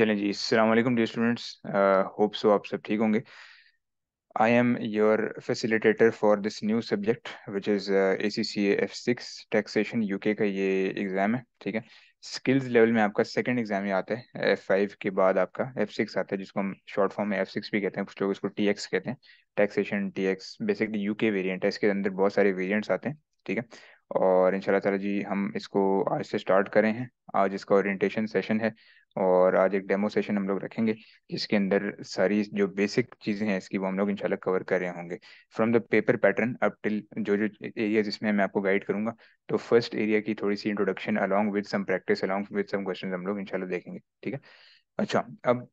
चलें जी सलामकुम D students hope so आप सब ठीक होंगे your facilitator for this new subject which is A C C F six taxation U का ये एग्ज़ाम है ठीक है स्किल्स लेवल में आपका सेकेंड एग्ज़ाम ही आता है एफ फाइव के बाद आपका एफ सिक्स आता है जिसको हम शॉर्ट फॉर्म में एफ सिक्स भी कहते हैं कुछ लोग इसको एक्स कहते हैं टैक्सेशन एक्स बेसिकली के वेरियंट है इसके अंदर बहुत सारे वेरियंट्स आते हैं ठीक है और इन ताला जी हम इसको आज से स्टार्ट करें हैं आज इसका ओरिएंटेशन सेशन है और आज एक डेमो सेशन हम लोग रखेंगे जिसके अंदर सारी जो बेसिक चीज़ें हैं इसकी वो हम लोग इंशाल्लाह कवर कर रहे होंगे from the paper pattern up till जो जो एरिया जिसमें मैं आपको गाइड करूंगा तो फर्स्ट एरिया की थोड़ी सी introduction along with some practice along with some question हम लोग इंशाल्लाह देखेंगे ठीक है अच्छा अब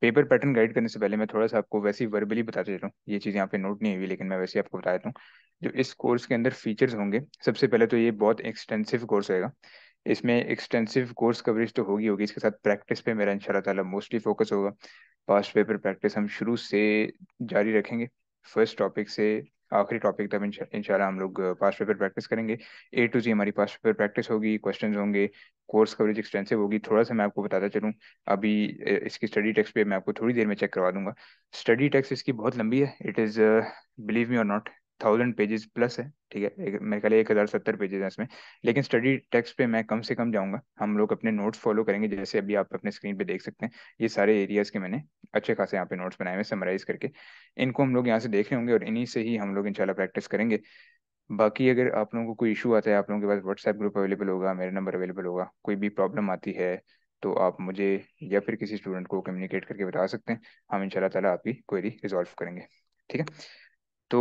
पेपर पैटर्न गाइड करने से पहले मैं थोड़ा सा आपको वैसे ही वर्बली बताते चलूँ ये चीज़ यहाँ पे नोट नहीं हुई लेकिन मैं वैसे ही आपको बता देता हूँ जो इस कोर्स के अंदर फीचर्स होंगे सबसे पहले तो ये बहुत एक्सटेंसिव कोर्स होगा इसमें एक्सटेंसिव कोर्स कवरेज तो होगी होगी इसके साथ प्रैक्टिस पे मेरा इंशाल्लाह ताला मोस्टली फोकस होगा पास्ट पेपर प्रैक्टिस हम शुरू से जारी रखेंगे फर्स्ट टॉपिक से आखिरी टॉपिक तक इंशाल्लाह हम लोग पास्ट पेपर प्रैक्टिस करेंगे ए टू जी हमारी पास्ट पेपर प्रैक्टिस होगी क्वेश्चंस होंगे कोर्स कवरेज एक्सटेंसिव होगी थोड़ा सा मैं आपको बताता चलूँ अभी इसकी स्टडी टेक्स्ट पे मैं आपको थोड़ी देर में चेक करवा दूंगा स्टडी टेक्स्ट इसकी बहुत लंबी है इट इज़ बिलीव मी और नॉट थाउजेंड पेजेस प्लस है ठीक है एक, मेरे ख्याल एक हज़ार सत्तर पेजेस हैं इसमें लेकिन स्टडी टेक्स्ट पे मैं कम से कम जाऊंगा हम लोग अपने नोट्स फॉलो करेंगे जैसे अभी आप अपने स्क्रीन पे देख सकते हैं ये सारे एरियाज़ के मैंने अच्छे खासे यहाँ पे नोट्स बनाए हुए समराइज करके इनको हम लोग यहाँ से देख रहे होंगे और इन्हीं से ही हम लोग इनशाला प्रैक्टिस करेंगे बाकी अगर आप लोगों को कोई इशू आता है आप लोगों के पास व्हाट्सएप ग्रुप अवेलेबल होगा मेरा नंबर अवेलेबल होगा कोई भी प्रॉब्लम आती है तो आप मुझे या फिर किसी स्टूडेंट को कम्युनिकेट करके बता सकते हैं हम इनशाला ताला आपकी क्वेरी रिजॉल्व करेंगे ठीक है तो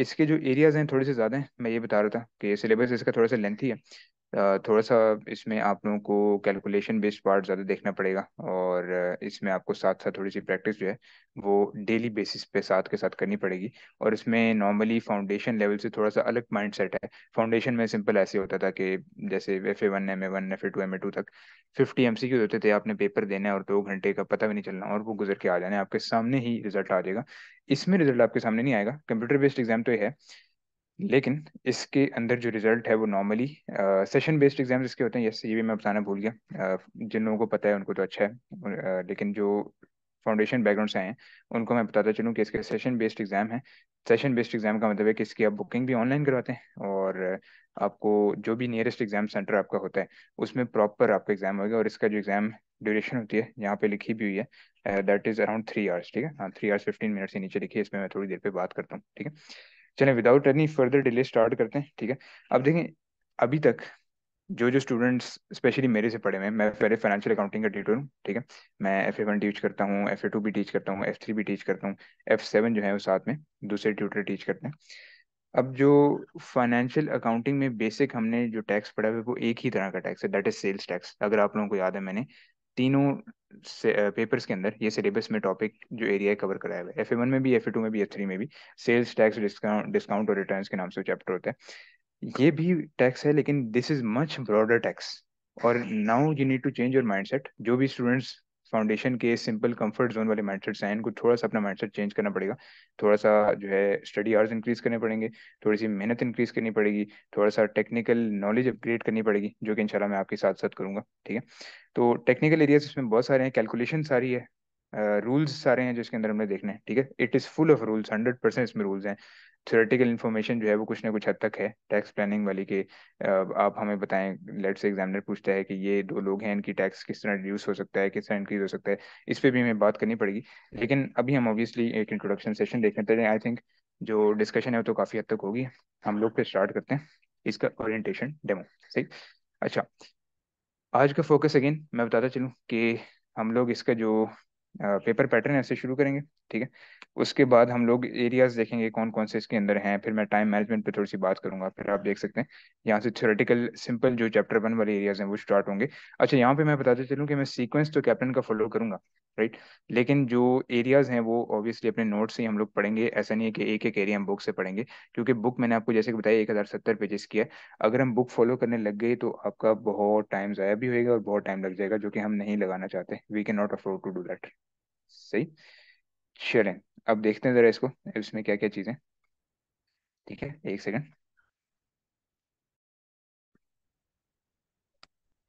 इसके जो एरियाज हैं थोड़े से ज़्यादा हैं मैं ये बता रहा था कि सिलेबस इसका थोड़ा सा लेंथी है थोड़ा सा इसमें आप लोगों को कैलकुलेशन बेस्ड पार्ट ज़्यादा देखना पड़ेगा और इसमें आपको साथ साथ थोड़ी सी प्रैक्टिस जो है वो डेली बेसिस पे साथ के साथ करनी पड़ेगी और इसमें नॉर्मली फाउंडेशन लेवल से थोड़ा सा अलग माइंड सेट है फाउंडेशन में सिंपल ऐसे होता था कि जैसे F A one M A one F A two M A two तक फिफ्टी एम सी क्यू होते थे आपने पेपर देना है और दो घंटे का पता भी नहीं चलना और वो गुजर के आ जाना है आपके सामने ही रिजल्ट आ जाएगा इसमें रिजल्ट आपके सामने नहीं आएगा कंप्यूटर बेस्ड एग्जाम तो ये है लेकिन इसके अंदर जो रिजल्ट है वो नॉर्मली सेशन बेस्ड एग्जाम इसके होते हैं यस ये भी मैं बताना भूल गया uh, जिन लोगों को पता है उनको तो अच्छा है uh, लेकिन जो फाउंडेशन बैकग्राउंड से आए हैं उनको मैं बताता चलूँ कि इसके सेशन बेस्ड एग्जाम है सेशन बेस्ड एग्जाम का मतलब है कि इसकी आप बुकिंग भी ऑनलाइन करवाते हैं और आपको जो भी नियरेस्ट एग्जाम सेंटर आपका होता है उसमें प्रॉपर आपका एग्जाम होगा और इसका जो एग्जाम ड्यूरेशन होती है यहाँ पे लिखी भी हुई है that is around three hours ठीक है हाँ थ्री आवर्स फिफ्टीन मिनट से नीचे लिखी है इसमें मैं थोड़ी देर पर बात करता हूँ ठीक है चले without any further delay start करते हैं ठीक है अब देखें अभी तक जो जो स्टूडेंट्स स्पेशली मेरे से पढ़े हुए हैं मैं पहले फाइनेंशियल अकाउंटिंग का टीचर हूँ ठीक है मैं एफ ए वन टीच करता हूँ एफ ए टू भी टीच करता हूँ एफ थ्री भी टीच करता हूँ एफ सेवन जो है वो साथ में दूसरे ट्यूटर टीच करते हैं अब जो फाइनेंशियल अकाउंटिंग में बेसिक हमने जो टैक्स पढ़ा है वो एक ही तरह का टैक्स है दैट इज सेल्स टैक्स अगर आप लोगों को याद है मैंने तीनों पेपर्स के अंदर ये सिलेबस में टॉपिक जो एरिया कवर कराया हुआ है एफ में भी एफ ए टू में भी एफ थ्री में भी सेल्स टैक्स डिस्काउंट डिस्काउंट और रिटर्न के नाम से चैप्टर होता है ये भी टैक्स है लेकिन this is much broader tax और now you need to change your mind set जो भी स्टूडेंट्स फाउंडेशन के सिंपल कंफर्ट जोन वाले माइंडसेट्स हैं इनको थोड़ा सा अपना माइंडसेट चेंज करना पड़ेगा थोड़ा सा जो है स्टडी आवर्स इंक्रीज करने पड़ेंगे थोड़ी सी मेहनत इंक्रीज करनी पड़ेगी थोड़ा सा टेक्निकल नॉलेज अपग्रेड करनी पड़ेगी जो कि इंशाल्लाह मैं आपके साथ साथ करूंगा ठीक है तो टेक्निकल एरियाज इसमें बहुत सारे हैं कैलकुलेशन सारी है रूल्स सारे हैं जिसके अंदर हमने देखने हैं ठीक है it is full of rules hundred percent इसमें रूल्स हैं थ्योरेटिकल इन्फॉर्मेशन जो है वो कुछ ना कुछ हद तक है टैक्स प्लानिंग वाली के आप हमें बताएं लेट से एग्जामिनर पूछता है कि ये दो लोग हैं इनकी टैक्स किस तरह रिड्यूस हो सकता है किस तरह इंक्रीज हो सकता है इस पर भी हमें बात करनी पड़ेगी लेकिन अभी हम ऑब्वियसली एक इंट्रोडक्शन सेशन देख लेते हैं आई थिंक जो डिस्कशन है वो तो काफ़ी हद तक होगी हम लोग फिर स्टार्ट करते हैं इसका ओरिएंटेशन डेमो ठीक अच्छा आज का फोकस अगेन मैं बताता चलूँ कि हम लोग इसका जो पेपर पैटर्न ऐसे शुरू करेंगे ठीक है उसके बाद हम लोग एरियाज देखेंगे कौन कौन से इसके अंदर हैं फिर मैं टाइम मैनेजमेंट पे थोड़ी सी बात करूंगा फिर आप देख सकते हैं यहाँ से थ्योरेटिकल सिंपल जो चैप्टर वन वाले एरियाज हैं वो स्टार्ट होंगे अच्छा यहाँ पे मैं बताते चलूँ कि मैं सीक्वेंस तो कैप्टन का फॉलो करूंगा राइट लेकिन जो एरियाज हैं वो ऑब्वियसली अपने नोट से ही हम लोग पढ़ेंगे ऐसा नहीं है कि एक एक एरिया हम बुक से पढ़ेंगे क्योंकि बुक मैंने आपको जैसे कि बताया एक हज़ार सत्तर पेजेस की है अगर हम बुक फॉलो करने लग गए तो आपका बहुत टाइम ज़ाया भी होगा और बहुत टाइम लग जाएगा जो कि हम नहीं लगाना चाहते we can not afford to do that सही शेडेन अब देखते हैं जरा इसको इसमें क्या क्या चीजें ठीक है एक सेकंड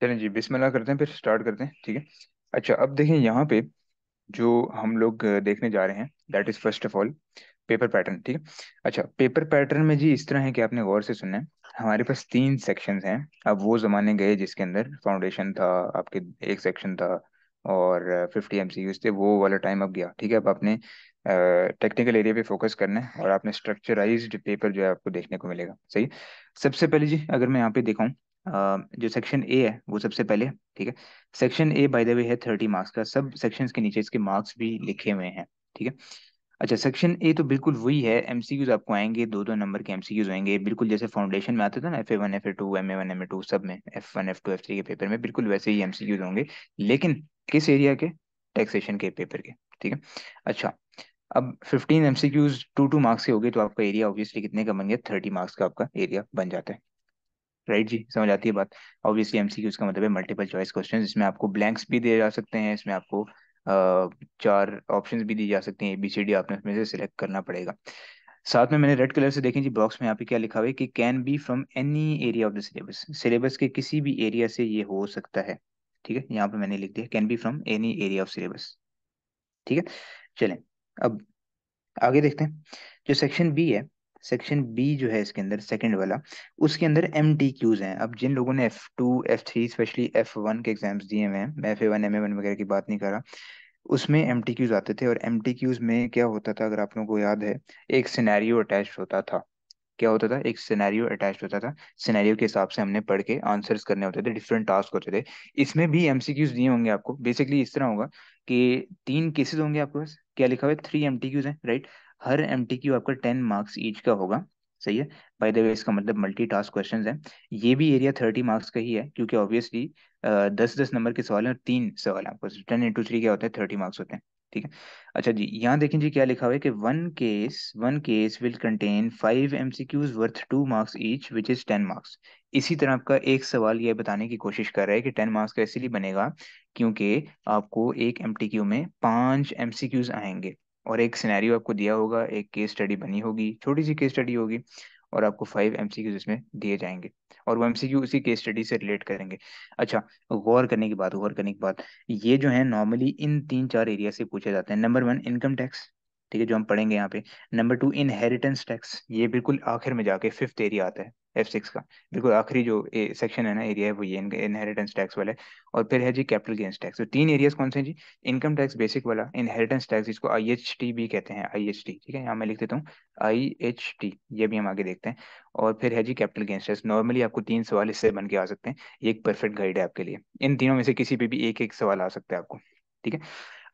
चलें जी बिस्मिल्लाह करते हैं फिर स्टार्ट करते हैं ठीक है अच्छा अब देखें यहाँ पे जो हम लोग देखने जा रहे हैं that is first of all paper pattern ठीक है अच्छा पेपर पैटर्न में जी इस तरह है कि आपने गौर से सुनना है हमारे पास तीन सेक्शंस हैं अब वो जमाने गए जिसके अंदर फाउंडेशन था आपके एक सेक्शन था और फिफ्टी एम सी थे वो वाला टाइम अब गया ठीक है अब आपने टेक्निकल एरिया पे फोकस करना है और आपने स्ट्रक्चराइज पेपर जो है आपको देखने को मिलेगा सही सबसे पहले जी अगर मैं यहाँ पे दिखाऊँ जो सेक्शन ए है वो सबसे पहले ठीक है section A by the way है थर्टी मार्क्स का सब सेक्शन के नीचे इसके मार्क्स भी लिखे हुए हैं ठीक है अच्छा सेक्शन ए तो बिल्कुल वही है एम आपको आएंगे दो दो नंबर के एम आएंगे बिल्कुल जैसे फाउंडेशन में आते थे ना F A one F A two M A one M A two सब में F one F two F three के पेपर में बिल्कुल वैसे ही एम होंगे लेकिन किस एरिया के टैक्सेशन के पेपर के ठीक है अच्छा अब 15 एमसीक्यूज टू टू मार्क्स के हो गए तो आपका एरिया ऑब्वियसली कितने का बन गया थर्टी मार्क्स का आपका एरिया बन जाता है राइट right जी समझ आती है बात ऑब्वियसली एमसीक्यूज का मतलब है मल्टीपल चॉइस क्वेश्चन इसमें आपको ब्लैंक्स भी दिए जा सकते हैं इसमें आपको चार ऑप्शन भी दी जा सकती हैं बी सी डी आपने उसमें से सिलेक्ट करना पड़ेगा साथ में मैंने रेड कलर से देखें जी बॉक्स में यहाँ पे क्या लिखा हुआ है कि can be from any area of the syllabus syllabus के किसी भी एरिया से ये हो सकता है ठीक है यहाँ पर मैंने लिख दिया can be from any area of syllabus ठीक है चले अब आगे देखते हैं जो सेक्शन बी है सेक्शन बी जो है इसके अंदर सेकंड वाला उसके अंदर एम टी क्यूज हैं अब जिन लोगों ने F two F three specially F one के एग्जाम्स दिए हुए हैं मैं F A one M A one वगैरह की बात नहीं कर रहा उसमें एम टी क्यूज आते थे और एम टी क्यूज में क्या होता था अगर आप लोगों को याद है एक सिनेरियो अटैच होता था क्या होता था एक सिनेरियो अटैच होता था सिनेरियो के हिसाब से हमने पढ़ के आंसर्स करने होते थे डिफरेंट टास्क होते थे इसमें भी एमसीक्यूज दिए होंगे आपको बेसिकली इस तरह होगा कि तीन केसेस होंगे आपके पास क्या लिखा हुआ है थ्री एम हैं राइट हर एम आपका टेन मार्क्स ईच का होगा सही है बाय द वे इसका मतलब मल्टी टास्क क्वेश्चन है ये भी एरिया थर्टी मार्क्स का ही है क्योंकि ऑब्वियसली दस दस नंबर के सवाल हैं और तीन सवाल आपको टेन इंटू थ्री क्या होते हैं थर्टी मार्क्स होते हैं ठीक है अच्छा जी यहाँ देखें जी क्या लिखा हुआ है कि one case one case will contain five MCQs worth two marks each which is ten marks इसी तरह आपका एक सवाल यह बताने की कोशिश कर रहा है कि टेन मार्क्स का इसीलिए बनेगा क्योंकि आपको एक क्यू में पांच एमसीक्यूज आएंगे और एक सिनेरियो आपको दिया होगा एक केस स्टडी बनी होगी छोटी सी केस स्टडी होगी और आपको फाइव एमसीक्यूज इसमें दिए जाएंगे और वो एमसीक्यू उसी केस स्टडी से रिलेट करेंगे अच्छा गौर करने की बात गौर करने की बात ये जो है नॉर्मली इन तीन चार एरिया से पूछे जाते हैं नंबर वन इनकम टैक्स ठीक है जो हम पढ़ेंगे यहाँ पे नंबर टू इनहेरिटेंस टैक्स ये बिल्कुल आखिर में जाके फिफ्थ एरिया आता है एफ सिक्स का बिल्कुल आखिरी जो सेक्शन है ना एरिया है वो ये इनहेरिटेंस टैक्स वाला है और फिर है जी कैपिटल गेंस टैक्स तो तीन एरियाज कौन से हैं जी इनकम टैक्स बेसिक वाला इनहेरिटेंस टैक्स जिसको आई एच टी भी कहते हैं आई एच टी ठीक है यहाँ मैं लिख देता हूँ आई एच टी ये भी हम आगे देखते हैं और फिर है जी कैपिटल गेंस टैक्स नॉर्मली आपको तीन सवाल इससे बन के आ सकते हैं ये एक परफेक्ट गाइड है आपके लिए इन तीनों में से किसी पे भी एक एक सवाल आ सकता है आपको ठीक है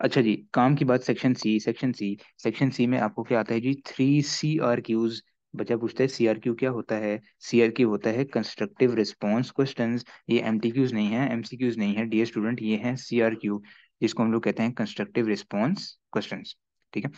अच्छा जी काम की बात section C section C section C में आपको क्या आता है जी थ्री सी आर क्यूज बच्चा पूछता है सीआरक्यू क्या होता है सीआरक्यू होता है कंस्ट्रक्टिव रिस्पॉन्स क्वेश्चन ये एमटीक्यूज नहीं है एमसीक्यूज नहीं है डियर स्टूडेंट ये है सीआरक्यू जिसको हम लोग कहते हैं कंस्ट्रक्टिव रिस्पॉन्स क्वेश्चन ठीक है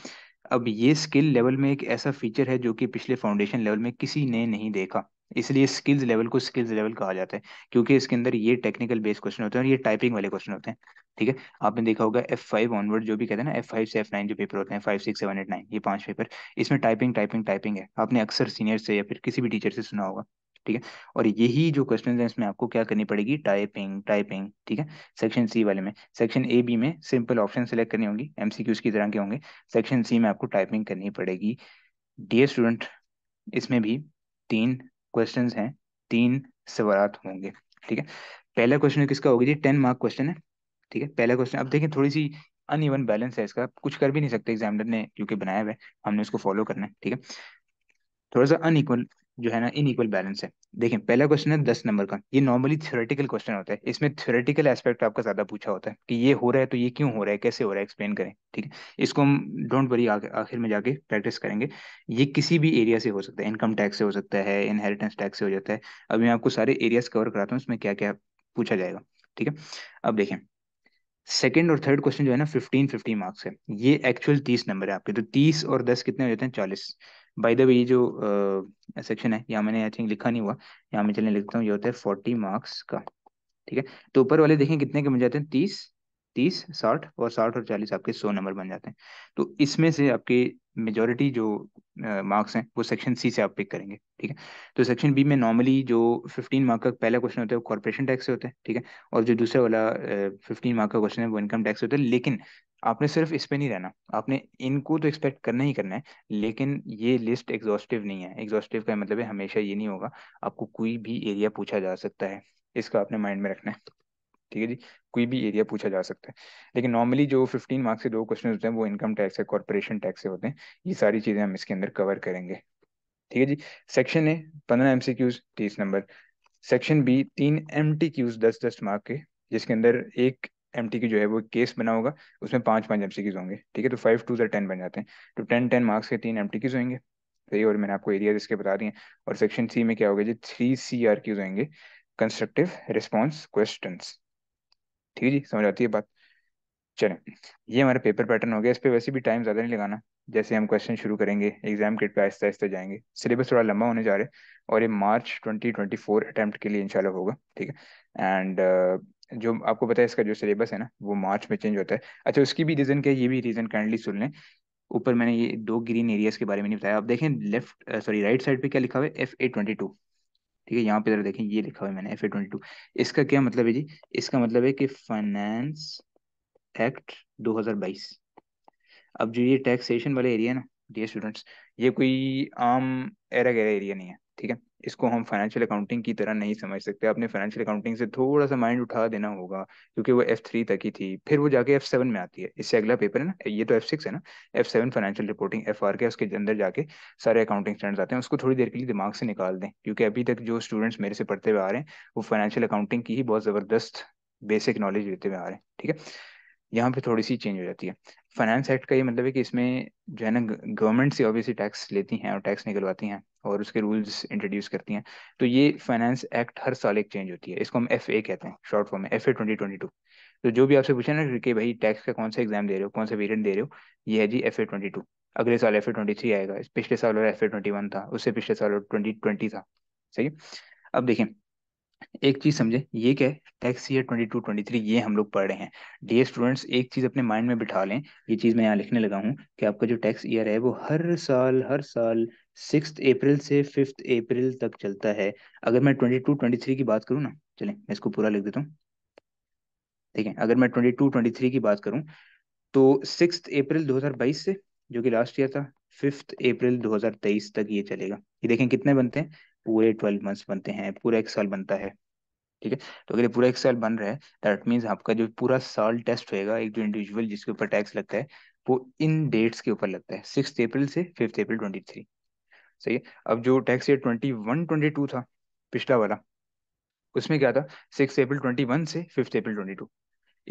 अब ये स्किल लेवल में एक ऐसा फीचर है जो कि पिछले फाउंडेशन लेवल में किसी ने नहीं देखा इसलिए स्किल्स लेवल को स्किल्स लेवल कहा जाता है क्योंकि इसके अंदर ये टेक्निकल बेस्ड क्वेश्चन होते हैं और ये टाइपिंग वाले क्वेश्चन होते हैं ठीक है आपने देखा होगा एफ फाइव ऑनवर्ड जो भी कहते हैं ना एफ फाइव से एफ नाइन जो पेपर होते हैं five six seven eight nine ये पांच पेपर इसमें टाइपिंग टाइपिंग टाइपिंग है आपने अक्सर सीनियर से या फिर किसी भी टीचर से सुना होगा ठीक है और यही जो क्वेश्चन है इसमें आपको क्या करनी पड़ेगी टाइपिंग टाइपिंग ठीक है सेक्शन सी वाले में सेक्शन ए बी में सिंपल ऑप्शन सेलेक्ट करनी होगी एमसीक्यूज की तरह के होंगे सेक्शन सी में आपको टाइपिंग करनी पड़ेगी डी स्टूडेंट इसमें भी तीन क्वेश्चन हैं तीन सवालत होंगे ठीक है पहला क्वेश्चन किसका होगा जी टेन मार्क क्वेश्चन है ठीक है पहला क्वेश्चन अब देखें थोड़ी सी अनइवन बैलेंस है इसका कुछ कर भी नहीं सकते एग्जामिनर ने क्योंकि बनाया हुआ है हमने उसको फॉलो करना है ठीक है थोड़ा सा अनईक्वल जो है ना इन इक्वल बैलेंस है देखें पहला क्वेश्चन है दस नंबर का ये नॉर्मली थ्योरेटिकल क्वेश्चन होता है इसमें थ्योरेटिकल एस्पेक्ट आपका ज्यादा पूछा होता है कि ये हो रहा है तो ये क्यों हो रहा है कैसे हो रहा है एक्सप्लेन करें ठीक है इसको हम डोंट वरी आखिर में जाके प्रैक्टिस करेंगे ये किसी भी एरिया से हो सकता है इनकम टैक्स से हो सकता है इनहेरिटेंस टैक्स से हो जाता है अब मैं आपको सारे एरियाज कवर कराता हूँ इसमें क्या क्या पूछा जाएगा ठीक है अब देखें सेकेंड और थर्ड क्वेश्चन जो है ना फिफ्टीन फिफ्टी मार्क्स है ये एक्चुअल तीस नंबर है आपके तो तीस और दस कितने हो जाते हैं चालीस बाय द वे ये जो सेक्शन है यहाँ मैंने आई थिंक लिखा नहीं हुआ यहाँ मैं चलने लिखता हूँ ये होता है फोर्टी मार्क्स का ठीक है तो ऊपर वाले देखें कितने के मिल जाते हैं तीस तीस साठ और साठ और चालीस आपके सौ नंबर बन जाते हैं तो इसमें से आपके मेजोरिटी जो मार्क्स हैं वो सेक्शन सी से आप पिक करेंगे ठीक है तो सेक्शन बी में नॉर्मली जो फिफ्टीन मार्क का पहला क्वेश्चन होता है वो कॉर्पोरेशन टैक्स से होता है ठीक है और जो दूसरा वाला फिफ्टीन मार्क का क्वेश्चन है वो इनकम टैक्स से होता है लेकिन आपने सिर्फ इस पे नहीं रहना आपने इनको तो एक्सपेक्ट करना ही करना है लेकिन ये लिस्ट एग्जॉस्टिव नहीं है एग्जॉस्टिव का मतलब है हमेशा ये नहीं होगा आपको कोई भी एरिया पूछा जा सकता है इसका आपने माइंड में रखना है ठीक है जी कोई भी एरिया पूछा जा सकता है लेकिन नॉर्मली जो 15 मार्क्स के दो क्वेश्चन होते हैं वो इनकम टैक्स है कॉरपोरेशन टैक्स से होते हैं ये सारी चीज़ें हम इसके अंदर कवर करेंगे ठीक है जी सेक्शन ए पंद्रह M C number section B तीन एम टी क्यूज दस दस मार्क के जिसके अंदर एक एम टी की जो है वो केस बना होगा उसमें पांच पांच एम सी क्यूज होंगे ठीक है तो फाइव टू जो टेन बन जाते हैं तो टेन टेन मार्क्स के तीन एम टी क्यूज होंगे सही और मैंने आपको एरिया इसके बता दिए और सेक्शन सी में क्या होगा जी थ्री सी आर क्यूज होंगे कंस्ट्रक्टिव रिस्पॉन्स क्वेश्चन ठीक जी समझ आती है बात चलें ये हमारा पेपर पैटर्न हो गया इस पर वैसे भी टाइम ज़्यादा नहीं लगाना जैसे हम क्वेश्चन शुरू करेंगे एग्जाम डेट पे आहिस्ता आहिस्ता जाएंगे सिलेबस थोड़ा लंबा होने जा रहा है और ये March twenty twenty four attempt के लिए इंशाल्लाह होगा ठीक है एंड जो आपको पता है इसका जो सिलेबस है ना वो मार्च में चेंज होता है अच्छा उसकी भी रीज़न क्या है ये भी रीज़न काइंडली सुन लें ऊपर मैंने ये दो ग्रीन एरियाज के बारे में नहीं बताया आप देखें लेफ्ट सॉरी राइट साइड पर क्या लिखा हुआ है एफ ए ट्वेंटी टू ठीक है यहाँ पे जरा देखें ये लिखा हुआ है मैंने एफ ए ट्वेंटी टू इसका क्या मतलब है जी इसका मतलब है कि फाइनेंस एक्ट 2022 अब जो ये टैक्सेशन वाले एरिया है ना डी स्टूडेंट्स ये कोई आम एरा गहरा एरिया नहीं है ठीक है इसको हम फाइनेंशियल अकाउंटिंग की तरह नहीं समझ सकते आपने फाइनेंशियल अकाउंटिंग से थोड़ा सा माइंड उठा देना होगा क्योंकि वो एफ थ्री तक ही थी फिर वो जाके एफ सेवन में आती है इससे अगला पेपर है ना ये तो एफ सिक्स है ना F seven financial reporting F R के उसके अंदर जाके सारे अकाउंटिंग स्टैंड आते हैं उसको थोड़ी देर के लिए दिमाग से निकाल दें क्योंकि अभी तक जो स्टूडेंट्स मेरे से पढ़ते हुए आ रहे हैं वो फाइनेंशियल अकाउंटिंग की ही बहुत ज़बरदस्त बेसिक नॉलेज लेते हुए आ रहे हैं ठीक है यहाँ पे थोड़ी सी चेंज हो जाती है फाइनेंस एक्ट का ये मतलब है कि इसमें जो है ना गवर्नमेंट से ऑब्वियसली टैक्स लेती हैं और टैक्स निकलवाती हैं और उसके रूल्स इंट्रोड्यूस करती हैं तो ये फाइनेंस एक्ट हर साल एक चेंज होती है इसको हम एफ ए कहते हैं शॉर्ट फॉर्म में F A twenty twenty two तो जो भी आपसे पूछे ना कि भाई टैक्स का कौन सा एग्जाम दे रहे हो कौन सा पीरियड दे रहे हो ये है जी एफ ए ट्वेंटी टू अगले साल एफ ए ट्वेंटी थ्री आएगा पिछले साल और एफ ए ट्वेंटी वन था उससे पिछले साल और ट्वेंटी ट्वेंटी था सही अब देखें एक चीज समझे ये क्या है tax year twenty two twenty three ये हम लोग पढ़ रहे हैं डी स्टूडेंट्स एक चीज अपने माइंड में बिठा लें ये चीज मैं यहाँ लिखने लगा हूँ कि आपका जो टैक्स ईयर है वो हर साल हर साल सिक्स अप्रैल से फिफ्थ अप्रैल तक चलता है अगर मैं ट्वेंटी टू ट्वेंटी थ्री की बात करूँ ना चले मैं इसको पूरा लिख देता हूँ ठीक है अगर मैं ट्वेंटी टू ट्वेंटी थ्री की बात करूँ तो सिक्स अप्रैल दो हजार बाईस से जो कि लास्ट ईयर था फिफ्थ अप्रैल दो हजार तेईस तक ये चलेगा ये देखें कितने बनते हैं पूरे ट्वेल्व मंथ्स बनते हैं पूरा एक साल बनता है ठीक है तो अगर ये पूरा एक साल बन रहा है दैट मीन्स आपका जो पूरा साल टेस्ट होएगा एक जो इंडिविजुअल जिसके ऊपर टैक्स लगता है वो इन डेट्स के ऊपर लगता है सिक्स अप्रैल से फिफ्थ अप्रैल ट्वेंटी सही है अब जो tax year twenty one twenty two था पिछला वाला उसमें क्या था सिक्स अप्रैल ट्वेंटी वन से फिफ्थ अप्रैल ट्वेंटी टू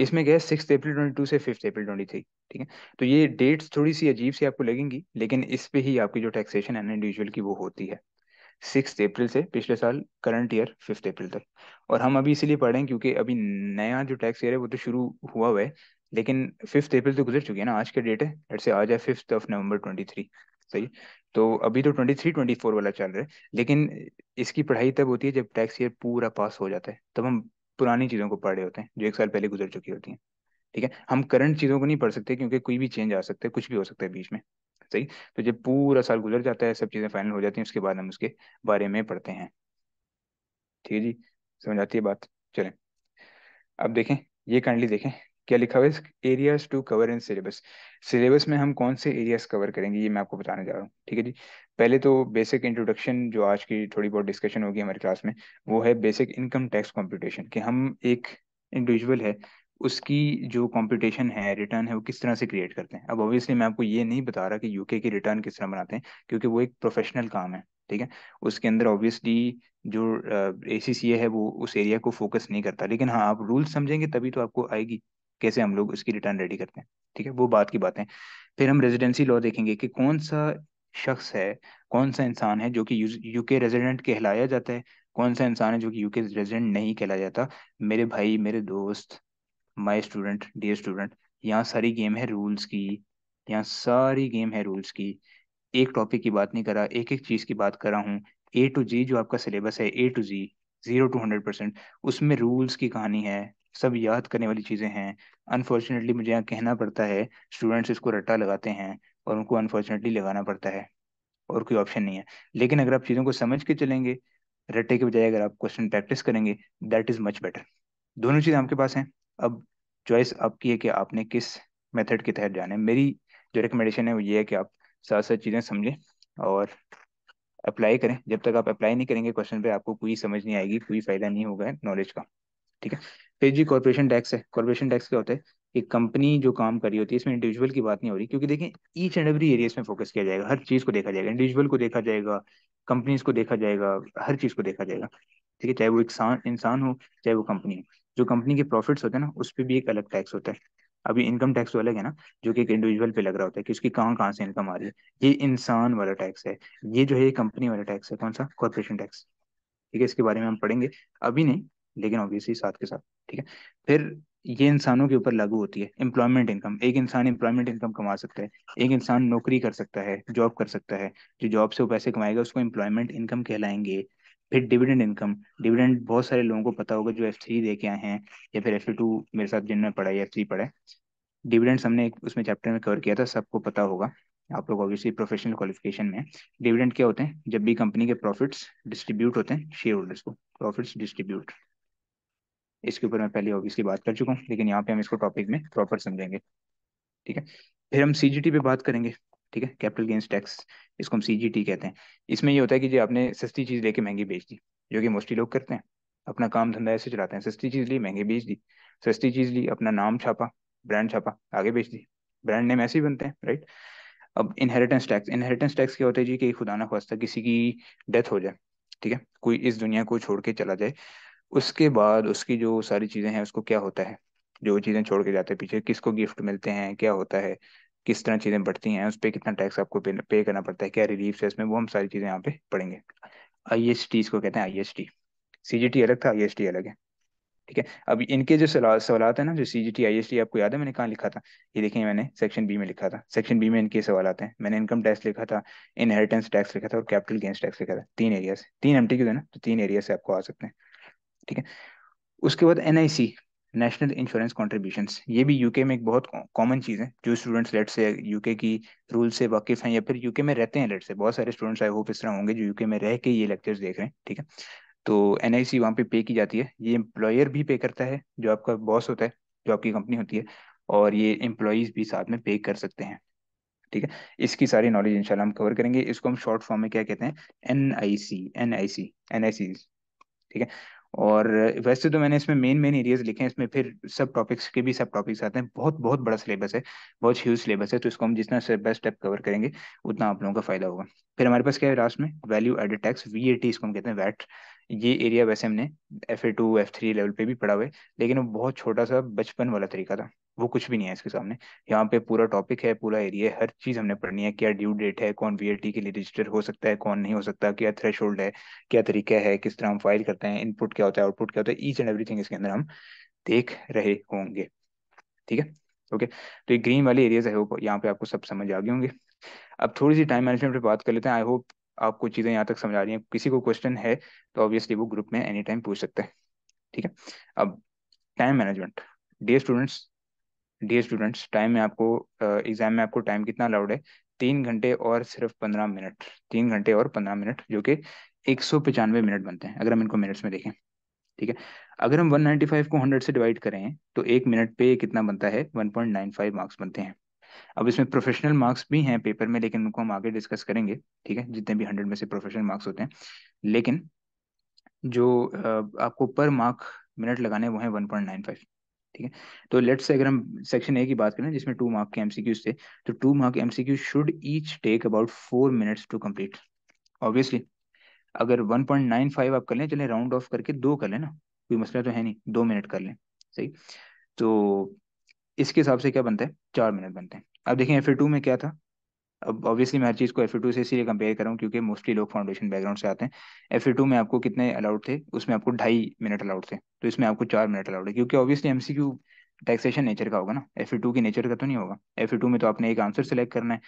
इसमें क्या है सिक्स अप्रैल ट्वेंटी टू से फिफ्थ अप्रैल ट्वेंटी थ्री ठीक है तो ये डेट्स थोड़ी सी अजीब सी आपको लगेंगी लेकिन इस पे ही आपकी जो टैक्सेशन है ना इंडिविजुअल की वो होती है सिक्स अप्रैल से पिछले साल करंट ईयर फिफ्थ अप्रैल तक और हम अभी इसीलिए पढ़ रहे हैं क्योंकि अभी नया जो टैक्स ईयर है वो तो शुरू हुआ हुआ है लेकिन फिफ्थ अप्रैल तो गुजर चुकी है ना आज के डेट है से आज है fifth of November twenty three सही तो अभी तो ट्वेंटी थ्री ट्वेंटी फोर वाला चल रहा है लेकिन इसकी पढ़ाई तब होती है जब टैक्स ईयर पूरा पास हो जाता है तब हम पुरानी चीज़ों को पढ़ रहे होते हैं जो एक साल पहले गुजर चुकी होती हैं ठीक है हम करंट चीज़ों को नहीं पढ़ सकते क्योंकि कोई भी चेंज आ सकता है कुछ भी हो सकता है बीच में सही तो जब पूरा साल गुजर जाता है सब चीज़ें फाइनल हो जाती हैं उसके बाद हम उसके बारे में पढ़ते हैं ठीक है जी समझ आती है बात चलें अब देखें ये काइंडली देखें क्या लिखा हुआ है areas to cover in syllabus syllabus में हम कौन से एरियाज कवर करेंगे ये मैं आपको बताने जा रहा हूँ ठीक है जी पहले तो बेसिक इंट्रोडक्शन जो आज की थोड़ी बहुत डिस्कशन होगी हमारी क्लास में वो है बेसिक इनकम टैक्स कॉम्पिटिशन कि हम एक इंडिविजुअल है उसकी जो कॉम्पिटिशन है रिटर्न है वो किस तरह से क्रिएट करते हैं अब ऑब्वियसली मैं आपको ये नहीं बता रहा कि यूके की रिटर्न किस तरह बनाते हैं क्योंकि वो एक प्रोफेशनल काम है ठीक है उसके अंदर ऑब्वियसली जो ए सी है वो उस एरिया को फोकस नहीं करता लेकिन हाँ आप रूल्स समझेंगे तभी तो आपको आएगी कैसे हम लोग उसकी रिटर्न रेडी करते हैं ठीक है वो बात की बातें फिर हम रेजिडेंसी लॉ देखेंगे कि कौन सा शख्स है कौन सा इंसान है जो कि यूके रेजिडेंट कहलाया जाता है कौन सा इंसान है जो कि यूके रेजिडेंट नहीं कहलाया जाता मेरे भाई मेरे दोस्त माई स्टूडेंट डियर स्टूडेंट यहाँ सारी गेम है रूल्स की यहाँ सारी गेम है रूल्स की एक टॉपिक की बात नहीं करा एक एक चीज़ की बात करा हूँ ए टू जी जो आपका सिलेबस है A to G zero to hundred percent उसमें रूल्स की कहानी है सब याद करने वाली चीज़ें हैं अनफॉर्चुनेटली मुझे यहाँ कहना पड़ता है स्टूडेंट्स इसको रट्टा लगाते हैं और उनको अनफॉर्चुनेटली लगाना पड़ता है और कोई ऑप्शन नहीं है लेकिन अगर आप चीज़ों को समझ के चलेंगे रट्टे के बजाय अगर आप क्वेश्चन प्रैक्टिस करेंगे दैट इज़ मच बेटर दोनों चीज़ें आपके पास हैं अब चॉइस आपकी है कि आपने किस मेथड के तहत जाना है मेरी जो रिकमेंडेशन है वो ये है कि आप साथ साथ चीज़ें समझें और अप्लाई करें जब तक आप अप्लाई नहीं करेंगे क्वेश्चन पे आपको कोई समझ नहीं आएगी कोई फायदा नहीं होगा नॉलेज का ठीक है फिर जी कॉरपोरेशन टैक्स है कॉर्पोरेशन टैक्स क्या होता है कि कंपनी जो काम कर रही होती है इसमें इंडिविजुअल की बात नहीं हो रही क्योंकि देखें ईच एंड एवरी एरिया में फोकस किया जाएगा हर चीज़ को देखा जाएगा इंडिविजुअल को देखा जाएगा कंपनीज को देखा जाएगा हर चीज़ को देखा जाएगा ठीक है चाहे वो इंसान इंसान हो चाहे वो कंपनी हो जो कंपनी के प्रॉफिट्स होते हैं ना उस पर भी एक अलग टैक्स होता है अभी इनकम टैक्स तो अलग है ना जो कि एक इंडिविजुअल पे लग रहा होता है कि उसकी कहाँ कहाँ से इनकम आ रही है ये इंसान वाला टैक्स है ये जो है कंपनी वाला टैक्स है कौन सा कॉर्पोरेशन टैक्स ठीक है इसके बारे में हम पढ़ेंगे अभी नहीं लेकिन ऑब्वियसली साथ के साथ ठीक है फिर ये इंसानों के ऊपर लागू होती है एम्प्लॉयमेंट इनकम एक इंसान एम्प्लॉयमेंट इनकम कमा सकता है एक इंसान नौकरी कर सकता है जॉब कर सकता है जो जॉब से वो पैसे कमाएगा उसको एम्प्लॉयमेंट इनकम कहलाएंगे फिर डिविडेंड इनकम डिविडेंड बहुत सारे लोगों को पता होगा जो एफ थ्री दे के आए हैं या फिर एफ टू मेरे साथ जिनमें पढ़ा है एफ थ्री पढ़ा है डिविडेंड्स हमने एक उसमें चैप्टर में कवर किया था सबको पता होगा आप लोग ऑब्वियसली प्रोफेशनल क्वालिफिकेशन में डिविडेंड क्या होते हैं जब भी कंपनी के प्रॉफिट्स डिस्ट्रीब्यूट होते हैं शेयर होल्डर्स को प्रॉफिट्स डिस्ट्रीब्यूट इसके ऊपर मैं पहले ऑब्वियसली बात कर चुका हूँ लेकिन यहाँ पे हम इसको टॉपिक में प्रॉपर समझेंगे ठीक है फिर हम सीजीटी पे बात करेंगे ठीक है कैपिटल गेंस टैक्स इसको हम सी कहते हैं इसमें ये होता है कि जी आपने सस्ती चीज़ लेके महंगी बेच दी जो कि मोस्टली लोग करते हैं अपना काम धंधा ऐसे चलाते हैं सस्ती चीज़ ली महंगी बेच दी सस्ती चीज़ ली अपना नाम छापा ब्रांड छापा आगे बेच दी ब्रांड नेम ऐसे ही बनते हैं राइट अब इनहेरिटेंस टैक्स इनहेरिटेंस टैक्स क्या होता है जी कि खुदा ना खास्ता किसी की डेथ हो जाए ठीक है कोई इस दुनिया को छोड़ के चला जाए उसके बाद उसकी जो सारी चीज़ें हैं उसको क्या होता है जो चीज़ें छोड़ के जाते हैं पीछे किसको गिफ्ट मिलते हैं क्या होता है किस तरह चीज़ें बढ़ती हैं उस पर कितना टैक्स आपको पे, करना पड़ता है क्या रिलीफ है इसमें वो हम सारी चीज़ें यहाँ पे पढ़ेंगे आई एस टी कहते हैं I S T C G T अलग था आई एस टी अलग है ठीक है अब इनके जो सवाल है ना जो C G T I S T आपको याद है मैंने कहाँ लिखा था ये देखिए मैंने सेक्शन बी में लिखा था सेक्शन बी में इनके सवाल आते हैं मैंने इनकम टैक्स लिखा था इनहेरिटेंस टैक्स लिखा था और कैपिटल गेंस टैक्स लिखा था तीन एरिया से तीन एम टी ना तो तीन एरिया से आपको आ सकते हैं ठीक है उसके बाद एनआईसी नेशनल इंश्योरेंस कॉन्ट्रीब्यूशन ये भी यूके में एक बहुत कॉमन चीज़ है जो स्टूडेंट्स लेट से यूके की रूल से वाकिफ हैं या फिर यूके में रहते हैं लेट से बहुत सारे स्टूडेंट्स आई होप इस तरह होंगे जो यूके में रह के ये लेक्चर्स देख रहे हैं ठीक है तो एन आई सी वहाँ पे पे की जाती है ये एम्प्लॉयर भी पे करता है जो आपका बॉस होता है जो आपकी कंपनी होती है और ये एम्प्लॉयज़ भी साथ में पे कर सकते हैं ठीक है इसकी सारी नॉलेज इंशाल्लाह हम कवर करेंगे इसको हम शॉर्ट फॉर्म में क्या कहते हैं N I C N I C N I C ठीक है और वैसे तो मैंने इसमें मेन मेन एरियाज लिखे हैं इसमें फिर सब टॉपिक्स के भी सब टॉपिक्स आते हैं बहुत बहुत बड़ा सिलेबस है बहुत ह्यूज सिलेबस है तो इसको हम जितना स्टेप बाय स्टेप कवर करेंगे उतना आप लोगों का फायदा होगा फिर हमारे पास क्या है लास्ट में वैल्यू एडेड टैक्स टी इसको हम कहते हैं वैट ये एरिया वैसे हमने F A two F three level पे भी पढ़ा हुआ है लेकिन वो बहुत छोटा सा बचपन वाला तरीका था वो कुछ भी नहीं है इसके सामने यहाँ पे पूरा टॉपिक है पूरा एरिया है हर चीज हमने पढ़नी है क्या ड्यू डेट है कौन वीएटी के लिए रजिस्टर हो सकता है कौन नहीं हो सकता क्या थ्रेश है क्या तरीका है किस तरह हम फाइल करते हैं इनपुट क्या होता है आउटपुट क्या होता है ईच एंड एवरीथिंग इसके अंदर हम देख रहे होंगे ठीक है ओके तो ये ग्रीन वाले एरियाज आई होप यहाँ पे आपको सब समझ आ गए होंगे अब थोड़ी सी टाइम मैनेजमेंट पर बात कर लेते हैं आई होप आपको चीज़ें यहाँ तक समझ आ रही हैं किसी को क्वेश्चन है तो ऑब्वियसली वो ग्रुप में एनी टाइम पूछ सकते हैं ठीक है अब time management day students dear students time में आपको एग्जाम में आपको टाइम कितना अलाउड है तीन घंटे और सिर्फ पंद्रह मिनट तीन घंटे और पंद्रह मिनट जो कि एक सौ पचानवे मिनट बनते हैं अगर हम इनको मिनट्स में देखें ठीक है अगर हम 195 को 100 से डिवाइड करें तो एक मिनट पे कितना बनता है 1.95 मार्क्स बनते हैं अब इसमें प्रोफेशनल मार्क्स भी हैं पेपर में लेकिन उनको हम आगे डिस्कस करेंगे ठीक है जितने भी हंड्रेड में से प्रोफेशनल मार्क्स होते हैं लेकिन जो आपको पर मार्क मिनट लगाने वो हैं वन ठीक है तो लेट्स से अगर हम सेक्शन ए की बात करें जिसमें टू मार्क के एमसीक्यूज थे तो two mark MCQ should each take about four minutes to complete obviously अगर 1.95 आप कर लें चले राउंड ऑफ करके दो कर लें ना कोई मसला तो है नहीं दो मिनट कर लें सही तो इसके हिसाब से क्या बनता है चार मिनट बनते हैं अब देखें एफ ए टू में क्या था अब ऑब्वियसली मैं हर चीज़ को एफ टू से इसीलिए कंपेयर कर रहा हूँ क्योंकि मोस्टली लोग फाउंडेशन बैकग्राउंड से आते हैं एफ टू में आपको कितने अलाउड थे उसमें आपको ढाई मिनट अलाउड थे तो इसमें आपको चार मिनट अलाउड है क्योंकि ऑब्वियसली एम टैक्सेशन नेचर का होगा ना एफ टू की नेचर का तो नहीं होगा एफ टू में तो आपने एक आंसर सेलेक्ट करना है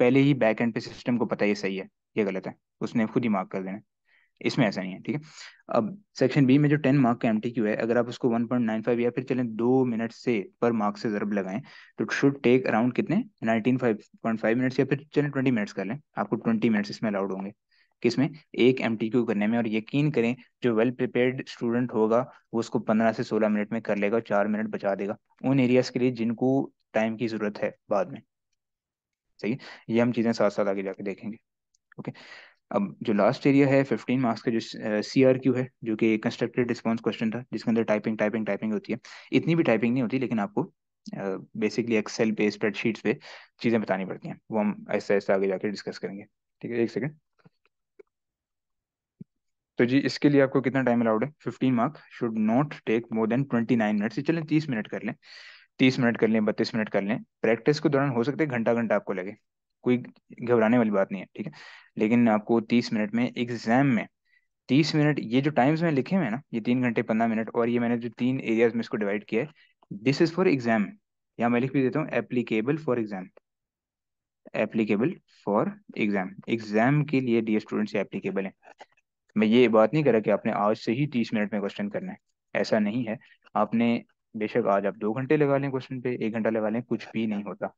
पहले ही बैक एंड पे सिस्टम को पता ये सही है ये गलत है उसने खुद ही मार्क कर देना इसमें ऐसा नहीं है ठीक है अब सेक्शन बी में जो टेन मार्क का एमटीक्यू है अगर आप उसको वन पॉइंट नाइन फाइव या फिर चलें दो मिनट से पर मार्क से जरब लगाएं तो शुड टेक अराउंड कितने nineteen five point five minutes या फिर चलें ट्वेंटी मिनट्स कर लें आपको ट्वेंटी मिनट्स इसमें अलाउड होंगे किसमें एक एम करने में और यकीन करें जो वेल प्रिपेयर्ड स्टूडेंट होगा वो उसको पंद्रह से सोलह मिनट में कर लेगा और चार मिनट बचा देगा उन एरियाज के लिए जिनको टाइम की जरूरत है बाद में सही ये हम चीज़ें साथ साथ आगे जाके देखेंगे ओके okay. अब जो लास्ट एरिया है फिफ्टीन मार्क्स का जो सी आर क्यू है जो कि कंस्ट्रक्टेड रिस्पॉन्स क्वेश्चन था जिसके अंदर टाइपिंग टाइपिंग टाइपिंग होती है इतनी भी टाइपिंग नहीं होती लेकिन आपको बेसिकली uh, एक्सेल पे स्प्रेडशीट्स पे चीज़ें बतानी पड़ती हैं वो हम ऐसा ऐसा आगे जाके डिस्कस करेंगे ठीक है एक सेकेंड तो जी इसके लिए आपको कितना टाइम अलाउड है fifteen mark should not take more than twenty nine minute से चलें तीस मिनट कर लें तीस मिनट कर लें बत्तीस मिनट कर लें प्रैक्टिस के दौरान हो सकता है घंटा घंटा आपको लगे कोई घबराने वाली बात नहीं है ठीक है लेकिन आपको तीस मिनट में एग्जाम में तीस मिनट ये जो टाइम्स में लिखे हुए हैं ना ये तीन घंटे पंद्रह मिनट और ये मैंने जो तीन एरियाज में इसको डिवाइड किया है दिस इज फॉर एग्जाम यहाँ मैं लिख भी देता हूँ applicable for exam applicable for exam exam के लिए डी स्टूडेंट्स एप्लीकेबल है मैं ये बात नहीं कर रहा कि आपने आज से ही तीस मिनट में क्वेश्चन करना है ऐसा नहीं है आपने बेशक आज आप दो घंटे लगा लें क्वेश्चन पे एक घंटा लगा लें कुछ भी नहीं होता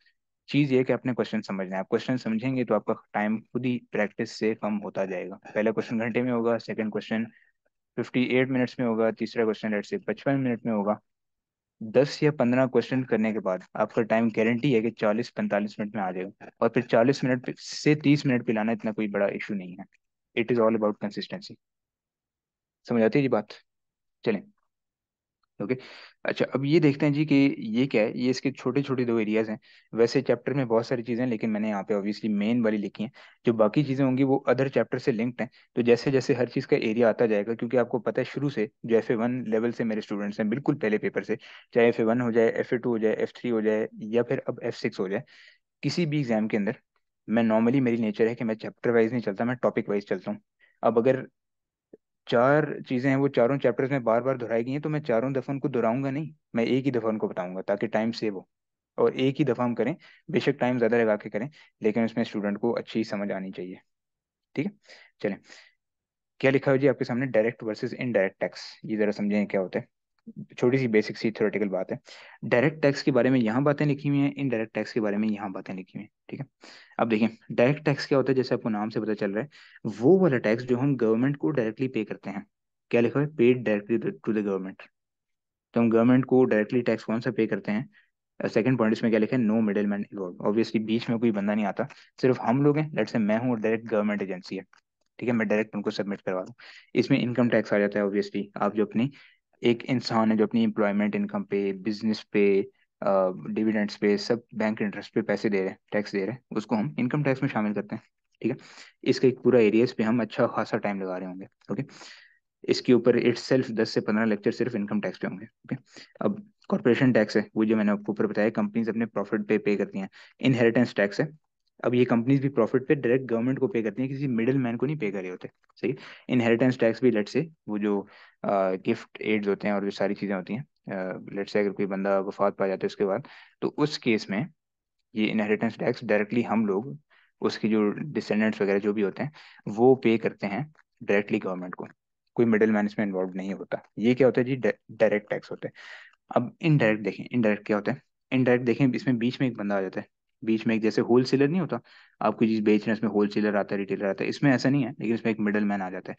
चीज ये कि आपने क्वेश्चन समझना है आप क्वेश्चन समझेंगे तो आपका टाइम खुद ही प्रैक्टिस से कम होता जाएगा पहला क्वेश्चन घंटे में होगा सेकंड क्वेश्चन 58 मिनट्स में होगा तीसरा क्वेश्चन लेट से 55 मिनट में होगा दस या पंद्रह क्वेश्चन करने के बाद आपका टाइम गारंटी है कि चालीस पैंतालीस मिनट में आ जाएगा और फिर चालीस मिनट से तीस मिनट पे लाना इतना कोई बड़ा इशू नहीं है it is all about consistency समझ आती है जी बात चलें ओके अच्छा अब ये देखते हैं जी कि ये क्या है ये इसके छोटे छोटे दो एरियाज हैं वैसे चैप्टर में बहुत सारी चीज़ें हैं लेकिन मैंने यहाँ पे ऑब्वियसली मेन वाली लिखी हैं जो बाकी चीज़ें होंगी वो अदर चैप्टर से लिंक्ड हैं तो जैसे जैसे हर चीज़ का एरिया आता जाएगा क्योंकि आपको पता है शुरू से जो एफ लेवल से मेरे स्टूडेंट्स हैं बिल्कुल पहले पेपर से चाहे एफ हो जाए एफ हो जाए एफ हो जाए या फिर अब एफ हो जाए किसी भी एग्जाम के अंदर मैं नॉर्मली मेरी नेचर है कि मैं चैप्टर वाइज नहीं चलता मैं टॉपिक वाइज चलता हूँ अब अगर चार चीजें हैं वो चारों चैप्टर्स में बार बार दोहराई गई हैं तो मैं चारों दफा उनको दोहराऊंगा नहीं मैं एक ही दफा उनको बताऊंगा ताकि टाइम सेव हो और एक ही दफा हम करें बेशक टाइम ज्यादा लगा के करें लेकिन उसमें स्टूडेंट को अच्छी समझ आनी चाहिए ठीक है चले क्या लिखा हो जी आपके सामने डायरेक्ट वर्सेज इनडायरेक्ट टैक्स ये जरा समझें क्या होता है छोटी सी बेसिक सी थ्योरेटिकल बात है डायरेक्ट टैक्स के बारे में यहाँ बातें लिखी हुई हैं इनडायरेक्ट टैक्स के बारे में यहाँ बातें लिखी हुई हैं ठीक है अब देखिए डायरेक्ट टैक्स क्या होता है जैसे आपको नाम से पता चल रहा है वो वाला टैक्स जो हम गवर्नमेंट को डायरेक्टली पे करते हैं क्या लिखा है paid directly to the government तो हम गवर्नमेंट को डायरेक्टली टैक्स कौन सा पे करते हैं सेकंड पॉइंट इसमें क्या लिखा है no middle man involve obviously बीच में कोई बंदा नहीं आता सिर्फ हम लोग हैं लेट से मैं हूँ और डायरेक्ट गवर्नमेंट एजेंसी है ठीक है मैं डायरेक्ट उनको सबमिट करवा दूँ इसमें इनकम टैक्स आ जाता है ऑब्वियसली आप जो अपनी एक इंसान है जो अपनी एम्प्लॉयमेंट इनकम पे बिजनेस पे डिविडेंड्स पे सब बैंक इंटरेस्ट पे पैसे दे रहे हैं टैक्स दे रहे हैं उसको हम इनकम टैक्स में शामिल करते हैं ठीक है इसका एक पूरा एरियाज पे हम अच्छा खासा टाइम लगा रहे होंगे ओके इसके ऊपर इट्स सेल्फ दस से पंद्रह लेक्चर सिर्फ इनकम टैक्स पे होंगे ओके अब कॉरपोरेशन टैक्स है वो जो मैंने आपको ऊपर बताया कंपनीज अपने प्रॉफिट पे पे करती हैं इनहेरिटेंस टैक्स है अब ये कंपनीज भी प्रॉफिट पे डायरेक्ट गवर्नमेंट को पे करती है किसी मिडिल मैन को नहीं पे कर रहे होते सही इनहेरिटेंस टैक्स भी लेट से वो जो गिफ्ट एड्स होते हैं और जो सारी चीज़ें होती हैं लेट से अगर कोई बंदा वफात पा जाता है उसके बाद तो उस केस में ये इनहेरिटेंस टैक्स डायरेक्टली हम लोग उसके जो डिसेंडेंट्स वगैरह जो भी होते हैं वो पे करते हैं डायरेक्टली गवर्नमेंट को कोई मिडिल मैन इसमें इन्वॉल्व नहीं होता ये क्या होता है जी डायरेक्ट टैक्स होते हैं अब इनडायरेक्ट देखें इनडायरेक्ट क्या होता है इनडायरेक्ट देखें इसमें बीच में एक बंदा आ जाता है बीच में एक जैसे होल सेलर नहीं होता आप कोई चीज बेच रहे हैं इसमें होल सेलर आता है रिटेलर आता है इसमें ऐसा नहीं है लेकिन इसमें एक मिडल मैन आ जाता है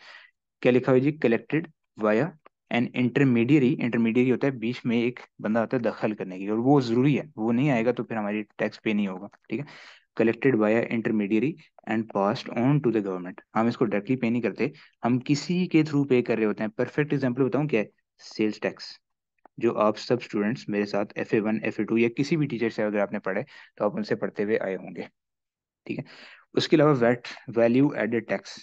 क्या लिखा हुआ जी collected via and intermediary intermediary होता है बीच में एक बंदा आता है दखल करने की और वो जरूरी है वो नहीं आएगा तो फिर हमारी टैक्स पे नहीं होगा ठीक है collected via intermediary and passed on to the government हम इसको डायरेक्टली पे नहीं करते हम किसी के थ्रू पे कर रहे होते हैं परफेक्ट एग्जाम्पल बताऊँ क्या है सेल्स टैक्स जो आप सब स्टूडेंट्स मेरे साथ F A one F A two या किसी भी टीचर से अगर आपने पढ़े तो आप उनसे पढ़ते हुए आए होंगे ठीक है उसके अलावा VAT value added tax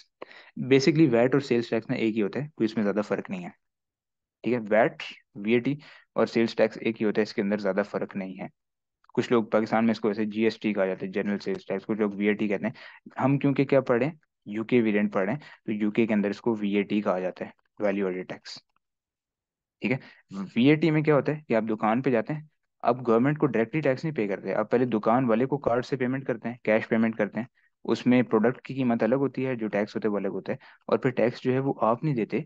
basically VAT और सेल्स टैक्स में एक ही होता है कोई इसमें ज़्यादा फर्क नहीं है ठीक है वैट वी और सेल्स टैक्स एक ही होता है इसके अंदर ज़्यादा फर्क नहीं है कुछ लोग पाकिस्तान में इसको वैसे जीएसटी कहा जाता है जनरल सेल्स टैक्स कुछ लोग वीएटी कहते हैं हम क्योंकि क्या पढ़े यूके वेरियंट पढ़े तो यूके के अंदर इसको वीएटी कहा जाता है वैल्यू एडेड टैक्स ठीक है वीएटी में क्या होता है कि आप दुकान पे जाते हैं अब गवर्नमेंट को डायरेक्टली टैक्स नहीं पे करते आप पहले दुकान वाले को कार्ड से पेमेंट करते हैं कैश पेमेंट करते हैं उसमें प्रोडक्ट की कीमत अलग होती है जो टैक्स होते हैं वो अलग होता है और फिर टैक्स जो है वो आप नहीं देते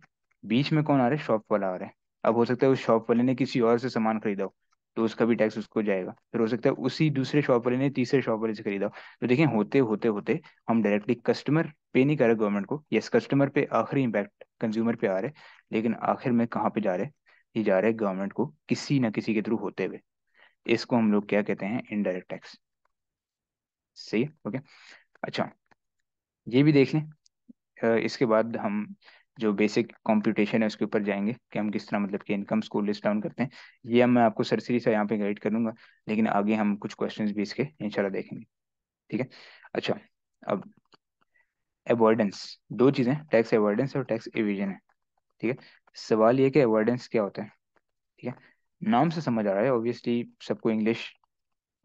बीच में कौन आ रहा है शॉप वाला आ रहा है अब हो सकता है उस शॉप वाले ने किसी और से सामान खरीदा हो तो उसका भी टैक्स उसको जाएगा फिर हो सकता है उसी दूसरे शॉप वाले ने तीसरे शॉप वाले से खरीदा हो तो देखिए होते होते होते हम डायरेक्टली कस्टमर पे नहीं कर रहे गवर्नमेंट को यस कस्टमर पे आखिरी इम्पैक्ट कंज्यूमर पे आ रहे लेकिन आखिर में कहाँ पे जा रहे ही जा रहे हैं गवर्नमेंट को किसी ना किसी के थ्रू होते हुए इसको हम लोग क्या कहते हैं इनडायरेक्ट टैक्स सही ओके अच्छा ये भी देख लें इसके बाद हम जो बेसिक कंप्यूटेशन है उसके ऊपर जाएंगे कि हम किस तरह मतलब कि इनकम को लिस्ट डाउन करते हैं ये मैं आपको सरसरी से यहाँ पे गाइड करूंगा लेकिन आगे हम कुछ क्वेश्चंस भी इसके इंशाल्लाह देखेंगे ठीक है अच्छा अब अवॉइडेंस दो चीज़ें टैक्स अवॉइडेंस और टैक्स इविजन है ठीक है सवाल ये कि अवॉइडेंस क्या होता है ठीक है नाम से समझ आ रहा है ऑब्वियसली सबको इंग्लिश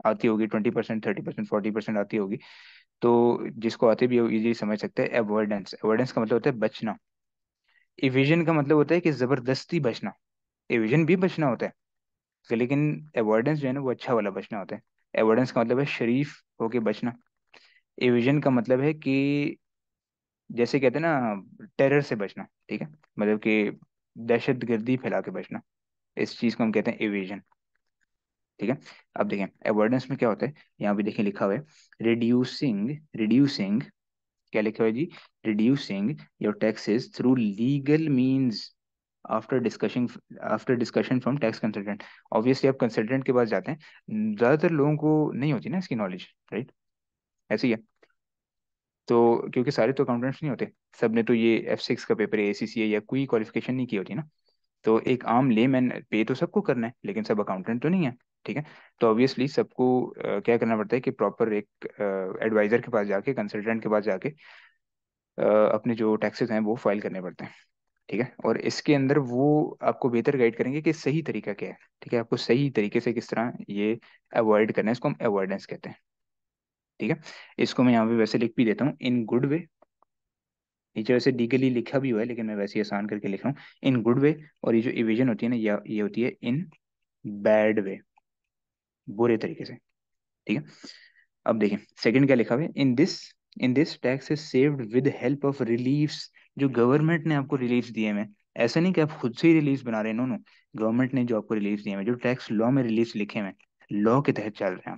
आती होगी twenty percent thirty percent forty percent आती होगी तो जिसको आते भी इजीली समझ सकते हैं अवॉइडेंस अवॉइडेंस का मतलब होता है बचना इविजन का मतलब होता है कि जबरदस्ती बचना इविजन भी बचना होता है लेकिन अवॉइडेंस जो है ना वो अच्छा वाला बचना होता है अवॉइडेंस का मतलब है शरीफ होके बचना एविजन का मतलब है कि जैसे कहते हैं ना टेरर से बचना ठीक है मतलब कि दहशत गर्दी फैला के बचना इस चीज को हम कहते हैं एवेजन ठीक है अब देखें अवॉइडेंस में क्या होता है यहाँ भी देखें लिखा हुआ है रिड्यूसिंग रिड्यूसिंग क्या लिखा हुआ है जी reducing your taxes through legal means After discussing, after discussion from tax consultant, obviously आप consultant के पास जाते हैं ज़्यादातर लोगों को नहीं होती ना इसकी नॉलेज राइट ऐसे ही है तो क्योंकि सारे तो अकाउंटेंट्स नहीं होते सब ने तो ये एफ सिक्स का पेपर ए सी सी या कोई क्वालिफिकेशन नहीं की होती ना तो एक आम ले मैन पे तो सबको करना है लेकिन सब अकाउंटेंट तो नहीं है ठीक है तो ऑब्वियसली सबको क्या करना पड़ता है कि प्रॉपर एक एडवाइजर के पास जाके कंसल्टेंट के पास जाके अपने जो टैक्सेस हैं वो फाइल करने पड़ते हैं ठीक है और इसके अंदर वो आपको बेहतर गाइड करेंगे कि सही तरीका क्या है ठीक है आपको सही तरीके से किस तरह ये अवॉइड करना है इसको हम अवॉइडेंस कहते हैं ठीक है इसको मैं यहाँ पे वैसे लिख भी देता हूँ इन गुड वे नीचे वैसे डीगली लिखा भी हुआ है लेकिन मैं वैसे आसान करके लिख रहा हूँ इन गुड वे और ये जो इविजन होती है ना ये होती है इन बैड वे बुरे तरीके से ठीक है अब देखें सेकंड क्या लिखा हुआ है in this in this tax is saved with help of relief जो गवर्नमेंट ने आपको रिलीफ दिए हैं ऐसा नहीं कि आप खुद से ही रिलीफ बना रहे हैं नो नो गवर्नमेंट ने जो आपको रिलीफ दिए हैं जो टैक्स लॉ में रिलीफ लिखे हैं लॉ के तहत चल रहे हैं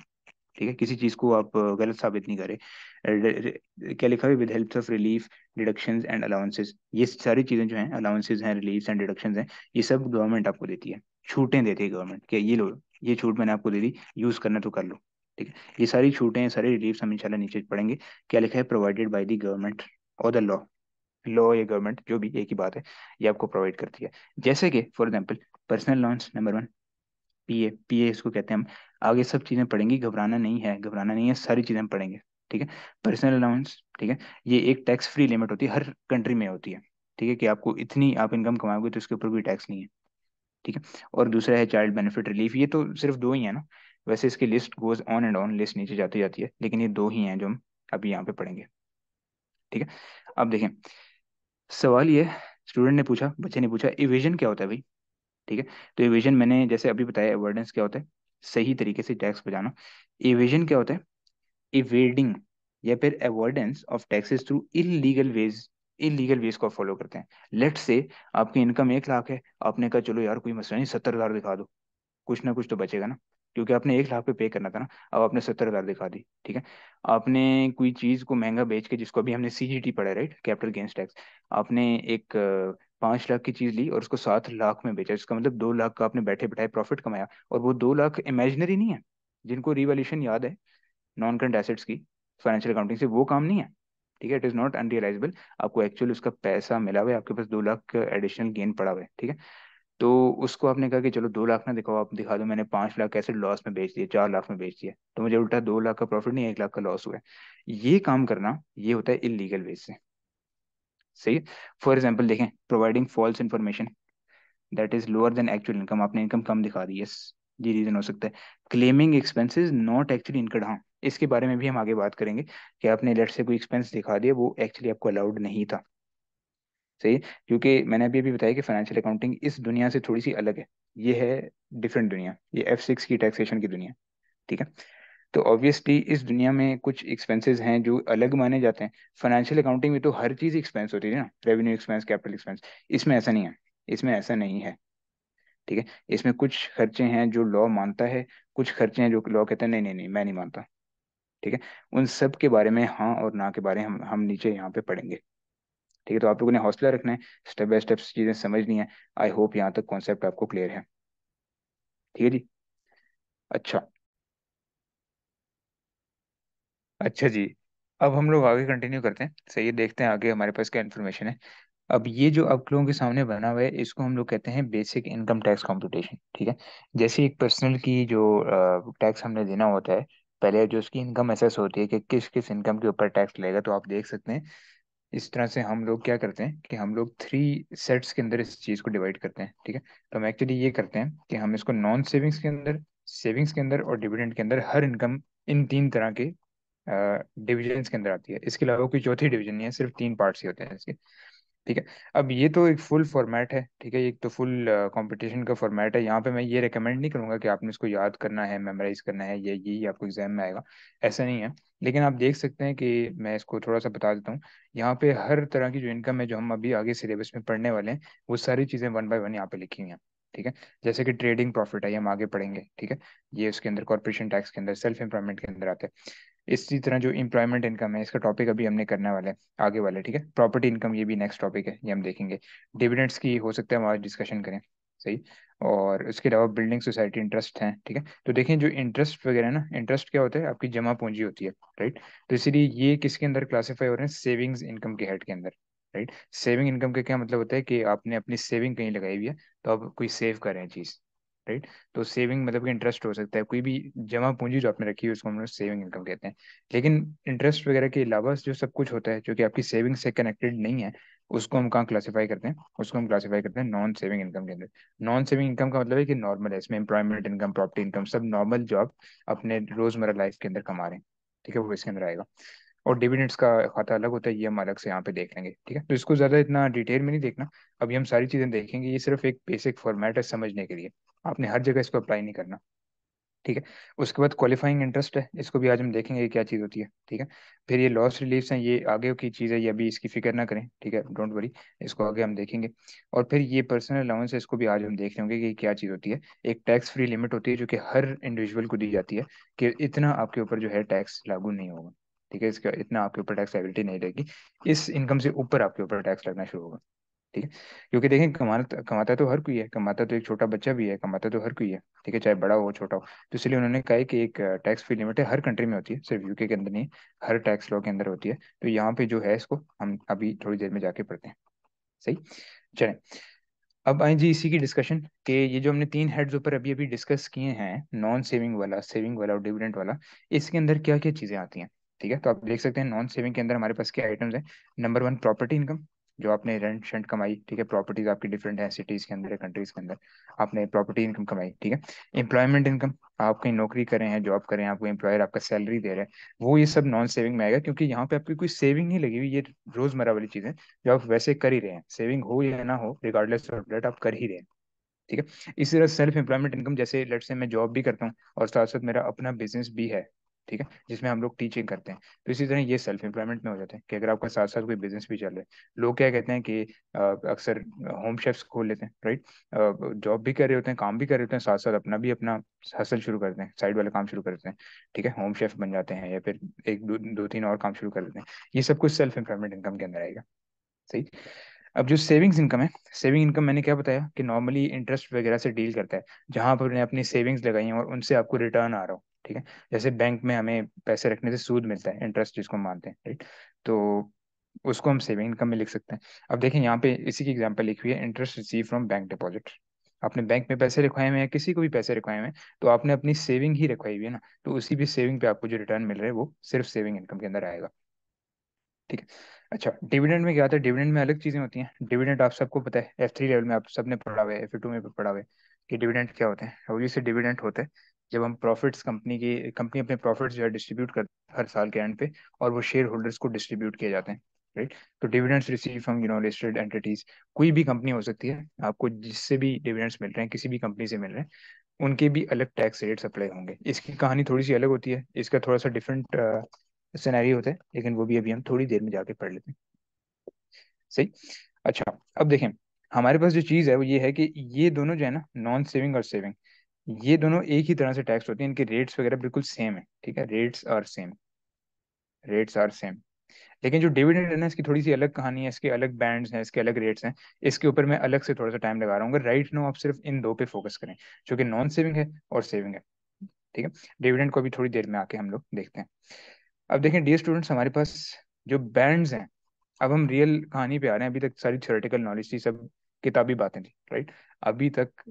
ठीक है किसी चीज को आप गलत साबित नहीं करें क्या लिखा है with help of relief deduction and allowances ये सारी चीजें जो है अलाउंसेज हैं रिलीफ एंड डिडक्शन हैं ये सब गवर्नमेंट आपको देती है छूटें देती है गवर्नमेंट क्या ये लो ये छूट मैंने आपको दे दी यूज करना तो कर लो ठीक है ये सारी छूटें सारे रिलीफ हम इनशाला नीचे पढ़ेंगे क्या लिखा है प्रोवाइडेड बाई दी गवर्नमेंट और द लॉ लॉ या गवर्नमेंट जो भी एक ही बात है ये आपको प्रोवाइड करती है जैसे कि for example personal loans number one PA PA इसको कहते हैं हम आगे सब चीज़ें पढ़ेंगे घबराना नहीं है घबराना नहीं है सारी चीज़ें पढ़ेंगे ठीक है पर्सनल अलाउंस ठीक है ये एक टैक्स फ्री लिमिट होती है हर कंट्री में होती है ठीक है कि आपको इतनी आप इनकम कमाओगे तो इसके ऊपर कोई टैक्स नहीं है ठीक है और दूसरा है चाइल्ड बेनिफिट रिलीफ ये तो सिर्फ दो ही है ना वैसे इसकी list goes on and on list नीचे जाती जाती है लेकिन ये दो ही हैं जो हम अभी यहाँ पे पढ़ेंगे ठीक है अब देखें सवाल ये स्टूडेंट ने पूछा बच्चे ने पूछा इविजन क्या होता है भाई ठीक है तो एवेजन मैंने जैसे अभी बताया अवॉइडेंस क्या होता है सही तरीके से टैक्स बजाना एवेजन क्या होता है इवेडिंग या फिर avoidance of taxes through illegal ways illegal ways को फॉलो करते हैं लेट से आपकी इनकम एक लाख है आपने कहा चलो यार कोई मसला नहीं सत्तर हज़ार दिखा दो कुछ ना कुछ तो बचेगा ना क्योंकि आपने एक लाख पे पे करना था ना अब आपने सत्तर हज़ार दिखा दी ठीक है आपने कोई चीज़ को महंगा बेच के जिसको अभी हमने सीजीटी पढ़ा राइट कैपिटल गेंस टैक्स आपने एक पांच लाख की चीज ली और उसको सात लाख में बेचा इसका मतलब दो लाख का आपने बैठे बैठाए प्रॉफिट कमाया और वो दो लाख इमेजनरी नहीं है जिनको रिवॉल्यूशन याद है नॉन करंट एसेट्स की फाइनेंशियल अकाउंटिंग से वो काम नहीं है ठीक है इट इज नॉट अनरियलाइजेबल आपको एक्चुअली उसका पैसा मिला हुआ है आपके पास दो लाख एडिशनल गेन पड़ा हुआ है ठीक है तो उसको आपने कहा कि चलो दो लाख ना दिखाओ आप दिखा दो मैंने पांच लाख कैसे लॉस में बेच दिया चार लाख में बेच दिया तो मुझे उल्टा दो लाख का प्रॉफिट नहीं एक लाख का लॉस हुआ है ये काम करना ये होता है इलीगल वे से सही फॉर एग्जाम्पल देखें providing false information that is lower than actual income आपने इनकम कम दिखा दी यस ये रीजन हो सकता है claiming expenses not actually incurred हाँ इसके बारे में भी हम आगे बात करेंगे कि आपने लेट से कोई एक्सपेंस दिखा दिया वो एक्चुअली आपको अलाउड नहीं था सही क्योंकि मैंने अभी अभी बताया कि फाइनेंशियल अकाउंटिंग इस दुनिया से थोड़ी सी अलग है ये है डिफरेंट दुनिया ये एफ सिक्स की टैक्सेशन की दुनिया ठीक है तो ऑब्वियसली इस दुनिया में कुछ एक्सपेंसेस हैं जो अलग माने जाते हैं फाइनेंशियल अकाउंटिंग में तो हर चीज एक्सपेंस होती है ना रेवेन्यू एक्सपेंस कैपिटल एक्सपेंस इसमें ऐसा नहीं है इसमें ऐसा नहीं है ठीक है इसमें कुछ खर्चे हैं जो लॉ मानता है कुछ खर्चे हैं जो लॉ कहते हैं नहीं नहीं नहीं मैं नहीं मानता ठीक है उन सब के बारे में हाँ और ना के बारे में हम हम नीचे यहाँ पे पढ़ेंगे ठीक है तो आप लोगों ने हौसला रखना है स्टेप बाय स्टेप चीज़ें समझनी है आई होप यहाँ तक कॉन्सेप्ट आपको क्लियर है ठीक है जी अच्छा अच्छा जी अब हम लोग आगे कंटिन्यू करते हैं सही है देखते हैं आगे हमारे पास क्या इन्फॉर्मेशन है अब ये जो आप लोगों के सामने बना हुआ है इसको हम लोग कहते हैं बेसिक इनकम टैक्स कंप्यूटेशन ठीक है जैसे एक पर्सनल की जो टैक्स हमने देना होता है पहले जो उसकी इनकम एसेस होती है कि किस किस इनकम के ऊपर टैक्स लगेगा तो आप देख सकते हैं इस तरह से हम लोग क्या करते हैं कि हम लोग थ्री सेट्स के अंदर इस चीज़ को डिवाइड करते हैं ठीक है तो हम एक्चुअली ये करते हैं कि हम इसको नॉन सेविंग्स के अंदर सेविंग्स के अंदर और डिविडेंड के अंदर हर इनकम इन तीन तरह के डिविजन्स के अंदर आती है इसके अलावा कोई चौथी डिविजन नहीं है सिर्फ तीन पार्ट्स ही होते हैं इसके ठीक है अब ये तो एक फुल फॉर्मेट है ठीक है एक तो फुल कंपटीशन का फॉर्मेट है यहाँ पे मैं ये रेकमेंड नहीं करूँगा कि आपने इसको याद करना है मेमोराइज करना है ये ये आपको एग्जाम में आएगा ऐसा नहीं है लेकिन आप देख सकते हैं कि मैं इसको थोड़ा सा बता देता हूँ यहाँ पे हर तरह की जो इनकम है जो हम अभी आगे सिलेबस में पढ़ने वाले हैं वो सारी चीज़ें वन बाय वन यहाँ पे लिखी हुई हैं ठीक है जैसे कि ट्रेडिंग प्रॉफिट है हम आगे पढ़ेंगे ठीक है ये उसके अंदर कॉर्पोरेशन टैक्स के अंदर सेल्फ एम्प्लॉयमेंट के अंदर आते हैं इसी तरह जो इम्प्लॉयमेंट इनकम है इसका टॉपिक अभी हमने करने वाले आगे वाले ठीक है प्रॉपर्टी इनकम ये भी नेक्स्ट टॉपिक है ये हम देखेंगे डिविडेंड्स की हो सकता है हम आज डिस्कशन करें सही और उसके अलावा बिल्डिंग सोसाइटी इंटरेस्ट हैं ठीक है तो देखें जो इंटरेस्ट वगैरह ना इंटरेस्ट क्या होता है आपकी जमा पूंजी होती है राइट तो इसीलिए ये किसके अंदर क्लासीफाई हो रहे हैं सेविंग्स इनकम के हेड के अंदर राइट सेविंग इनकम का क्या मतलब होता है कि आपने अपनी सेविंग कहीं लगाई हुई है तो आप कोई सेव करें चीज़ राइट तो सेविंग मतलब कि इंटरेस्ट हो सकता है कोई भी जमा पूंजी जो आपने रखी है उसको हम लोग सेविंग इनकम कहते हैं लेकिन इंटरेस्ट वगैरह के अलावा जो सब कुछ होता है जो कि आपकी सेविंग से कनेक्टेड नहीं है उसको हम कहाँ क्लासीफाई करते हैं उसको हम क्लासीफाई करते हैं नॉन सेविंग इनकम के अंदर नॉन सेविंग इनकम का मतलब है कि नॉर्मल है इसमें एम्प्लॉयमेंट इनकम प्रॉपर्टी इनकम सब नॉर्मल जो आप अपने रोजमर्रा लाइफ के अंदर कमा रहे हैं ठीक है वो इसके अंदर आएगा और डिविडेंड्स का खाता अलग होता है ये हम अलग से यहाँ पे देख लेंगे ठीक है तो इसको ज़्यादा इतना डिटेल में नहीं देखना अभी हम सारी चीज़ें देखेंगे ये सिर्फ एक बेसिक फॉर्मेट है समझने के लिए आपने हर जगह इसको अप्लाई नहीं करना ठीक है उसके बाद क्वालिफाइंग इंटरेस्ट है इसको भी आज हम देखेंगे क्या चीज़ होती है ठीक है फिर ये लॉस रिलीफ है ये आगे की चीज़ है ये अभी इसकी फिक्र ना करें ठीक है डोंट वरी इसको आगे हम देखेंगे और फिर ये पर्सनल अलाउंस है इसको भी आज हम देख लेंगे कि क्या चीज़ होती है एक टैक्स फ्री लिमिट होती है जो कि हर इंडिविजुअल को दी जाती है कि इतना आपके ऊपर जो है टैक्स लागू नहीं होगा ठीक है इसका इतना आपके ऊपर टैक्स लाइबिलिटी नहीं रहेगी इस इनकम से ऊपर आपके ऊपर टैक्स लगना शुरू होगा ठीक है क्योंकि देखें कमाना तो, कमाता तो हर कोई है कमाता तो एक छोटा बच्चा भी है कमाता तो हर कोई है ठीक है चाहे बड़ा हो छोटा हो तो इसलिए उन्होंने कहा है कि एक टैक्स फ्री लिमिट है हर कंट्री में होती है सिर्फ यूके के अंदर नहीं हर टैक्स लॉ के अंदर होती है तो यहाँ पे जो है इसको हम अभी थोड़ी देर में जाके पढ़ते हैं सही चले अब आए जी इसी की डिस्कशन के ये जो हमने तीन हेड्स ऊपर अभी अभी डिस्कस किए हैं नॉन सेविंग वाला सेविंग वाला और डिविडेंट वाला इसके अंदर क्या क्या चीज़ें आती हैं ठीक है तो आप देख सकते हैं नॉन सेविंग के अंदर हमारे पास क्या आइटम्स हैं नंबर वन प्रॉपर्टी इनकम जो आपने रेंट शेंट कमाई ठीक है प्रॉपर्टीज आपकी डिफरेंट है सिटीज के अंदर कंट्रीज के अंदर आपने प्रॉपर्टी इनकम कमाई ठीक है एम्प्लॉयमेंट इनकम आप कहीं नौकरी कर रहे हैं जॉब कर रहे हैं आपको एम्प्लॉयर आपका सैलरी दे रहे हैं वो ये सब नॉन सेविंग में आएगा क्योंकि यहाँ पे आपकी कोई सेविंग नहीं लगी हुई ये रोजमर्रा वाली चीजें जो आप वैसे कर ही रहे हैं सेविंग हो या ना हो रिगार्डलेस ऑफ डेट आप कर ही रहे हैं ठीक है इसी तरह सेल्फ एम्प्लॉयमेंट इनकम जैसे लेट से मैं जॉब भी करता हूँ और साथ साथ मेरा अपना बिजनेस भी है ठीक है जिसमें हम लोग टीचिंग करते हैं तो इसी तरह ये सेल्फ एम्प्लॉयमेंट में हो जाते हैं कि अगर आपका साथ साथ कोई बिजनेस भी चल रहा है लोग क्या कहते हैं कि अक्सर होम शेफ्स खोल लेते हैं राइट जॉब भी कर रहे होते हैं काम भी कर रहे होते हैं साथ साथ अपना भी अपना हसल शुरू करते हैं साइड वाला काम शुरू करते हैं ठीक है होम शेफ बन जाते हैं या फिर एक दो दो तीन और काम शुरू कर लेते हैं ये सब कुछ सेल्फ एम्प्लॉयमेंट इनकम के अंदर आएगा सही अब जो सेविंग्स इनकम है सेविंग इनकम मैंने क्या बताया कि नॉर्मली इंटरेस्ट वगैरह से डील करता है जहां पर उन्हें अपनी सेविंग्स लगाई हैं और उनसे आपको रिटर्न आ रहा हो ठीक है जैसे बैंक में हमें पैसे रखने से सूद मिलता है इंटरेस्ट जिसको हम मानते हैं राइट तो उसको हम सेविंग इनकम में लिख सकते हैं अब देखें यहाँ पे इसी की एग्जाम्पल लिखी हुई है interest receive from bank deposit आपने बैंक में पैसे रखवाए हुए हैं किसी को भी पैसे रखवाए हुए हैं तो आपने अपनी सेविंग ही रखवाई हुई है ना तो उसी भी सेविंग पे आपको जो रिटर्न मिल रहा है वो सिर्फ सेविंग इनकम के अंदर आएगा ठीक है अच्छा डिविडेंड में क्या होता है डिविडेंड में अलग चीजें होती हैं डिविडेंड आप सबको पता है एफ थ्री लेवल में आप सबने पढ़ा हुआ है एफ टू में पढ़ा हुआ है कि डिविडेंड क्या होते हैं और जिससे डिविडेंड होते हैं जब हम प्रॉफिट्स कंपनी के कंपनी अपने प्रॉफिट्स जो है डिस्ट्रीब्यूट कर हर साल के एंड पे और वो शेयर होल्डर्स को डिस्ट्रीब्यूट किए जाते हैं राइट तो dividends receive from you know listed entities कोई भी कंपनी हो सकती है आपको जिससे भी डिविडेंड्स मिल रहे हैं किसी भी कंपनी से मिल रहे हैं उनके भी अलग टैक्स रेट अप्लाई होंगे इसकी कहानी थोड़ी सी अलग होती है इसका थोड़ा सा डिफरेंट सिनेरियो होता है लेकिन वो भी अभी हम थोड़ी देर में जाके पढ़ लेते हैं सही अच्छा अब देखें हमारे पास जो चीज़ है वो ये है कि ये दोनों जो है ना नॉन सेविंग और सेविंग ये दोनों एक ही तरह से टैक्स होते हैं इनके रेट्स वगैरह बिल्कुल सेम है ठीक है rates are same rates are same लेकिन जो डिविडेंड है ना इसकी थोड़ी सी अलग कहानी है इसके अलग बैंड्स हैं इसके अलग रेट्स हैं इसके ऊपर मैं अलग से थोड़ा सा टाइम लगा रहा हूँ राइट नो आप सिर्फ इन दो पे फोकस करें जो कि नॉन सेविंग है और सेविंग है ठीक है डिविडेंड को भी थोड़ी देर में आके हम लोग देखते हैं अब देखें डी स्टूडेंट्स हमारे पास जो बैंड हैं अब हम रियल कहानी पे आ रहे हैं अभी तक सारी थियोरेटिकल नॉलेज थी सब किताबी बातें थी राइट अभी तक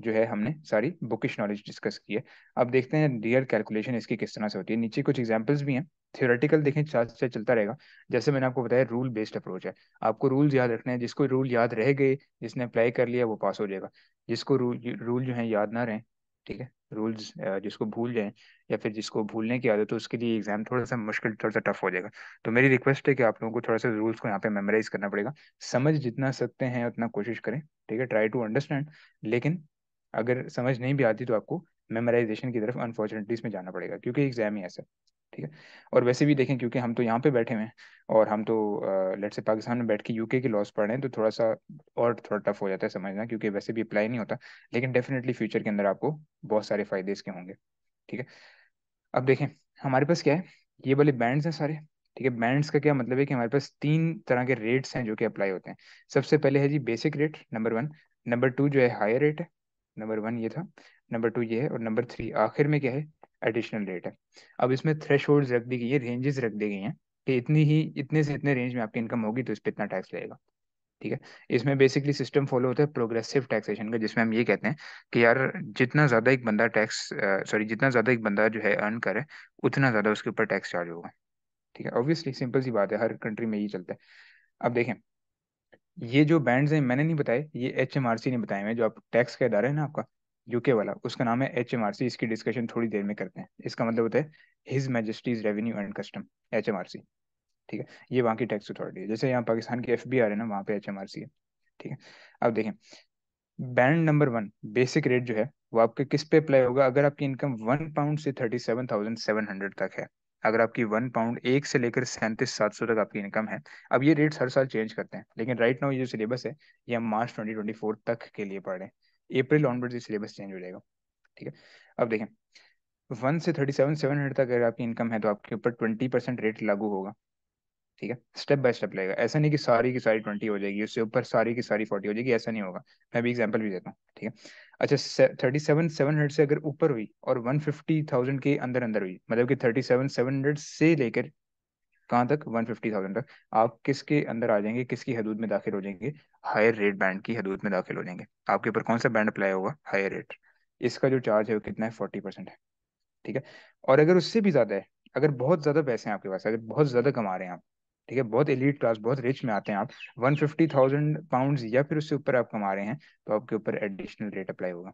जो है हमने सारी बुकिश नॉलेज डिस्कस की है अब देखते हैं रियल कैलकुलेशन इसकी किस तरह से होती है नीचे कुछ एग्जांपल्स भी हैं थियोरेटिकल देखें चार चलता रहेगा जैसे मैंने आपको बताया रूल बेस्ड अप्रोच है आपको रूल्स याद रखने हैं जिसको रूल याद रह गए जिसने अप्लाई कर लिया वो पास हो जाएगा जिसको रूल रूल जो है याद ना रहे ठीक है रूल्स जिसको भूल जाए या फिर जिसको भूलने की आदत हो उसके लिए एग्जाम थोड़ा सा मुश्किल थोड़ा सा टफ हो जाएगा तो मेरी रिक्वेस्ट है कि आप लोगों को थोड़ा सा रूल्स को यहाँ पे मेमोराइज करना पड़ेगा समझ जितना सकते हैं उतना कोशिश करें ठीक है ट्राई टू अंडरस्टैंड लेकिन अगर समझ नहीं भी आती तो आपको मेमोराइजेशन की तरफ अनफॉर्चुनेटली इसमें जाना पड़ेगा क्योंकि एग्जाम ही ऐसा ठीक है और वैसे भी देखें क्योंकि हम तो यहाँ पे बैठे हुए हैं और हम तो लेट से पाकिस्तान में बैठ के यूके के लॉस पढ़ रहे हैं तो थोड़ा सा और थोड़ा टफ हो जाता है समझना क्योंकि वैसे भी अप्लाई नहीं होता लेकिन डेफिनेटली फ्यूचर के अंदर आपको बहुत सारे फायदे इसके होंगे ठीक है अब देखें हमारे पास क्या है ये वाले बैंड्स हैं सारे ठीक है बैंड्स का क्या मतलब है कि हमारे पास तीन तरह के रेट्स हैं जो कि अप्लाई होते हैं सबसे पहले है जी basic rate number one number two जो है हायर रेट है नंबर वन ये था नंबर टू ये है और नंबर थ्री आखिर में क्या है एडिशनल रेट है अब इसमें थ्रेश रख दी गई है रेंजेस रख दी गई हैं कि इतनी ही इतने से इतने रेंज में आपकी इनकम होगी तो इस पर इतना टैक्स लगेगा ठीक है इसमें बेसिकली सिस्टम फॉलो होता है प्रोग्रेसिव टैक्सेशन का जिसमें हम ये कहते हैं कि यार जितना ज़्यादा एक बंदा टैक्स सॉरी जितना ज़्यादा एक बंदा जो है अर्न करे उतना ज़्यादा उसके ऊपर टैक्स चार्ज होगा ठीक है ऑब्वियसली सिंपल सी बात है हर कंट्री में ये चलता है अब देखें ये जो बैंड्स हैं मैंने नहीं बताए ये एच एम आर सी ने बताए हैं जो आप टैक्स का इदारा है ना आपका यूके वाला उसका नाम है एच एम आर सी इसकी डिस्कशन थोड़ी देर में करते हैं इसका मतलब होता है his majesty's revenue and custom H M R C ठीक है ये वहाँ की टैक्स अथॉरिटी है जैसे यहाँ पाकिस्तान की एफ बी आर है ना वहाँ पे एच एम आर सी है ठीक है अब देखें band number one basic rate जो है वो आपके किस पे अप्लाई होगा अगर आपकी इनकम वन पाउंड से thirty seven thousand seven hundred तक है अगर आपकी वन पाउंड एक से लेकर सैंतीस सात सौ तक आपकी इनकम है अब ये रेट्स हर साल चेंज करते हैं लेकिन राइट नाउ ये जो सिलेबस है ये हम मार्च ट्वेंटी ट्वेंटी फोर तक के लिए पढ़ रहे हैं अप्रैल ऑनवर्ड ये सिलेबस चेंज हो जाएगा ठीक है अब देखें वन से थर्टी सेवन सेवन हंड्रेड तक अगर आपकी इनकम है तो आपके ऊपर ट्वेंटी परसेंट रेट लागू होगा ठीक है स्टेप बाय स्टेप लेगा ऐसा नहीं कि सारी की सारी ट्वेंटी हो जाएगी उससे ऊपर सारी की सारी फोर्टी हो जाएगी ऐसा नहीं होगा मैं भी एग्जाम्पल भी देता हूँ ठीक है अच्छा थर्टी सेवन सेवन हंड्रेड से अगर ऊपर हुई और वन फिफ्टी थाउजेंड के अंदर अंदर हुई मतलब कि थर्टी सेवन सेवन हंड्रेड से लेकर कहाँ तक वन फिफ्टी थाउजेंड तक आप किसके अंदर आ जाएंगे किसकी हदूद में दाखिल हो जाएंगे हायर रेट बैंड की हदूद में दाखिल हो जाएंगे आपके ऊपर कौन सा बैंड अप्लाई होगा हायर रेट इसका जो चार्ज है वो कितना है फोर्टी परसेंट है ठीक है और अगर उससे भी ज्यादा है अगर बहुत ज्यादा पैसे हैं आपके पास अगर बहुत ज्यादा कमा रहे हैं आप ठीक है बहुत एलिट क्लास बहुत रिच में आते हैं आप वन फिफ्टी थाउजेंड पाउंड या फिर उससे ऊपर आप कमा रहे हैं तो आपके ऊपर एडिशनल रेट अप्लाई होगा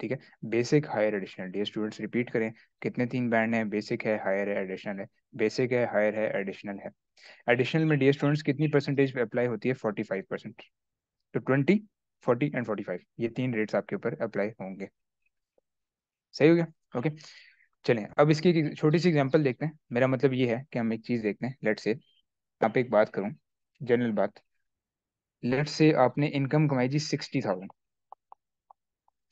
ठीक है बेसिक हायर एडिशनल ये स्टूडेंट्स रिपीट करें कितने तीन बैंड हैं बेसिक है हायर है एडिशनल है बेसिक है हायर है एडिशनल है एडिशनल में डी स्टूडेंट्स कितनी परसेंटेज पे अप्लाई होती है फोर्टी फाइव परसेंट तो twenty forty and forty five ये तीन रेट्स आपके ऊपर अप्लाई होंगे सही हो गया ओके चलें अब इसकी छोटी सी एग्जांपल देखते हैं मेरा मतलब ये है कि हम एक चीज़ देखते हैं लेट से आप एक बात करूं जनरल बात लेट से आपने इनकम कमाई जी सिक्सटी थाउजेंड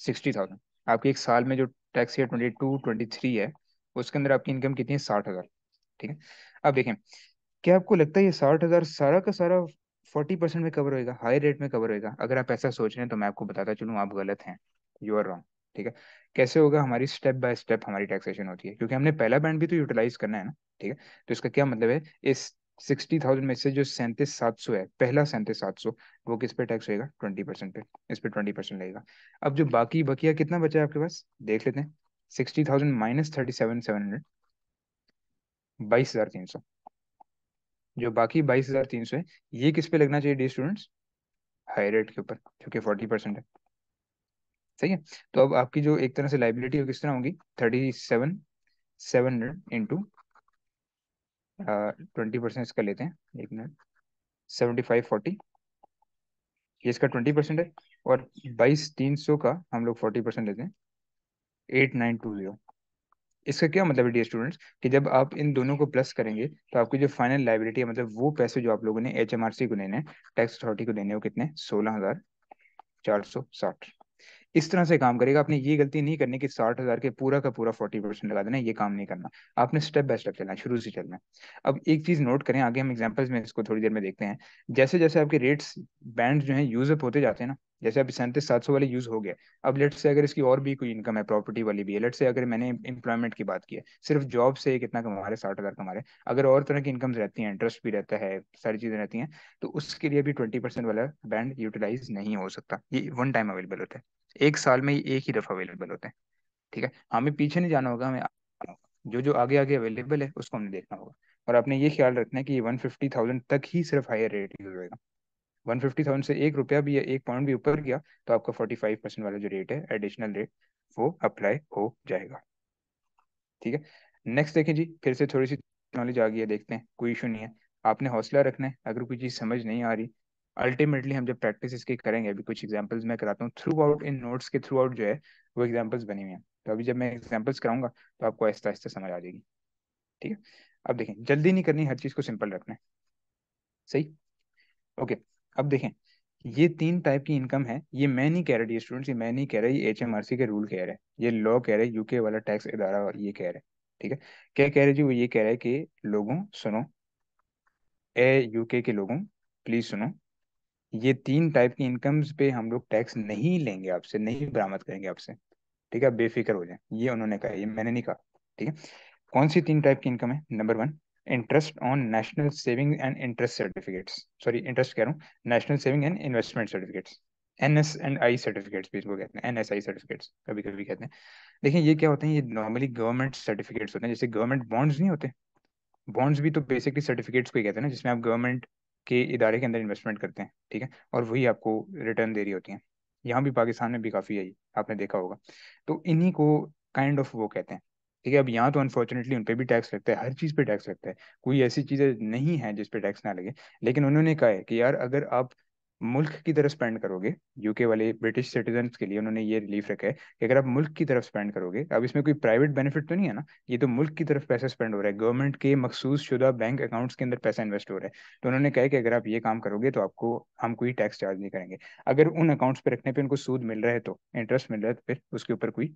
सिक्सटी थाउजेंड आपके एक साल में जो tax year twenty two twenty three है उसके अंदर आपकी इनकम कितनी है साठ हज़ार ठीक है अब देखें क्या आपको लगता है ये साठ हज़ार सारा का सारा फोर्टी परसेंट में कवर होएगा हाई रेट में कवर होएगा अगर आप ऐसा सोच रहे हैं तो मैं आपको बताता चलूँ आप गलत हैं यू आर रॉन्ग ठीक है कैसे होगा हमारी स्टेप बाय स्टेप हमारी टैक्सेशन होती है क्योंकि हमने पहला बैंड भी तो यूटिलाइज करना है ना ठीक है तो इसका क्या मतलब है इस सिक्सटी थाउजेंड में से जो सैंतीस सात सौ है पहला सैंतीस सात सौ वो किस पे टैक्स होगा ट्वेंटी परसेंट पे इस पे ट्वेंटी परसेंट लगेगा अब जो बाकी बकिया कितना बचा है आपके पास देख लेते हैं sixty thousand minus thirty seven seven hundred बाईस हजार तीन सौ जो बाकी बाईस हजार तीन सौ है ये किस पे लगना चाहिए डी स्टूडेंट्स हाई रेट के ऊपर क्योंकि फोर्टी परसेंट है सही है तो अब आपकी जो एक तरह से लाइबिलिटी किस तरह होगी thirty seven seven hundred into twenty percent इसका लेते हैं एक मिनट सेवेंटी फाइव फोर्टी ये इसका ट्वेंटी परसेंट है और बाईस तीन सौ का हम लोग फोर्टी परसेंट लेते हैं एट नाइन टू जीरो इसका क्या मतलब है डी स्टूडेंट्स कि जब आप इन दोनों को प्लस करेंगे तो आपकी जो फाइनल लाइबिलिटी है मतलब वो पैसे जो आप लोगों ने एच को देने टैक्स अथॉरिटी को देने वो कितने सोलह हजार चार सौ साठ इस तरह से काम करेगा आपने ये गलती नहीं करनी कि साठ हजार के पूरा का पूरा फोर्टी परसेंट लगा देना ये काम नहीं करना आपने स्टेप बाय स्टेप चलना है शुरू से चलना अब एक चीज नोट करें आगे हम एग्जाम्पल्स में इसको थोड़ी देर में देखते हैं जैसे जैसे आपके रेट्स बैंड जो है यूजअप होते जाते हैं ना जैसे अभी सैंतीस सात सौ वाले यूज हो गए अब लेट से अगर इसकी और भी कोई इनकम है प्रॉपर्टी वाली भी है लेट से अगर मैंने एम्प्लॉयमेंट की बात की है सिर्फ जॉब से कितना कमा रहे साठ हज़ार कमा रहे अगर और तरह की इनकम्स रहती हैं इंटरेस्ट भी रहता है सारी चीज़ें रहती हैं तो उसके लिए भी ट्वेंटी परसेंट वाला बैंड यूटिलाइज नहीं हो सकता ये वन टाइम अवेलेबल होता है एक साल में एक ही दफ़ा अवेलेबल होते हैं ठीक है हमें पीछे नहीं जाना होगा हमें जो जो आगे आगे अवेलेबल है उसको हमें देखना होगा और आपने ये ख्याल रखना है कि वन फिफ्टी थाउजेंड तक ही सिर्फ हायर रेट यूज होगा वन फिफ्टी थाउजेंड से एक रुपया भी या एक पॉइंट भी ऊपर गया तो आपका फोर्टी फाइव परसेंट वाला जो रेट है एडिशनल रेट वो अप्लाई हो जाएगा ठीक है नेक्स्ट देखें जी फिर से थोड़ी सी नॉलेज आ गई है देखते हैं कोई इशू नहीं है आपने हौसला रखना है अगर कोई चीज़ समझ नहीं आ रही अल्टीमेटली हम जब प्रैक्टिस इसके करेंगे अभी कुछ एग्जाम्पल्स मैं कराता हूँ थ्रू आउट इन नोट्स के थ्रू आउट जो है वो एग्जाम्पल्स बनी हुई हैं तो अभी जब मैं एग्जाम्पल्स कराऊंगा तो आपको आहिस्ता आहिस्ता समझ आ जाएगी ठीक है अब देखें जल्दी नहीं करनी हर चीज़ को सिंपल रखना है सही ओके अब देखें ये तीन टाइप की इनकम है ये मैं नहीं कह रहा डी स्टूडेंट्स ये मैं नहीं कह रहा ये एच के रूल कह रहे हैं ये लॉ कह रहे हैं यूके वाला टैक्स इदारा ये कह रहे हैं ठीक है क्या कह रहे जी वो ये कह रहे हैं कि लोगों सुनो ए यूके के लोगों प्लीज सुनो ये तीन टाइप की इनकम्स पे हम लोग टैक्स नहीं लेंगे आपसे नहीं बरामद करेंगे आपसे ठीक है बेफिक्र हो जाए ये उन्होंने कहा ये मैंने नहीं कहा ठीक है कौन सी तीन टाइप की इनकम है number one interest on national saving and interest certificates sorry interest कह रहा हूँ national saving and investment certificates N S and I certificates भी इसको कहते हैं एन एस आई सर्टिफिकेट्स कभी कभी कहते हैं देखिए ये क्या होते हैं ये नॉर्मली गवर्नमेंट सर्टिफिकेट्स होते हैं जैसे गवर्नमेंट बॉन्ड्स नहीं होते बॉन्ड्स भी तो बेसिकली सर्टिफिकेट्स को ही कहते हैं ना जिसमें आप गवर्नमेंट के इदारे के अंदर इन्वेस्टमेंट करते हैं ठीक है और वही आपको रिटर्न दे रही होती है यहाँ भी पाकिस्तान में भी काफ़ी आई आपने देखा होगा तो इन्हीं को काइंड kind ऑफ of वो कहते हैं ठीक है अब यहाँ तो अनफॉर्चुनेटली उन पर भी टैक्स लगता है हर चीज़ पे टैक्स लगता है कोई ऐसी चीज़ें नहीं है जिसपे टैक्स ना लगे लेकिन उन्होंने कहा है कि यार अगर आप मुल्क की तरफ स्पेंड करोगे यूके वाले ब्रिटिश सिटीजन के लिए उन्होंने ये रिलीफ रखा है कि अगर आप मुल्क की तरफ स्पेंड करोगे अब इसमें कोई प्राइवेट बेनिफिट तो नहीं है ना ये तो मुल्क की तरफ पैसा स्पेंड हो रहा है गवर्नमेंट के मखसूस शुदा बैंक अकाउंट्स के अंदर पैसा इन्वेस्ट हो रहा है तो उन्होंने कहा कि अगर आप ये काम करोगे तो आपको हम कोई टैक्स चार्ज नहीं करेंगे अगर उन अकाउंट्स पर रखने पर उनको सूद मिल रहा है तो इंटरेस्ट मिल रहा है तो फिर उसके ऊपर कोई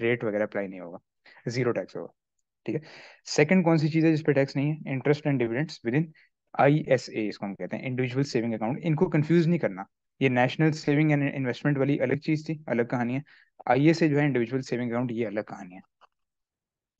रेट वगैरह अप्लाई नहीं होगा जीरो टैक्स होगा ठीक है सेकंड कौन सी चीज है जिसपे टैक्स नहीं है interest and dividends within I S A इसको हम कहते हैं इंडिविजुअल सेविंग अकाउंट इनको कंफ्यूज नहीं करना ये नेशनल सेविंग एंड इन्वेस्टमेंट वाली अलग चीज थी अलग कहानी है आई एस ए जो है इंडिविजुअल सेविंग अकाउंट ये अलग कहानी है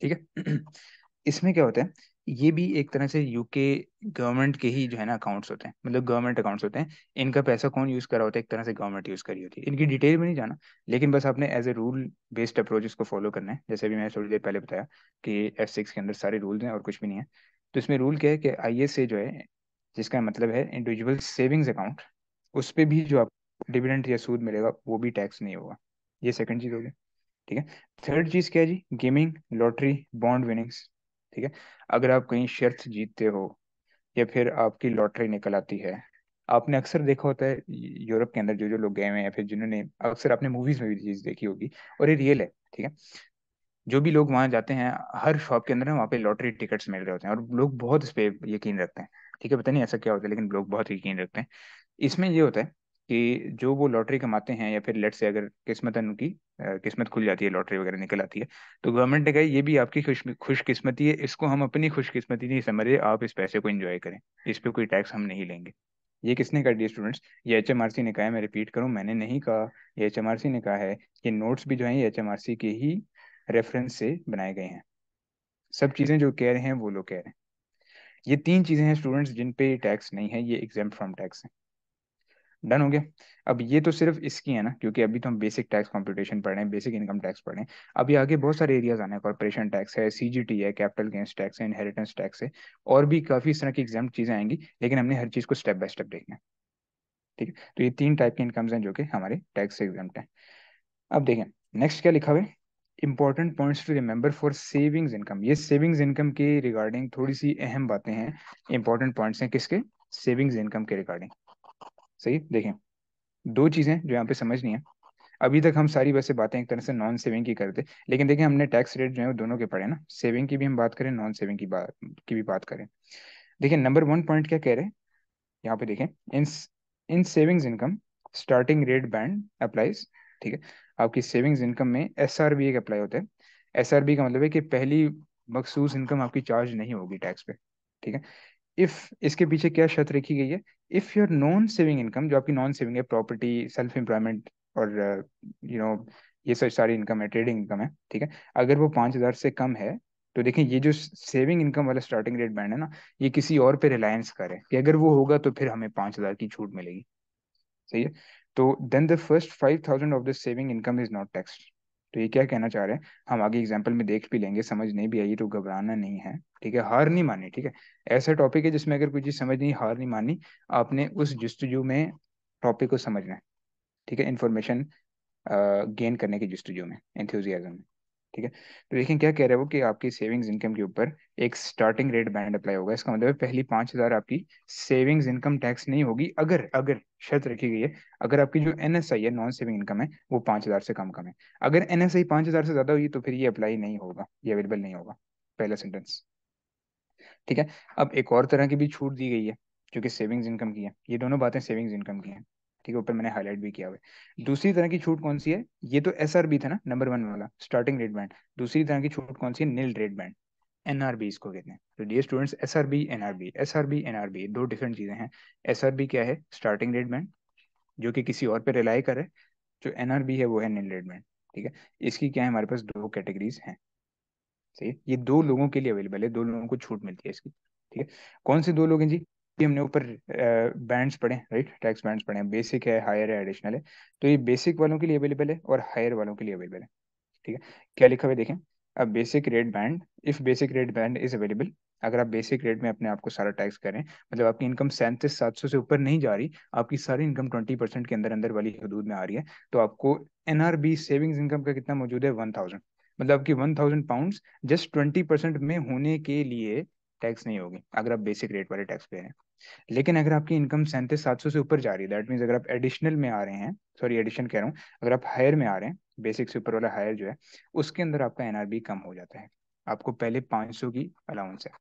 ठीक है इसमें क्या होता है ये भी एक तरह से यूके गवर्नमेंट के ही जो है ना अकाउंट्स होते हैं मतलब गवर्नमेंट अकाउंट्स होते हैं इनका पैसा कौन यूज करा होता है एक तरह से गवर्नमेंट यूज करी होती है इनकी डिटेल में नहीं जाना लेकिन बस आपने as a rule based approach इसको फॉलो करना है जैसे अभी मैंने थोड़ी देर पहले बताया कि एफ सिक्स के अंदर सारे रूल्स हैं और कुछ भी नहीं है तो इसमें रूल क्या है कि आई से जो है जिसका मतलब है इंडिविजुअल सेविंग्स अकाउंट उस पर भी जो आप डिविडेंट या सूद मिलेगा वो भी टैक्स नहीं होगा ये सेकेंड चीज होगी ठीक है थर्ड चीज क्या है जी गेमिंग लॉटरी बॉन्ड विनिंग्स ठीक है अगर आप कहीं शर्त जीतते हो या फिर आपकी लॉटरी निकल आती है आपने अक्सर देखा होता है यूरोप के अंदर जो जो लोग गए हुए हैं फिर जिन्होंने अक्सर आपने मूवीज में भी चीज देखी होगी और ये रियल है ठीक है जो भी लोग वहां जाते हैं हर शॉप के अंदर वहाँ पे लॉटरी टिकट्स मिल रहे होते हैं और लोग बहुत इस पर यकीन रखते हैं ठीक है पता नहीं ऐसा क्या होता है लेकिन लोग बहुत यकीन रखते हैं इसमें ये होता है कि जो वो लॉटरी कमाते हैं या फिर लेट से अगर किस्मत उनकी किस्मत खुल जाती है लॉटरी वगैरह निकल आती है तो गवर्नमेंट ने कहा ये भी आपकी खुश खुशकिस्मती है इसको हम अपनी खुशकिस्मती नहीं समझे आप इस पैसे को इन्जॉय करें इस पर कोई टैक्स हम नहीं लेंगे ये किसने कर दिया स्टूडेंट्स ये एच एम आर सी ने कहा है मैं रिपीट करूँ मैंने नहीं कहा ये एच ने कहा है ये नोट्स भी जो है एच एम आर सी के ही रेफरेंस से बनाए गए हैं सब चीज़ें जो कह रहे हैं वो लोग कह रहे हैं ये तीन चीज़ें हैं स्टूडेंट्स जिन पे टैक्स नहीं है ये एग्जाम फ्रॉम टैक्स है डन हो गया अब ये तो सिर्फ इसकी है ना क्योंकि अभी तो हम बेसिक टैक्स कंप्यूटेशन पढ़ रहे हैं बेसिक इनकम टैक्स पढ़ रहे हैं अभी आगे बहुत सारे एरियाज आने हैं कॉर्पोरेशन टैक्स है सीजीटी है कैपिटल गेंस टैक्स है इनहेरिटेंस टैक्स है और भी काफी इस तरह की एग्जाम चीजें आएंगी लेकिन हमने हर चीज को स्टेप बाय स्टेप देखना है ठीक है तो ये तीन टाइप के इनकम्स हैं जो कि हमारे टैक्स से एग्जाम हैं अब देखें नेक्स्ट क्या लिखा हुआ है important points to remember for savings income ये सेविंग्स इनकम के रिगार्डिंग थोड़ी सी अहम बातें हैं इंपॉर्टेंट पॉइंट्स हैं किसके सेविंग्स इनकम के रिगार्डिंग सही देखें दो चीज़ें जो यहाँ पे समझनी है अभी तक हम सारी वैसे बातें एक तरह से नॉन सेविंग की करते लेकिन देखिए हमने टैक्स रेट जो है वो दोनों के पढ़े ना सेविंग की भी हम बात करें नॉन सेविंग की बात की भी बात करें देखिए नंबर वन पॉइंट क्या कह रहे हैं यहाँ पे देखें in in savings income starting rate band applies ठीक है आपकी सेविंग्स इनकम में एस आर बी एक अप्लाई होता है एस आर बी का मतलब है कि पहली मखसूस इनकम आपकी चार्ज नहीं होगी टैक्स पे ठीक है इफ इसके पीछे क्या शर्त रखी गई है if your non saving income जो आपकी नॉन सेविंग है प्रॉपर्टी सेल्फ एम्प्लॉयमेंट और you uh, know you know, ये सब सारी इनकम है ट्रेडिंग इनकम है ठीक है अगर वो पांच हज़ार से कम है तो देखें ये जो सेविंग इनकम वाला स्टार्टिंग रेट बैंड है ना ये किसी और पे रिलायंस करे कि अगर वो होगा तो फिर हमें पांच हज़ार की छूट मिलेगी सही है तो then the first five thousand of the saving income is not tax तो ये क्या कहना चाह रहे हैं हम आगे एग्जाम्पल में देख भी लेंगे समझ नहीं भी आई तो घबराना नहीं है ठीक है हार नहीं मानी ठीक है ऐसा टॉपिक है जिसमें अगर कोई चीज समझ नहीं हार नहीं मानी आपने उस जस्तुजू में टॉपिक को समझना है ठीक है इन्फॉर्मेशन गेन करने की जस्तुजू में एंथ्यूजियाजम में ठीक है तो देखें क्या कह रहे हो कि आपकी सेविंग्स इनकम के ऊपर एक स्टार्टिंग रेट बैंड अप्लाई होगा इसका मतलब है पहली पांच हजार आपकी सेविंग्स इनकम टैक्स नहीं होगी अगर अगर शर्त रखी गई है अगर आपकी जो एन है नॉन सेविंग इनकम है वो पांच हजार से कम कम है अगर एन एस पांच हजार से ज्यादा हुई तो फिर ये अप्लाई नहीं होगा ये अवेलेबल नहीं होगा पहला सेंटेंस ठीक है अब एक और तरह की भी छूट दी गई है जो कि सेविंग्स इनकम की है ये दोनों बातें सेविंग्स इनकम की है ठीक है ऊपर मैंने हाईलाइट भी किया हुआ है दूसरी तरह की छूट कौन सी है ये तो एस था ना नंबर वन वाला स्टार्टिंग रेट बैंड दूसरी तरह की छूट कौन सी है नील रेट बैंड एनआरबी इसको कहते हैं तो dear students S R B NRB S R B NRB दो डिफरेंट चीजें हैं एस आर बी क्या है स्टार्टिंग रेट बैंड जो कि किसी और पे रिलाई करे जो एनआरबी है वो है नील रेट बैंड ठीक है इसकी क्या है हमारे पास दो कैटेगरीज हैं सही ये दो लोगों के लिए अवेलेबल है दो लोगों को छूट मिलती है इसकी ठीक है कौन से दो लोग हैं जी कि हमने ऊपर बैंड्स पढ़े राइट टैक्स बैंड्स पढ़े हैं बेसिक है हायर है एडिशनल है तो ये बेसिक वालों के लिए अवेलेबल है और हायर वालों के लिए अवेलेबल है ठीक है क्या लिखा हुआ देखें अब basic rate band if basic rate band is available अगर आप बेसिक रेट में अपने आप को सारा टैक्स करें मतलब आपकी इनकम सैंतीस सात सौ से ऊपर नहीं जा रही आपकी सारी इनकम ट्वेंटी परसेंट के अंदर अंदर वाली हदूद में आ रही है तो आपको एनआरबी सेविंग्स इनकम का कितना मौजूद है वन थाउजेंड मतलब आपकी one thousand pound just twenty percent में होने के लिए टैक्स नहीं होगी अगर आप बेसिक रेट वाले टैक्स पे हैं लेकिन अगर आपकी इनकम सैंतीस सात सौ से ऊपर जा रही है दैट मीन्स अगर आप एडिशनल में आ रहे हैं सॉरी एडिशन कह रहा हूँ अगर आप हायर में आ रहे हैं बेसिक से ऊपर वाला हायर जो है उसके अंदर आपका एनआरबी कम हो जाता है आपको पहले पाँच सौ की अलाउंस है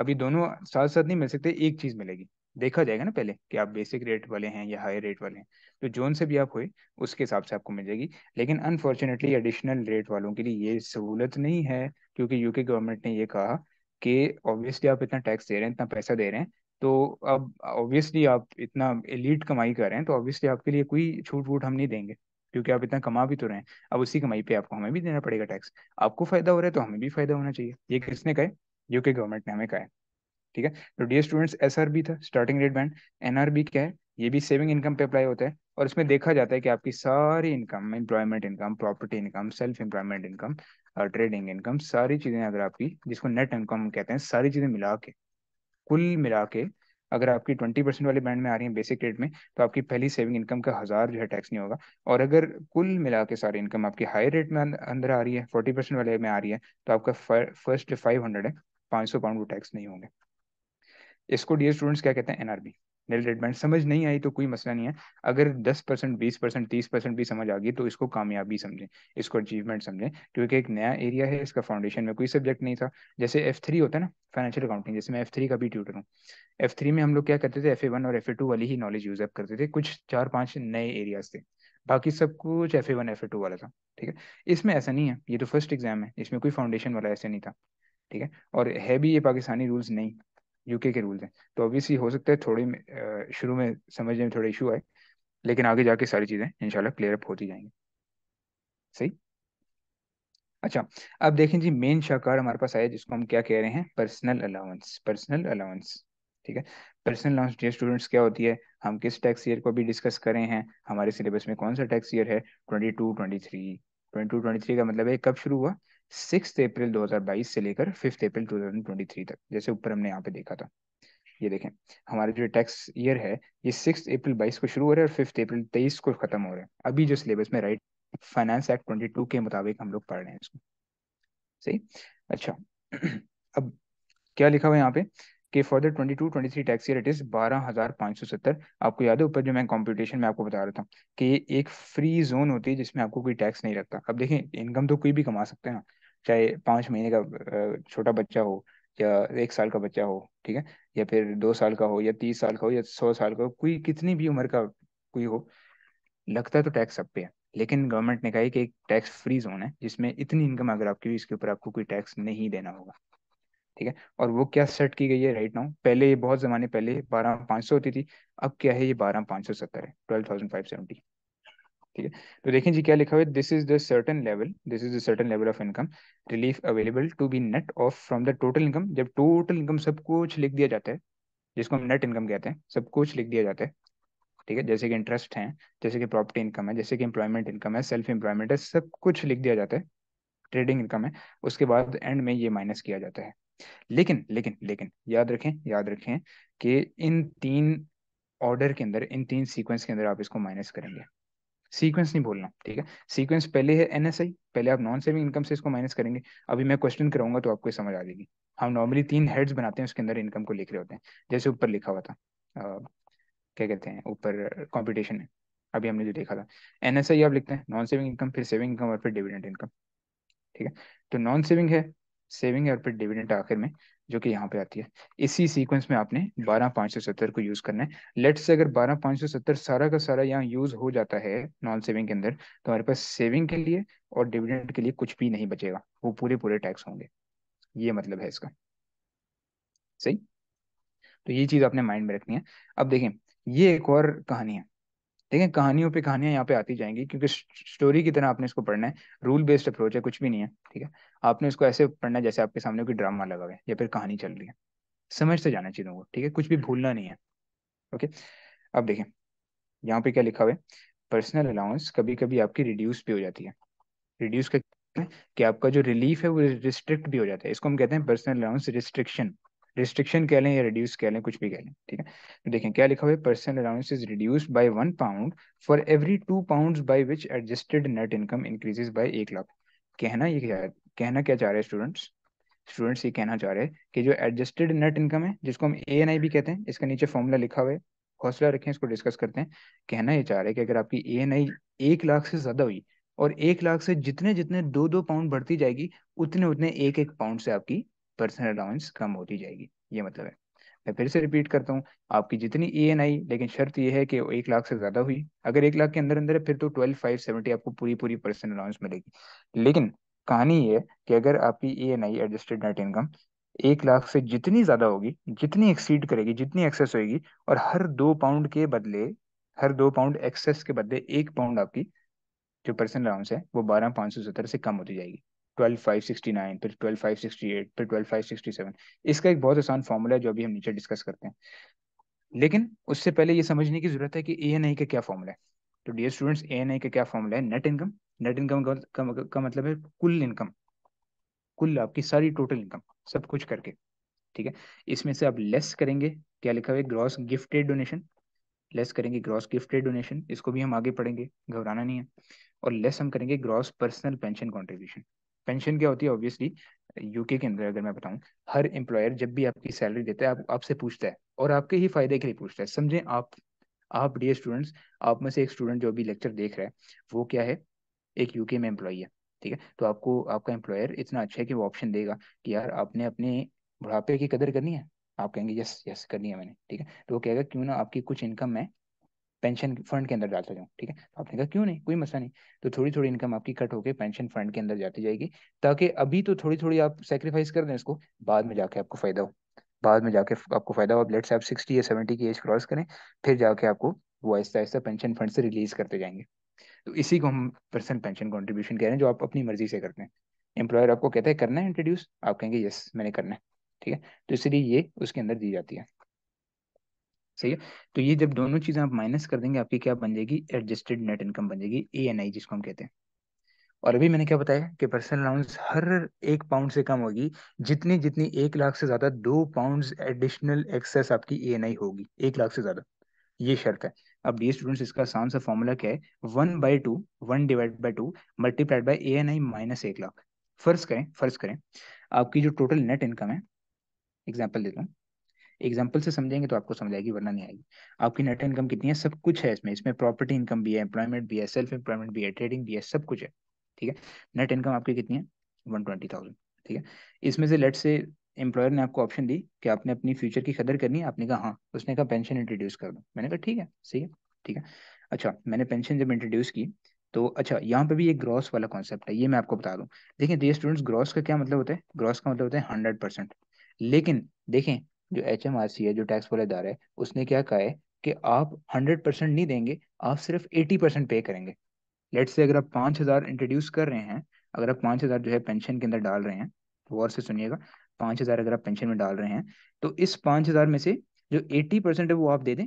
अभी दोनों साथ साथ नहीं मिल सकते एक चीज मिलेगी देखा जाएगा ना पहले कि आप बेसिक रेट वाले हैं या हाई रेट वाले हैं तो जोन से भी आप हुए उसके हिसाब से आपको मिल जाएगी लेकिन अनफॉर्चुनेटली एडिशनल रेट वालों के लिए ये सहूलत नहीं है क्योंकि यूके गवर्नमेंट ने ये कहा कि ऑब्वियसली आप इतना टैक्स दे रहे हैं इतना पैसा दे रहे हैं तो अब ऑब्वियसली आप इतना एलीट कमाई कर रहे हैं तो ऑब्वियसली आपके लिए कोई छूट वूट हम नहीं देंगे क्योंकि आप इतना कमा भी तो रहे हैं अब उसी कमाई पे आपको हमें भी देना पड़ेगा टैक्स आपको फायदा हो रहा है तो हमें भी फायदा होना चाहिए ये किसने कहे यूके गवर्नमेंट ने हमें कहा है ठीक है तो डी स्टूडेंट्स एस था स्टार्टिंग रेट बैंड एनआरबी क्या है ये भी सेविंग इनकम पे अप्लाई होता है और इसमें देखा जाता है कि आपकी सारी income employment income property income self employment income trading income सारी चीजें अगर आपकी जिसको नेट इनकम कहते हैं सारी चीजें मिला के कुल मिला के अगर आपकी ट्वेंटी परसेंट वाले बैंड में आ रही है बेसिक रेट में तो आपकी पहली सेविंग इनकम का हजार जो है टैक्स नहीं होगा और अगर कुल मिला के सारी इनकम आपकी हाई रेट में अं-, अंदर आ रही है फोर्टी परसेंट वाले में आ रही है तो आपका फर्स्ट फाइव हंड्रेड है पांच सौ पाउंड टैक्स नहीं होंगे इसको डी स्टूडेंट्स क्या कहते हैं एनआरबी नील रेडमैंड समझ नहीं आई तो कोई मसला नहीं है अगर दस परसेंट बीस परसेंट तीस परसेंट भी समझ आ गई तो इसको कामयाबी समझें इसको अचीवमेंट समझें क्योंकि एक नया एरिया है इसका फाउंडेशन में कोई सब्जेक्ट नहीं था जैसे एफ थ्री होता है ना फाइनेंशियल अकाउंटिंग जैसे मैं एफ थ्री का भी ट्यूटर हूँ एफ थ्री में हम लोग क्या करते थे एफ ए वन और एफ ए टू वाली ही नॉलेज यूज अप करते थे कुछ चार पाँच नए एरियाज थे बाकी सब कुछ F A one F A two वाला था ठीक है इसमें ऐसा नहीं है ये तो फर्स्ट एग्जाम है इसमें कोई फाउंडेशन वाला ऐसे नहीं था ठीक है और है भी ये पाकिस्तानी रूल्स नहीं यूके के रूल्स हैं तो ऑब्वियसली हो सकता है थोड़ी शुरू में समझने में थोड़ा इशू आए लेकिन आगे जाके सारी चीज़ें इनशाला क्लियर अप होती जाएंगी सही अच्छा अब देखें जी मेन शाहकार हमारे पास आया जिसको हम क्या कह रहे हैं पर्सनल अलाउंस पर्सनल अलाउंस ठीक है पर्सनल अलाउंस डे स्टूडेंट्स क्या होती है हम किस टैक्स ईयर को भी डिस्कस करें हैं हमारे सिलेबस में कौन सा टैक्स ईयर है twenty two twenty three twenty two twenty three का मतलब है कब शुरू हुआ सिक्स अप्रैल 2022 से लेकर फिफ्थ अप्रैल 2023 तक जैसे ऊपर हमने यहाँ पे देखा था ये देखें हमारे जो टैक्स ईयर है ये सिक्स अप्रैल बाईस को शुरू हो रहा है और फिफ्थ अप्रैल 23 को खत्म हो रहा है अभी जो सिलेबस में राइट फाइनेंस एक्ट ट्वेंटी के मुताबिक हम लोग पढ़ रहे हैं इसको सही अच्छा अब क्या लिखा हुआ है यहाँ पे कि for the twenty two twenty three tax year it is बारह हजार पाँच सौ सत्तर आपको याद है ऊपर जो मैं कॉम्पिटिशन में आपको बता रहा था कि एक फ्री जोन होती है जिसमें आपको कोई टैक्स नहीं लगता अब देखें इनकम तो कोई भी कमा सकते हैं चाहे पाँच महीने का छोटा बच्चा हो या एक साल का बच्चा हो ठीक है या फिर दो साल का हो या तीस साल का हो या सौ साल का हो कोई कितनी भी उम्र का कोई हो लगता तो टैक्स सब पे है लेकिन गवर्नमेंट ने कहा कि एक टैक्स फ्री जोन है जिसमें इतनी इनकम अगर आपकी हुई इसके ऊपर आपको कोई टैक्स नहीं देना होगा ठीक है और वो क्या सेट की गई है राइट नाउ पहले ये बहुत जमाने पहले बारह पाँच सौ होती थी अब क्या है ये बारह पाँच सौ सत्तर है ट्वेल्व थाउजेंड फाइव सेवेंटी ठीक है तो देखें जी क्या लिखा हुआ है this is the certain level this is the certain level of income relief available to be net off from the total income जब टोटल इनकम सब कुछ लिख दिया जाता है जिसको हम नेट इनकम कहते हैं सब कुछ लिख दिया जाता है ठीक है जैसे कि इंटरेस्ट है जैसे कि प्रॉपर्टी इनकम है जैसे कि एम्प्लॉयमेंट इनकम है सेल्फ एम्प्लॉयमेंट है सब कुछ लिख दिया जाता है ट्रेडिंग इनकम है उसके बाद एंड में ये माइनस किया जाता है लेकिन लेकिन लेकिन याद रखें याद रखें कि इन तीन ऑर्डर के अंदर इन तीन सीक्वेंस के अंदर आप इसको माइनस करेंगे सीक्वेंस नहीं बोलना ठीक है सीक्वेंस पहले है एनएसआई पहले आप नॉन सेविंग इनकम से इसको माइनस करेंगे अभी मैं क्वेश्चन कराऊंगा तो आपको समझ आ जाएगी हम नॉर्मली तीन हेड्स बनाते हैं उसके अंदर इनकम को लिख रहे होते हैं जैसे ऊपर लिखा हुआ था क्या कहते हैं ऊपर कॉम्पिटिशन है अभी हमने जो देखा था एनएसआई आप लिखते हैं नॉन सेविंग इनकम फिर सेविंग इनकम और फिर डिविडेंट इनकम ठीक है तो नॉन सेविंग है सेविंग और फिर डिविडेंट आखिर में जो कि यहाँ पे आती है इसी सीक्वेंस में आपने बारह पांच सौ सत्तर को यूज करना है लेट से अगर बारह पांच सौ सत्तर सारा का सारा यहाँ यूज हो जाता है नॉन सेविंग के अंदर तो हमारे पास सेविंग के लिए और डिविडेंट के लिए कुछ भी नहीं बचेगा वो पूरे पूरे टैक्स होंगे ये मतलब है इसका सही तो ये चीज आपने माइंड में रखनी है अब देखें ये एक और कहानी है ठीक है कहानियों पे कहानियां यहाँ पे आती जाएंगी क्योंकि स्टोरी की तरह आपने इसको पढ़ना है रूल बेस्ड अप्रोच है कुछ भी नहीं है ठीक है आपने इसको ऐसे पढ़ना है जैसे आपके सामने कोई ड्रामा लगा हुआ है या फिर कहानी चल रही है समझ से जाना चीज़ों को ठीक है कुछ भी हम्म। भूलना नहीं है ओके अब देखें यहाँ पे क्या लिखा हुआ है पर्सनल अलाउंस कभी कभी आपकी रिड्यूस भी हो जाती है रिड्यूस का कि आपका जो रिलीफ है वो रिस्ट्रिक्ट भी हो जाता है इसको हम कहते हैं पर्सनल अलाउंस रिस्ट्रिक्शन रिस्ट्रिक्शन कह लें या रिड्यूस कह लें कुछ भी कह लें ठीक है तो देखें क्या लिखा हुआ है person allowance is reduce by one pound for every two pound by which adjusted net income increases by एक लाख कहना ये क्या कहना क्या चाह रहे हैं स्टूडेंट्स स्टूडेंट्स ये कहना चाह रहे हैं कि जो एडजस्टेड नेट इनकम है जिसको हम ए एन आई भी कहते हैं इसके नीचे फॉर्मूला लिखा हुआ है हौसला रखें इसको डिस्कस करते हैं कहना ये चाह रहे हैं कि अगर आपकी ए एन आई एक लाख से ज्यादा हुई और एक लाख से जितने जितने दो दो पाउंड बढ़ती जाएगी उतने उतने एक एक पाउंड से आपकी परसेंट अलाउंस कम होती जाएगी ये मतलब है मैं फिर से रिपीट करता हूँ आपकी जितनी ई एन आई लेकिन शर्त यह है कि एक लाख से ज्यादा हुई अगर एक लाख के अंदर अंदर है फिर तो ट्वेल्व फाइव सेवेंटी आपको पूरी पूरी परसेंट अलाउंस मिलेगी लेकिन कहानी ये है कि अगर आपकी E N I adjusted net income एक लाख से जितनी ज्यादा होगी जितनी एक्सीड करेगी जितनी एक्सेस होगी और हर दो पाउंड के बदले हर दो पाउंड एक्सेस के बदले एक पाउंड आपकी जो परसेंट अलाउंस है वो बारह पाँच सौ सत्तर से कम होती जाएगी 12569 फिर 12568 फिर 12567 इसका एक बहुत आसान फॉर्मूला है जो अभी हम नीचे डिस्कस करते हैं लेकिन उससे पहले ये समझने की जरूरत है कि ए का क्या फॉर्मूला है तो डियर स्टूडेंट्स ए का क्या फॉर्मूला है नेट इनकम नेट इनकम का, का मतलब है कुल इनकम कुल आपकी सारी टोटल इनकम सब कुछ करके ठीक है इसमें से आप लेस करेंगे क्या लिखा हुआ है ग्रॉस गिफ्टेड डोनेशन लेस करेंगे ग्रॉस गिफ्टेड डोनेशन इसको भी हम आगे पढ़ेंगे घबराना नहीं है और लेस हम करेंगे gross personal pension contribution pension क्या होती है ऑब्वियसली यूके के अंदर अगर मैं बताऊं हर एम्प्लॉयर जब भी आपकी सैलरी देता है आप आपसे पूछता है और आपके ही फायदे के लिए पूछता है समझें आप आप डी स्टूडेंट्स आप में से एक स्टूडेंट जो अभी लेक्चर देख रहा है वो क्या है एक यूके में एम्प्लॉई है ठीक है तो आपको आपका एम्प्लॉयर इतना अच्छा है कि वो ऑप्शन देगा कि यार आपने अपने बुढ़ापे की कदर करनी है आप कहेंगे यस यस करनी है मैंने ठीक है तो वो कहेगा क्यों ना आपकी कुछ इनकम मैं पेंशन फंड के अंदर डालता जाऊँ ठीक है तो आपने कहा क्यों नहीं कोई मसला नहीं तो थोड़ी थोड़ी इनकम आपकी कट होकर पेंशन फंड के अंदर जाती जाएगी ताकि अभी तो थोड़ी थोड़ी आप सेक्रीफाइस कर दें इसको बाद में जाके आपको फायदा हो बाद में जाके आपको फायदा हो आप से आप सिक्सटी या सेवेंटी की एज क्रॉस करें फिर जाके आपको वो आहिस्ता आहिस्ता पेंशन फंड से रिलीज करते जाएंगे तो इसी को हम पर्सन पेंशन कॉन्ट्रीब्यूशन कह रहे हैं जो आप अपनी मर्जी से करते हैं एम्प्लॉयर आपको कहता है करना है इंट्रोड्यूस आप कहेंगे यस मैंने करना है ठीक है तो इसलिए ये उसके अंदर दी जाती है सही है तो ये जब दोनों चीजें आप माइनस कर देंगे आपकी क्या बन जाएगी एडजस्टेड नेट इनकम बन जाएगी ए एन आई जिसको हम कहते हैं और अभी मैंने क्या बताया कि पर्सनल अलाउंस हर एक पाउंड से कम होगी जितनी जितनी एक लाख से ज्यादा दो पाउंड एडिशनल एक्सेस आपकी ए एन आई होगी एक लाख से ज्यादा ये शर्त है अब डी स्टूडेंट्स इसका आसान सा फॉर्मूला क्या है one by two one divide by two multiplied by A N I minus एक लाख फर्ज करें फर्ज करें आपकी जो टोटल नेट इनकम है एग्जाम्पल देता हूँ एग्जाम्पल से समझेंगे तो आपको समझ आएगी वरना नहीं आएगी आपकी नेट इनकम कितनी है सब कुछ है इसमें इसमें प्रॉपर्टी इनकम भी है एम्प्लॉयमेंट भी है सेल्फ एम्प्लॉयमेंट भी है ट्रेडिंग भी है सब कुछ है ठीक है नेट इनकम आपकी कितनी है वन ट्वेंटी थाउजेंड ठीक है इसमें से लेट से एम्प्लॉयर ने आपको ऑप्शन दी कि आपने अपनी फ्यूचर की कदर करनी है आपने कहा हाँ उसने कहा पेंशन इंट्रोड्यूस कर दो मैंने कहा ठीक है सही है ठीक है अच्छा मैंने पेंशन जब इंट्रोड्यूस की तो अच्छा यहाँ पे भी एक ग्रॉस वाला कॉन्सेप्ट है ये मैं आपको बता दूँ देखिए डियर स्टूडेंट्स ग्रॉस का क्या मतलब होता है ग्रॉस का मतलब होता है हंड्रेड परसेंट लेकिन देखें जो एच एम आर सी है जो टैक्स वाला इदारा है उसने क्या कहा है कि आप हंड्रेड परसेंट नहीं देंगे आप सिर्फ एटी परसेंट पे करेंगे लेट से अगर आप पाँच हज़ार इंट्रोड्यूस कर रहे हैं अगर आप पाँच हज़ार जो है पेंशन के अंदर डाल रहे हैं और से सुनिएगा पाँच हज़ार अगर आप पेंशन में डाल रहे हैं तो इस पाँच हज़ार में से जो एटी परसेंट है वो आप दे दें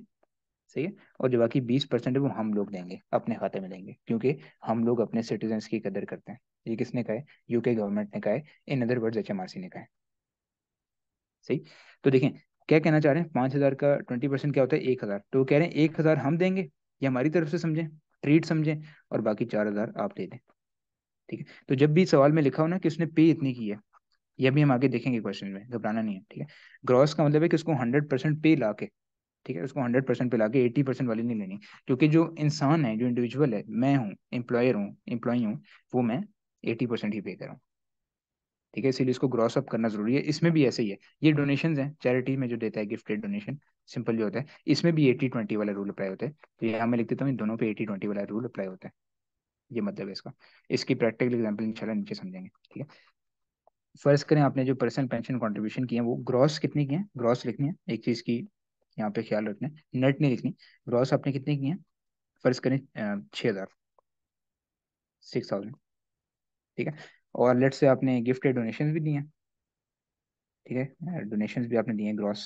सही है और जो बाकी बीस परसेंट है वो हम लोग देंगे अपने खाते में देंगे क्योंकि हम लोग अपने सिटीजन की कदर करते हैं ये किसने कहा है यूके गवर्नमेंट ने कहा है इन अदर वर्ड्स एच ने कहा है सही तो देखें क्या कहना चाह रहे हैं पांच हज़ार का ट्वेंटी परसेंट क्या होता है एक हज़ार तो वो कह रहे हैं एक हज़ार हम देंगे ये हमारी तरफ से समझें ट्रीट समझें और बाकी चार हज़ार आप दे दें ठीक है तो जब भी सवाल में लिखा हो ना कि उसने पे इतनी की है यह भी हम आगे देखेंगे क्वेश्चन में घबराना नहीं है ठीक है ग्रॉस का मतलब है कि उसको हंड्रेड परसेंट पे ला के ठीक है उसको हंड्रेड परसेंट पे ला के एटी परसेंट वाली नहीं लेनी क्योंकि जो इंसान है जो इंडिविजुअल है मैं हूँ एम्प्लॉयर हूँ एम्प्लॉई हूँ वो मैं एटी परसेंट ही पे कर रहा हूँ ठीक है इसीलिए इसको ग्रॉस अप करना जरूरी है इसमें भी ऐसे ही है ये डोनेशन है चैरिटी में जो देता है गिफ्टेड डोनेशन सिंपल जो होता है इसमें भी एटी ट्वेंटी वाला रूल अप्लाई होता है तो यहाँ मैं लिख देता हूँ दोनों पे एटी ट्वेंटी वाला रूल अप्लाई होता है ये मतलब है इसका इसकी प्रैक्टिकल एग्जाम्पल इंशाल्लाह नीचे समझेंगे ठीक है फर्स्ट करें आपने जो पर्सनल पेंशन कॉन्ट्रीब्यूशन किया वो ग्रॉस कितने की है ग्रॉस लिखनी है एक चीज की यहाँ पे ख्याल रखना है नेट नहीं लिखनी ग्रॉस आपने कितने की है फर्स्ट करें छः हज़ार सिक्स थाउजेंड ठीक है और लेट से आपने गिफ्टेड डोनेशन भी दिए ठीक है डोनेशन भी आपने दिए हैं ग्रॉस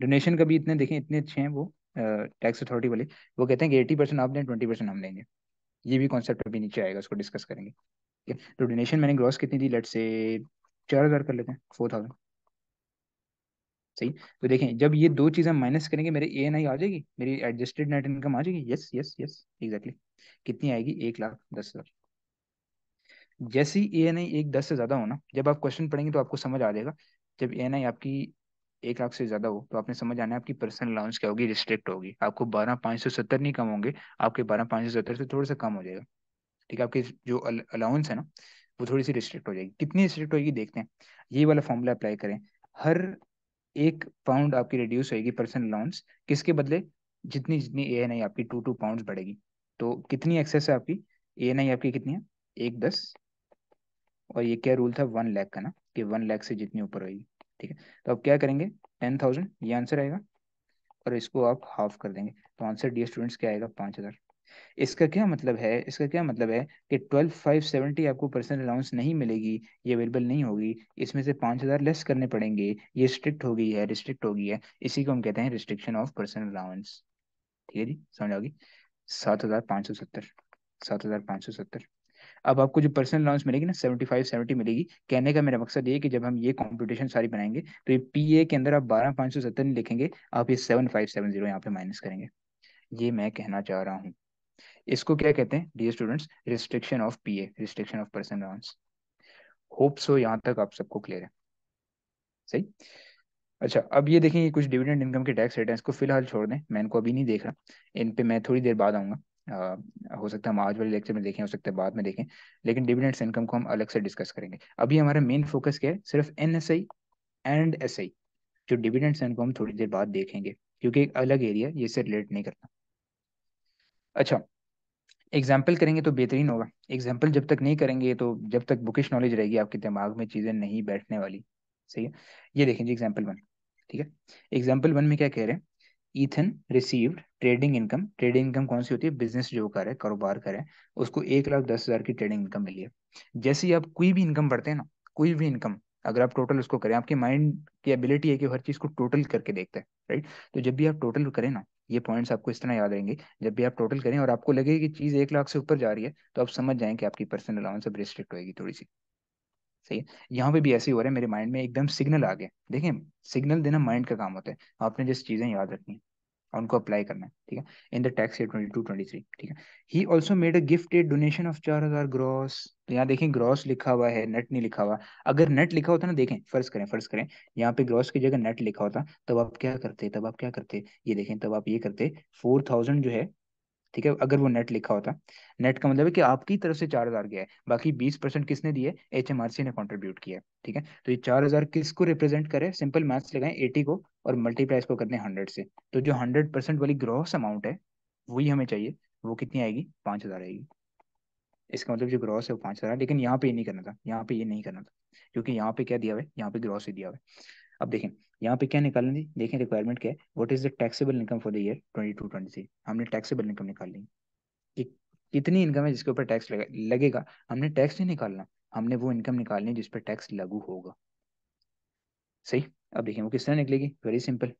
डोनेशन का भी इतने देखें इतने अच्छे हैं वो टैक्स अथॉरिटी वाले वो कहते हैं कि एटी परसेंट आप दें ट्वेंटी परसेंट हम लेंगे ये भी कॉन्सेप्ट अभी नीचे आएगा उसको डिस्कस करेंगे ठीक है तो डोनेशन मैंने ग्रॉस कितनी दी लेट से चार हज़ार कर लेते हैं फोर थाउजेंड सही तो देखें जब ये दो चीज़ें माइनस करेंगे मेरे ए एन आई आ जाएगी मेरी एडजस्टेड नेट इनकम आ जाएगी यस यस यस एग्जैक्टली कितनी आएगी एक लाख दस हज़ार जैसे ही ए एन आई एक दस से ज़्यादा हो ना जब आप क्वेश्चन पढ़ेंगे तो आपको समझ आ जाएगा जब ए एन आई आपकी एक लाख से ज़्यादा हो तो आपने समझ आना है आपकी पर्सनल अलाउंस क्या होगी रिस्ट्रिक्ट होगी आपको बारह पाँच सौ सत्तर नहीं कम होंगे आपके बारह पाँच सौ सत्तर से थोड़ा सा कम हो जाएगा ठीक है आपके जो अलाउंस है ना वो थोड़ी सी रिस्ट्रिक्ट हो जाएगी कितनी रिस्ट्रिक्ट होगी देखते हैं ये वाला फॉर्मूला अप्लाई करें हर एक पाउंड आपकी रिड्यूस होगी पर्सनल अलाउंस किसके बदले जितनी जितनी ए एन आई आपकी टू टू पाउंड बढ़ेगी तो कितनी एक्सेस है आपकी ए एन आई आपकी कितनी है एक दस और ये क्या रूल था वन लैख का ना कि वन लैख से जितनी ऊपर होगी ठीक है तो अब क्या करेंगे टेन थाउजेंड ये आंसर आएगा और इसको आप हाफ कर देंगे तो आंसर डी स्टूडेंट्स क्या आएगा पाँच हज़ार इसका क्या मतलब है इसका क्या मतलब है कि ट्वेल्व फाइव सेवेंटी आपको पर्सनल अलाउंस नहीं मिलेगी ये अवेलेबल नहीं होगी इसमें से पाँच हज़ार लेस करने पड़ेंगे ये स्ट्रिक्ट हो गई है रिस्ट्रिक्ट हो गई है इसी को हम कहते हैं रिस्ट्रिक्शन ऑफ पर्सनल अलाउंस ठीक है जी समझ आओगी सात हज़ार पाँच सौ सत्तर सात हज़ार पाँच सौ सत्तर अब आपको जो पर्सनल अलाउंस मिलेगी ना सेवेंटी फाइव सेवेंटी मिलेगी कहने का मेरा मकसद ये कि जब हम ये कॉम्पिटिशन सारी बनाएंगे तो ये पी ए के अंदर आप बारह पाँच सौ सत्तर नहीं लिखेंगे आप ये सेवन फाइव सेवन जीरो यहाँ पे माइनस करेंगे ये मैं कहना चाह रहा हूँ इसको क्या कहते हैं dear students restriction of P A restriction of personal allowance hope so यहाँ तक आप सबको क्लियर है सही अच्छा अब ये देखेंगे कुछ डिविडेंड इनकम के टैक्स रिटर्न को फिलहाल छोड़ दें मैं इनको अभी नहीं देख रहा इन पे मैं थोड़ी देर बाद आऊंगा आ, हो सकता है हम आज वाले लेक्चर में देखें हो सकता है बाद में देखें लेकिन डिविडेंट्स इनकम को हम अलग से डिस्कस करेंगे अभी हमारा मेन फोकस क्या है सिर्फ N S I and S I जो डिविडेंट्स इनकम हम थोड़ी देर बाद देखेंगे क्योंकि एक अलग एरिया ये इससे रिलेट नहीं करता अच्छा एग्जाम्पल करेंगे तो बेहतरीन होगा एग्जाम्पल जब तक नहीं करेंगे तो जब तक बुकिश नॉलेज रहेगी आपके दिमाग में चीज़ें नहीं बैठने वाली सही है ये देखें जी एग्जाम्पल वन ठीक है एग्जाम्पल वन में क्या कह रहे हैं Ethan received trading income trading income कौन सी होती है बिजनेस जो करे कारोबार करे उसको एक लाख दस हजार की ट्रेडिंग इनकम मिली है जैसे ही आप कोई भी इनकम बढ़ते हैं ना कोई भी इनकम अगर आप टोटल उसको करें आपके माइंड की एबिलिटी है कि हर चीज को टोटल करके देखते हैं राइट तो जब भी आप टोटल करें ना ये पॉइंट्स आपको इस तरह याद रहेंगे जब भी आप टोटल करें और आपको लगे कि चीज एक लाख से ऊपर जा रही है तो आप समझ जाएं कि आपकी पर्सनल अलाउंस अब रिस्ट्रिक्ट होगी थोड़ी सी सही है यहाँ पे भी ऐसे हो रहा है मेरे माइंड में एकदम सिग्नल आ गए देखें सिग्नल देना माइंड का काम होता है आपने जिस चीज़ें याद रखनी है उनको अप्लाई करना है ठीक है in the tax year twenty two twenty three ठीक है he also made a gifted donation of चार हज़ार ग्रॉस तो यहाँ देखें ग्रॉस लिखा हुआ है नेट नहीं लिखा हुआ अगर नेट लिखा होता ना देखें फर्ज करें फर्ज करें यहाँ पे ग्रॉस की जगह नेट लिखा होता तब आप क्या करते तब आप क्या करते ये देखें तब आप ये करते फोर थाउजेंड जो है ठीक है अगर वो नेट लिखा होता नेट का मतलब है कि आपकी तरफ से चार हजार गया है बाकी बीस परसेंट किसने दिए एच एम आर सी ने कॉन्ट्रीब्यूट किया है ठीक है तो ये चार हजार किसको रिप्रेजेंट करे सिंपल मैथ्स लगाए एटी को और मल्टीप्लाई इसको करने हंड्रेड से तो जो हंड्रेड परसेंट वाली ग्रॉस अमाउंट है वही हमें चाहिए वो कितनी आएगी पाँच हजार आएगी इसका मतलब जो ग्रॉस है वो पाँच हजार लेकिन यहाँ पे ये नहीं करना था यहाँ पे ये नहीं करना था क्योंकि यहाँ पे क्या दिया हुआ है यहाँ पे ग्रॉस ही दिया हुआ है अब देखें यहाँ पे क्या निकालना थी देखें रिक्वायरमेंट क्या है what is the taxable income for the year twenty two twenty three हमने टैक्सेबल इनकम निकालनी कि कितनी इनकम है जिसके ऊपर टैक्स लगेगा हमने टैक्स नहीं निकालना हमने वो इनकम निकालनी जिस पर टैक्स लागू होगा सही अब देखिए वो किस तरह निकलेगी वेरी सिंपल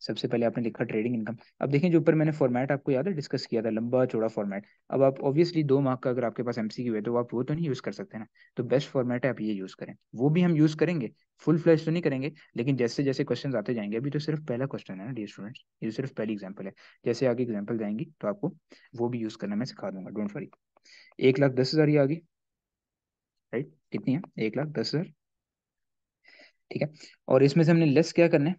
सबसे पहले आपने लिखा ट्रेडिंग इनकम अब देखें जो ऊपर मैंने फॉर्मेट आपको याद है डिस्कस किया था लंबा चौड़ा फॉर्मेट अब आप ऑब्वियसली दो मार्क का अगर आपके पास एमसीक्यू है तो आप वो तो नहीं यूज कर सकते ना तो बेस्ट फॉर्मेट है आप ये यूज करें वो भी हम यूज करेंगे फुल फ्लैश तो नहीं करेंगे लेकिन जैसे जैसे क्वेश्चन आते जाएंगे अभी तो सिर्फ पहला क्वेश्चन है ना डी स्टूडेंट्स ये सिर्फ पहली एग्जाम्पल है जैसे आगे एग्जाम्पल जाएंगी तो आपको वो भी यूज करना मैं सिखा दूंगा डोंट वरी एक लाख दस हजार ये आगे राइट कितनी है एक लाख दस हजार ठीक है और इसमें से हमने लेस क्या करना है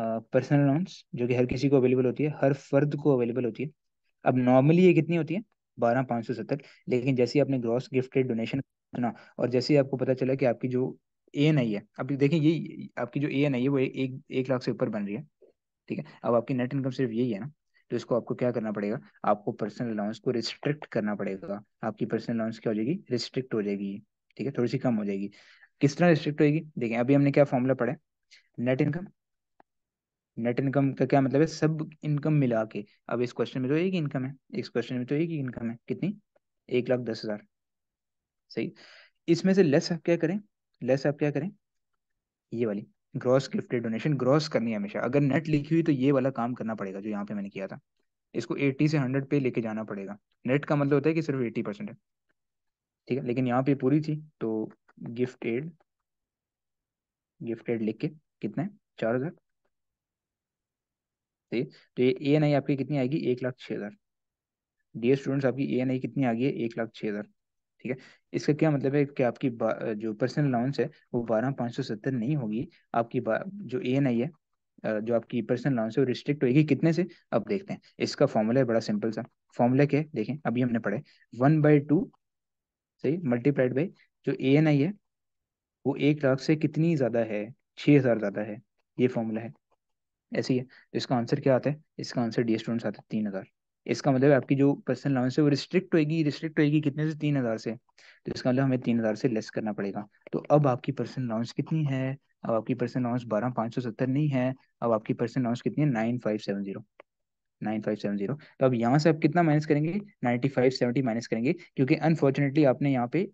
पर्सनल लोन्स जो कि हर किसी को अवेलेबल होती है हर फर्द को अवेलेबल होती है अब नॉर्मली ये कितनी होती है बारह पाँच सौ सत्तर लेकिन जैसे आपने ग्रॉस गिफ्टेड डोनेशन सुना और जैसे आपको पता चला कि आपकी जो ए एन आई है अब देखिए ये आपकी जो ए एन आई है वो ए, एक एक लाख से ऊपर बन रही है ठीक है अब आपकी नेट इनकम सिर्फ यही है ना तो इसको आपको क्या करना पड़ेगा आपको पर्सनल अलाउंस को रिस्ट्रिक्ट करना पड़ेगा आपकी पर्सनल अलाउंस क्या हो जाएगी रिस्ट्रिक्ट हो जाएगी ठीक है थोड़ी सी कम हो जाएगी किस तरह रिस्ट्रिक्ट होगी देखें अभी हमने क्या फॉर्मूला पढ़ा है नेट इनकम नेट इनकम का क्या मतलब है सब इनकम मिला के अब इस क्वेश्चन में तो एक इनकम है इस क्वेश्चन में तो एक ही इनकम है कितनी एक लाख दस हजार सही इसमें से लेस आप क्या करें लेस आप क्या करें ये वाली ग्रॉस गिफ्टेड डोनेशन ग्रॉस करनी है हमेशा अगर नेट लिखी हुई तो ये वाला काम करना पड़ेगा जो यहाँ पे मैंने किया था इसको एट्टी से हंड्रेड पे लेके जाना पड़ेगा नेट का मतलब होता है कि सिर्फ एट्टी परसेंट है ठीक है लेकिन यहाँ पे पूरी थी तो गिफ्ट एड लिख के कितना है चार हजार से तो ये ए एन आई आपकी कितनी आएगी एक लाख छः हज़ार डी स्टूडेंट्स आपकी ए एन आई कितनी आ गई है एक लाख छः हज़ार ठीक है इसका क्या मतलब है कि आपकी जो पर्सनल अलाउंस है वो बारह पाँच सौ सत्तर नहीं होगी आपकी जो ए एन आई है जो आपकी पर्सनल अलाउंस है वो रिस्ट्रिक्ट होगी कितने से अब देखते हैं इसका फॉर्मूला है बड़ा सिंपल सा फॉर्मूला क्या है देखें अभी हमने पढ़े वन बाई टू सही मल्टीप्लाइड बाई जो ए एन आई है वो एक लाख से कितनी ज़्यादा है छः हज़ार ज़्यादा है ये फॉर्मूला है ऐसी है तो इसका आंसर क्या आता है इसका आंसर डी स्टूडेंट्स आता है तीन हज़ार इसका मतलब आपकी जो पर्सनल अलाउंस है वो रिस्ट्रिक्ट होएगी रिस्ट्रिक्ट होएगी कितने से तीन हज़ार से तो इसका मतलब हमें तीन हज़ार से लेस करना पड़ेगा तो अब आपकी पर्सनल अलाउंस कितनी है अब आपकी पर्सनल अलाउंस बारह पाँच सौ सत्तर नहीं है अब आपकी पर्सनल अलाउंस कितनी है nine five seven zero nine five seven zero तो अब यहाँ से आप कितना माइनस करेंगे नाइन्टी फाइव सेवेंटी माइनस करेंगे क्योंकि अनफॉर्चुनेटली आपने यहाँ पे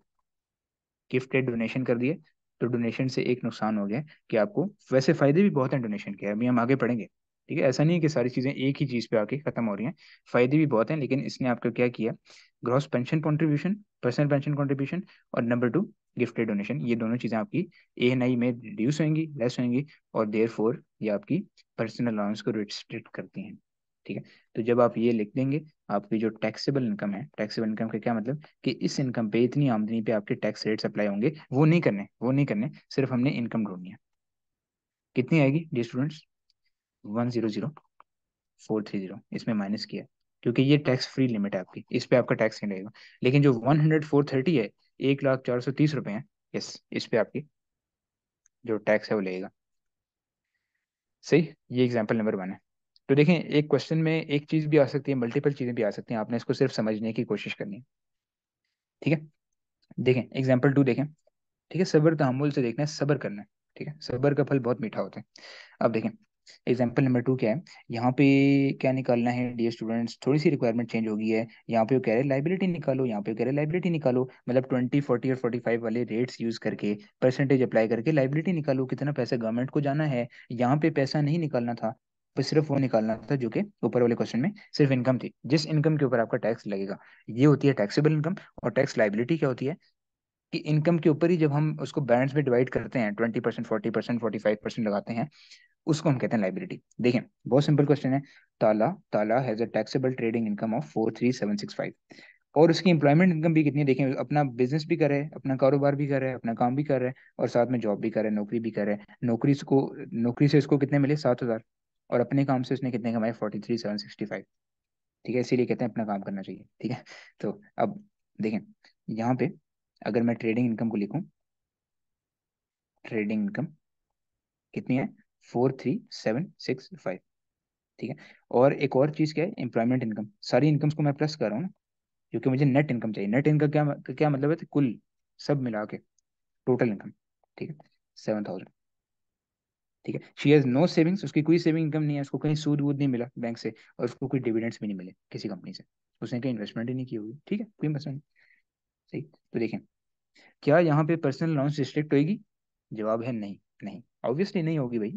गिफ्टेड डोनेशन कर दिए तो डोनेशन से एक नुकसान हो गया कि आपको वैसे फायदे भी बहुत हैं डोनेशन के अभी हम आगे पढ़ेंगे ठीक है ऐसा नहीं है कि सारी चीज़ें एक ही चीज़ पे आके खत्म हो रही हैं फायदे भी बहुत हैं लेकिन इसने आपको क्या किया gross pension contribution personal pension contribution और नंबर टू गिफ्टेड डोनेशन ये दोनों चीज़ें आपकी ए एन आई में रिड्यूस होंगी लेस होंगी और देयर फोर ये आपकी पर्सनल अलाउंस को रिस्ट्रिक्ट करती हैं ठीक है तो जब आप ये लिख देंगे आपकी जो टैक्सेबल इनकम है टैक्सेबल इनकम का क्या मतलब कि इस इनकम पे इतनी आमदनी पे आपके टैक्स रेट अप्लाई होंगे वो नहीं करने वो नहीं करने सिर्फ हमने इनकम ढूंढनी है कितनी आएगी dear students one zero zero four three zero इसमें माइनस किया क्योंकि ये टैक्स फ्री लिमिट है आपकी इस पे आपका टैक्स नहीं लगेगा लेकिन जो वन हंड्रेड फोर थर्टी है एक लाख चार सौ तीस रुपए है यस इस पे आपकी जो टैक्स है वो लगेगा सही ये एग्जाम्पल नंबर वन है तो देखें एक क्वेश्चन में एक चीज भी आ सकती है मल्टीपल चीजें भी आ सकती हैं आपने इसको सिर्फ समझने की कोशिश करनी है ठीक है देखें एग्जाम्पल टू देखें ठीक है सबर तहमुल से देखना है सबर करना है ठीक है सबर का फल बहुत मीठा होता है अब देखें एग्जाम्पल नंबर टू क्या है यहाँ पे क्या निकालना है डी स्टूडेंट्स थोड़ी सी रिक्वायरमेंट चेंज हो गई है यहाँ पे वो कह रहे हैं लाइबिलिटी निकालो यहाँ पे वो कह रहे लाइबिलिटी निकालो मतलब ट्वेंटी फोर्टी और फोर्टी फाइव वाले रेट्स यूज करके परसेंटेज अप्लाई करके लाइबिलिटी निकालो कितना पैसा गवर्नमेंट को जाना है यहाँ पे पैसा नहीं निकालना था सिर्फ वो निकालना था जो कि ऊपर वाले क्वेश्चन में सिर्फ इनकम थी जिस इनकम के ऊपर आपका टैक्स लगेगा ये होती है टैक्सेबल इनकम और टैक्स लाइबिलिटी क्या होती है कि इनकम के ऊपर ही जब हम उसको बैंड में डिवाइड करते हैं twenty percent forty percent forty five percent लगाते हैं उसको हम कहते हैं लाइबिलिटी देखें बहुत सिंपल क्वेश्चन है Tala Tala has a taxable trading income of four three seven six five और उसकी इंप्लॉयमेंट इनकम भी कितनी देखें अपना बिजनेस भी कर रहे हैं अपना कारोबार भी कर रहे हैं अपना काम भी कर रहे हैं और साथ में जॉब भी कर रहे हैं नौकरी भी कर रहे हैं नौकरी को नौकरी से इसको कितने मिले सात हजार और अपने काम से उसने कितने कमाए forty three seven sixty five ठीक है इसीलिए कहते हैं अपना काम करना चाहिए ठीक है तो अब देखें यहाँ पे अगर मैं ट्रेडिंग इनकम को लिखूं ट्रेडिंग इनकम कितनी है four three seven six five ठीक है और एक और चीज़ क्या है एम्प्लॉयमेंट इनकम सारी इनकम्स को मैं प्लस कर रहा हूँ क्योंकि मुझे नेट इनकम चाहिए नेट इनकम क्या क्या मतलब है कुल सब मिला के टोटल इनकम ठीक है सेवन थाउजेंड ठीक है शी हैज नो सेविंग्स उसकी कोई सेविंग इनकम नहीं है उसको कहीं सूद वूद नहीं मिला बैंक से और उसको कोई डिविडेंड्स भी नहीं मिले किसी कंपनी से उसने कहीं इन्वेस्टमेंट ही नहीं की होगी ठीक है कोई मसला नहीं सही तो देखें क्या यहाँ पे पर्सनल अलाउंस रिस्ट्रिक्ट होगी जवाब है नहीं नहीं ऑब्वियसली नहीं होगी भाई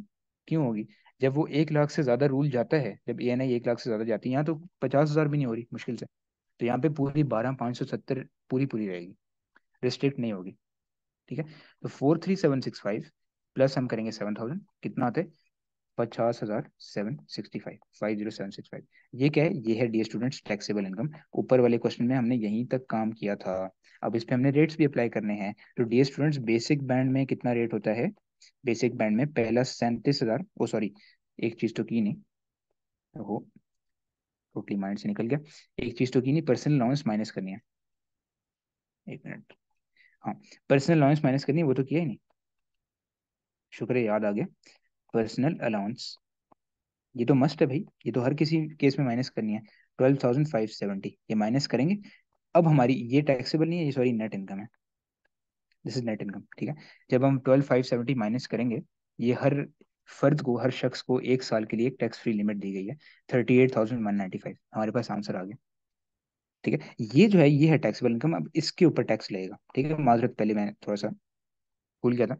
क्यों होगी जब वो एक लाख से ज्यादा रूल जाता है जब ए एन आई एक लाख से ज्यादा जाती है यहाँ तो पचास हजार भी नहीं हो रही मुश्किल से तो यहाँ पे पूरी बारह पाँच सौ सत्तर पूरी पूरी रहेगी रिस्ट्रिक्ट नहीं होगी ठीक है तो four three seven six five plus हम करेंगे सेवन थाउजेंड कितना आते पचास हजार seven sixty five five zero seven six five ये क्या है ये है डी स्टूडेंट्स टैक्सेबल इनकम ऊपर वाले क्वेश्चन में हमने यहीं तक काम किया था अब इस पर हमने रेट्स भी अप्लाई करने हैं तो डी स्टूडेंट्स बेसिक बैंड में कितना रेट होता है बेसिक बैंड में पहला सैंतीस हजार ओ सॉरी एक चीज तो की नहीं हो टोटली माइंड से निकल गया एक चीज तो की नहीं पर्सनल अलाउंस माइनस करनी है एक मिनट हाँ पर्सनल अलाउंस माइनस करनी है वो तो किया ही नहीं शुक्रिया याद आ गया पर्सनल अलाउंस ये तो मस्ट है भाई ये तो हर किसी केस में माइनस करनी है ट्वेल्व थाउजेंड फाइव सेवेंटी ये माइनस करेंगे अब हमारी ये टैक्सेबल नहीं है ये सॉरी नेट इनकम है दिस इज नेट इनकम ठीक है जब हम ट्वेल्व फाइव सेवेंटी माइनस करेंगे ये हर फर्द को हर शख्स को एक साल के लिए एक टैक्स फ्री लिमिट दी गई है thirty eight thousand one ninety five हमारे पास आंसर आ गया ठीक है ये जो है ये है टैक्सेबल इनकम अब इसके ऊपर टैक्स लगेगा ठीक है माजरत पहले मैं थोड़ा सा भूल गया था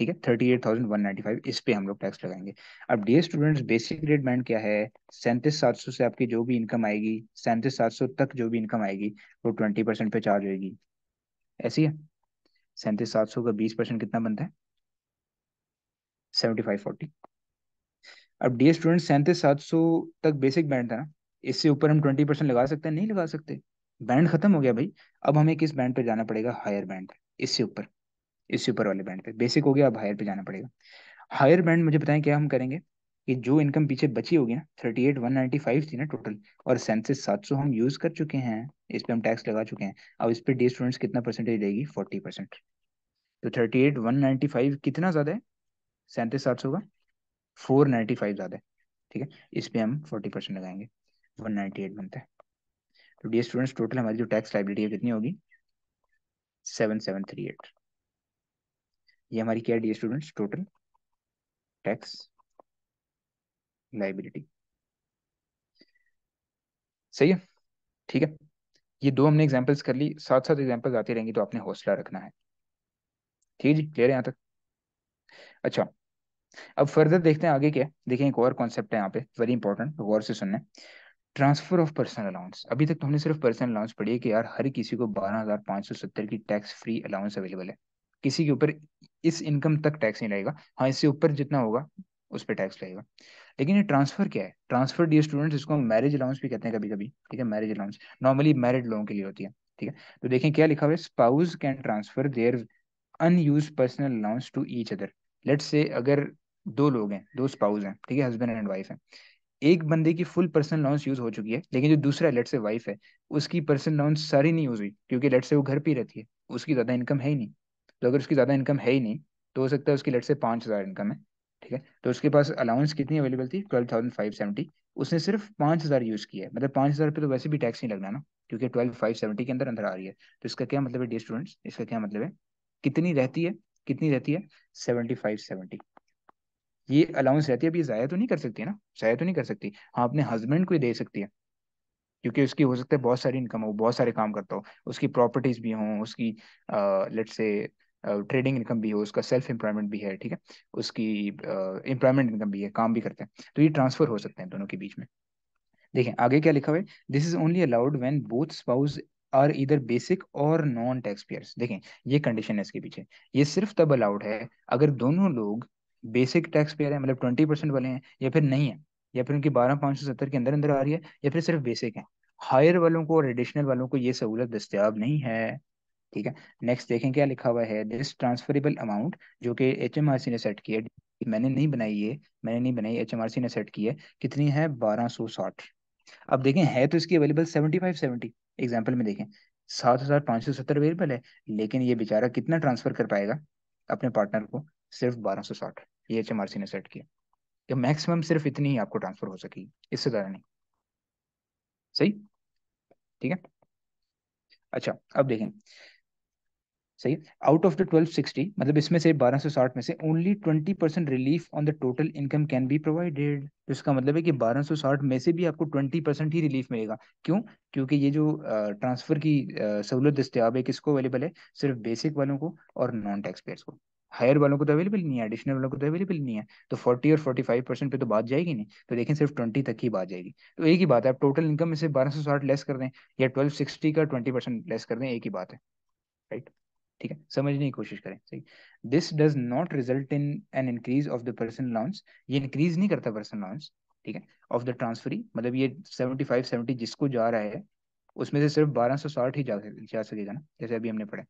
ठीक है thirty eight thousand one ninety five इस पे हम लोग टैक्स लगाएंगे अब dear students basic rate band क्या है सैंतीस सात सौ से आपकी जो भी इनकम आएगी सैंतीस सात सौ तक जो भी इनकम आएगी वो ट्वेंटी परसेंट पे चार्ज होगी ऐसी है सैंतीस सात सौ का बीस परसेंट कितना बनता है सेवेंटी फाइव फोर्टी अब डी स्टूडेंट सैंतीस सात सौ तक बेसिक बैंड था ना इससे ऊपर हम ट्वेंटी परसेंट लगा सकते हैं नहीं लगा सकते बैंड खत्म हो गया भाई अब हमें किस बैंड पर जाना पड़ेगा हायर बैंड इससे ऊपर इससे ऊपर वाले बैंड पे बेसिक हो गया अब हायर पे जाना पड़ेगा हायर बैंड मुझे बताएं क्या हम करेंगे कि जो इनकम पीछे बची होगी ना thirty eight one ninety five थी ना टोटल और सेंसेस सात सौ हम यूज कर चुके हैं इस पर हम टैक्स लगा चुके हैं अब इस पर डी स्टूडेंट्स कितना परसेंटेज रहेगी फोर्टी परसेंट तो thirty eight one ninety five कितना ज्यादा है सैंतीस सात सौ का फोर नाइनटी फाइव ज्यादा है ठीक है इस पर हम फोर्टी परसेंट लगाएंगे वन नाइनटी एट बनता है तो डी स्टूडेंट्स टोटल हमारी जो टैक्स लाइबिलिटी है कितनी होगी सेवन सेवन थ्री एट ये हमारी क्या dear student total tax liability सही है ठीक है ये दो हमने एग्जाम्पल्स कर ली साथ साथ एग्जाम्पल्स आती रहेंगी तो आपने हौसला रखना है ठीक है जी क्लियर है यहाँ तक अच्छा अब फर्दर देखते हैं आगे क्या देखें एक और कॉन्सेप्ट है यहाँ पे वेरी इंपॉर्टेंट गौर से सुनने ट्रांसफर ऑफ पर्सनल अलाउंस अभी तक तो हमने सिर्फ पर्सनल अलाउंस पढ़ी है कि यार हर किसी को बारह हजार सौ सत्तर की टैक्स फ्री अलाउंस अवेलेबल है किसी के ऊपर इस इनकम तक टैक्स नहीं लगेगा हाँ इससे ऊपर जितना होगा उस पर टैक्स लगेगा लेकिन ये ट्रांसफर क्या है ट्रांसफर डी स्टूडेंट्स इसको हम मैरिज अलाउंस भी कहते हैं कभी कभी ठीक है मैरिज अलाउंस नॉर्मली मैरिड लोगों के लिए होती है ठीक है तो देखें क्या लिखा हुआ है spouse can transfer their unused personal allowance to each other let say अगर दो लोग हैं दो स्पाउस हैं ठीक है हस्बैंड एंड वाइफ हैं एक बंदे की फुल पर्सनल अलाउंस यूज हो चुकी है लेकिन जो दूसरा लेट से वाइफ है उसकी पर्सनल अलाउंस सारी नहीं यूज हुई क्योंकि लेट से वो घर पे रहती है उसकी ज्यादा इनकम है ही नहीं तो अगर उसकी ज़्यादा इनकम है ही नहीं तो हो सकता है उसकी लट से पांच हज़ार इनकम है ठीक है तो उसके पास अलाउंस कितनी अवेलेबल थी ट्वेल्व थाउजेंड फाइव सेवेंटी उसने सिर्फ पांच हज़ार यूज़ किया है मतलब पांच हज़ार पे तो वैसे भी टैक्स नहीं लगना ना क्योंकि ट्वेल्व फाइव सेवेंटी के अंदर अंदर आ रही है तो इसका क्या मतलब है डे स्टूडेंट्स इसका क्या मतलब है कितनी रहती है कितनी रहती है सेवेंटी फाइव सेवेंटी ये अलाउंस रहती है अभी ज़ाया तो नहीं कर सकती ना ज़ाया तो नहीं कर सकती हाँ अपने हस्बैंड को ही दे सकती है क्योंकि उसकी हो सकता है बहुत सारी इनकम हो बहुत सारे काम करता हो उसकी प्रॉपर्टीज़ भी हों उसकी लेट से ट्रेडिंग इनकम भी हो उसका सेल्फ एम्प्लॉयमेंट भी है ठीक है उसकी एम्प्लॉयमेंट इनकम भी है काम भी करते हैं तो ये ट्रांसफर हो सकते हैं दोनों के बीच में देखें आगे क्या लिखा हुआ है this is only allowed when both spouse are either basic और नॉन टैक्स पेयर्स देखें ये कंडीशन है इसके पीछे ये सिर्फ तब अलाउड है अगर दोनों लोग बेसिक टैक्स पेयर है मतलब ट्वेंटी परसेंट वाले हैं या फिर नहीं है या फिर उनकी बारह पाँच सौ सत्तर के अंदर अंदर आ रही है या फिर सिर्फ बेसिक है हायर वालों को और एडिशनल वालों को ये सहूलत दस्तियाब नहीं है ठीक है नेक्स्ट देखें क्या लिखा हुआ है दिस ट्रांसफरेबल अमाउंट जो कि एच एम आर सी ने सेट किया मैंने नहीं बनाई है मैंने नहीं बनाई एच एम आर सी ने सेट की है कितनी है बारह सौ साठ अब देखें है तो इसकी available seventy five seventy example में देखें सात हजार पाँच सौ सत्तर अवेलेबल है लेकिन ये बेचारा कितना ट्रांसफर कर पाएगा अपने पार्टनर को सिर्फ बारह सौ साठ ये एच एम आर सी ने सेट किया कि मैक्सिमम सिर्फ इतनी ही आपको ट्रांसफर हो सकेगी इससे ज़्यादा नहीं सही ठीक है अच्छा अब देखें सही out of the twelve sixty मतलब इसमें से साठ में से only twenty percent relief on the total income can be provided इसका मतलब है कि साठ में से भी आपको ट्वेंटी परसेंट ही रिलीफ मिलेगा क्यों क्योंकि ये जो ट्रांसफर की सहूलत दस्तियाब है किसको अवेलेबल है सिर्फ बेसिक वालों को और नॉन टैक्स पेयर्स को हायर वालों को तो अवेलेबल नहीं है एडिशनल वालों को तो अवेलेबल नहीं है तो फोर्टी और फोर्टी फाइव परसेंट पे तो बात जाएगी नहीं तो देखें सिर्फ ट्वेंटी तक ही बात जाएगी तो एक ही बात है आप टोटल इनकम में से बारह सौ साठ लेस कर दें या ट्वेल्व सिक्सटी का ट्वेंटी परसेंट लेस कर दें एक ही बात है राइट ठीक है समझने की कोशिश करें सही this does not result in an increase of the personal allowance ये इंक्रीज नहीं करता पर्सन लॉन्स ठीक है ऑफ द ट्रांसफरी मतलब ये सेवेंटी फाइव सेवेंटी जिसको जा रहा है उसमें से सिर्फ बारह सौ साठ ही जा जा सकेगा ना जैसे अभी हमने पढ़ा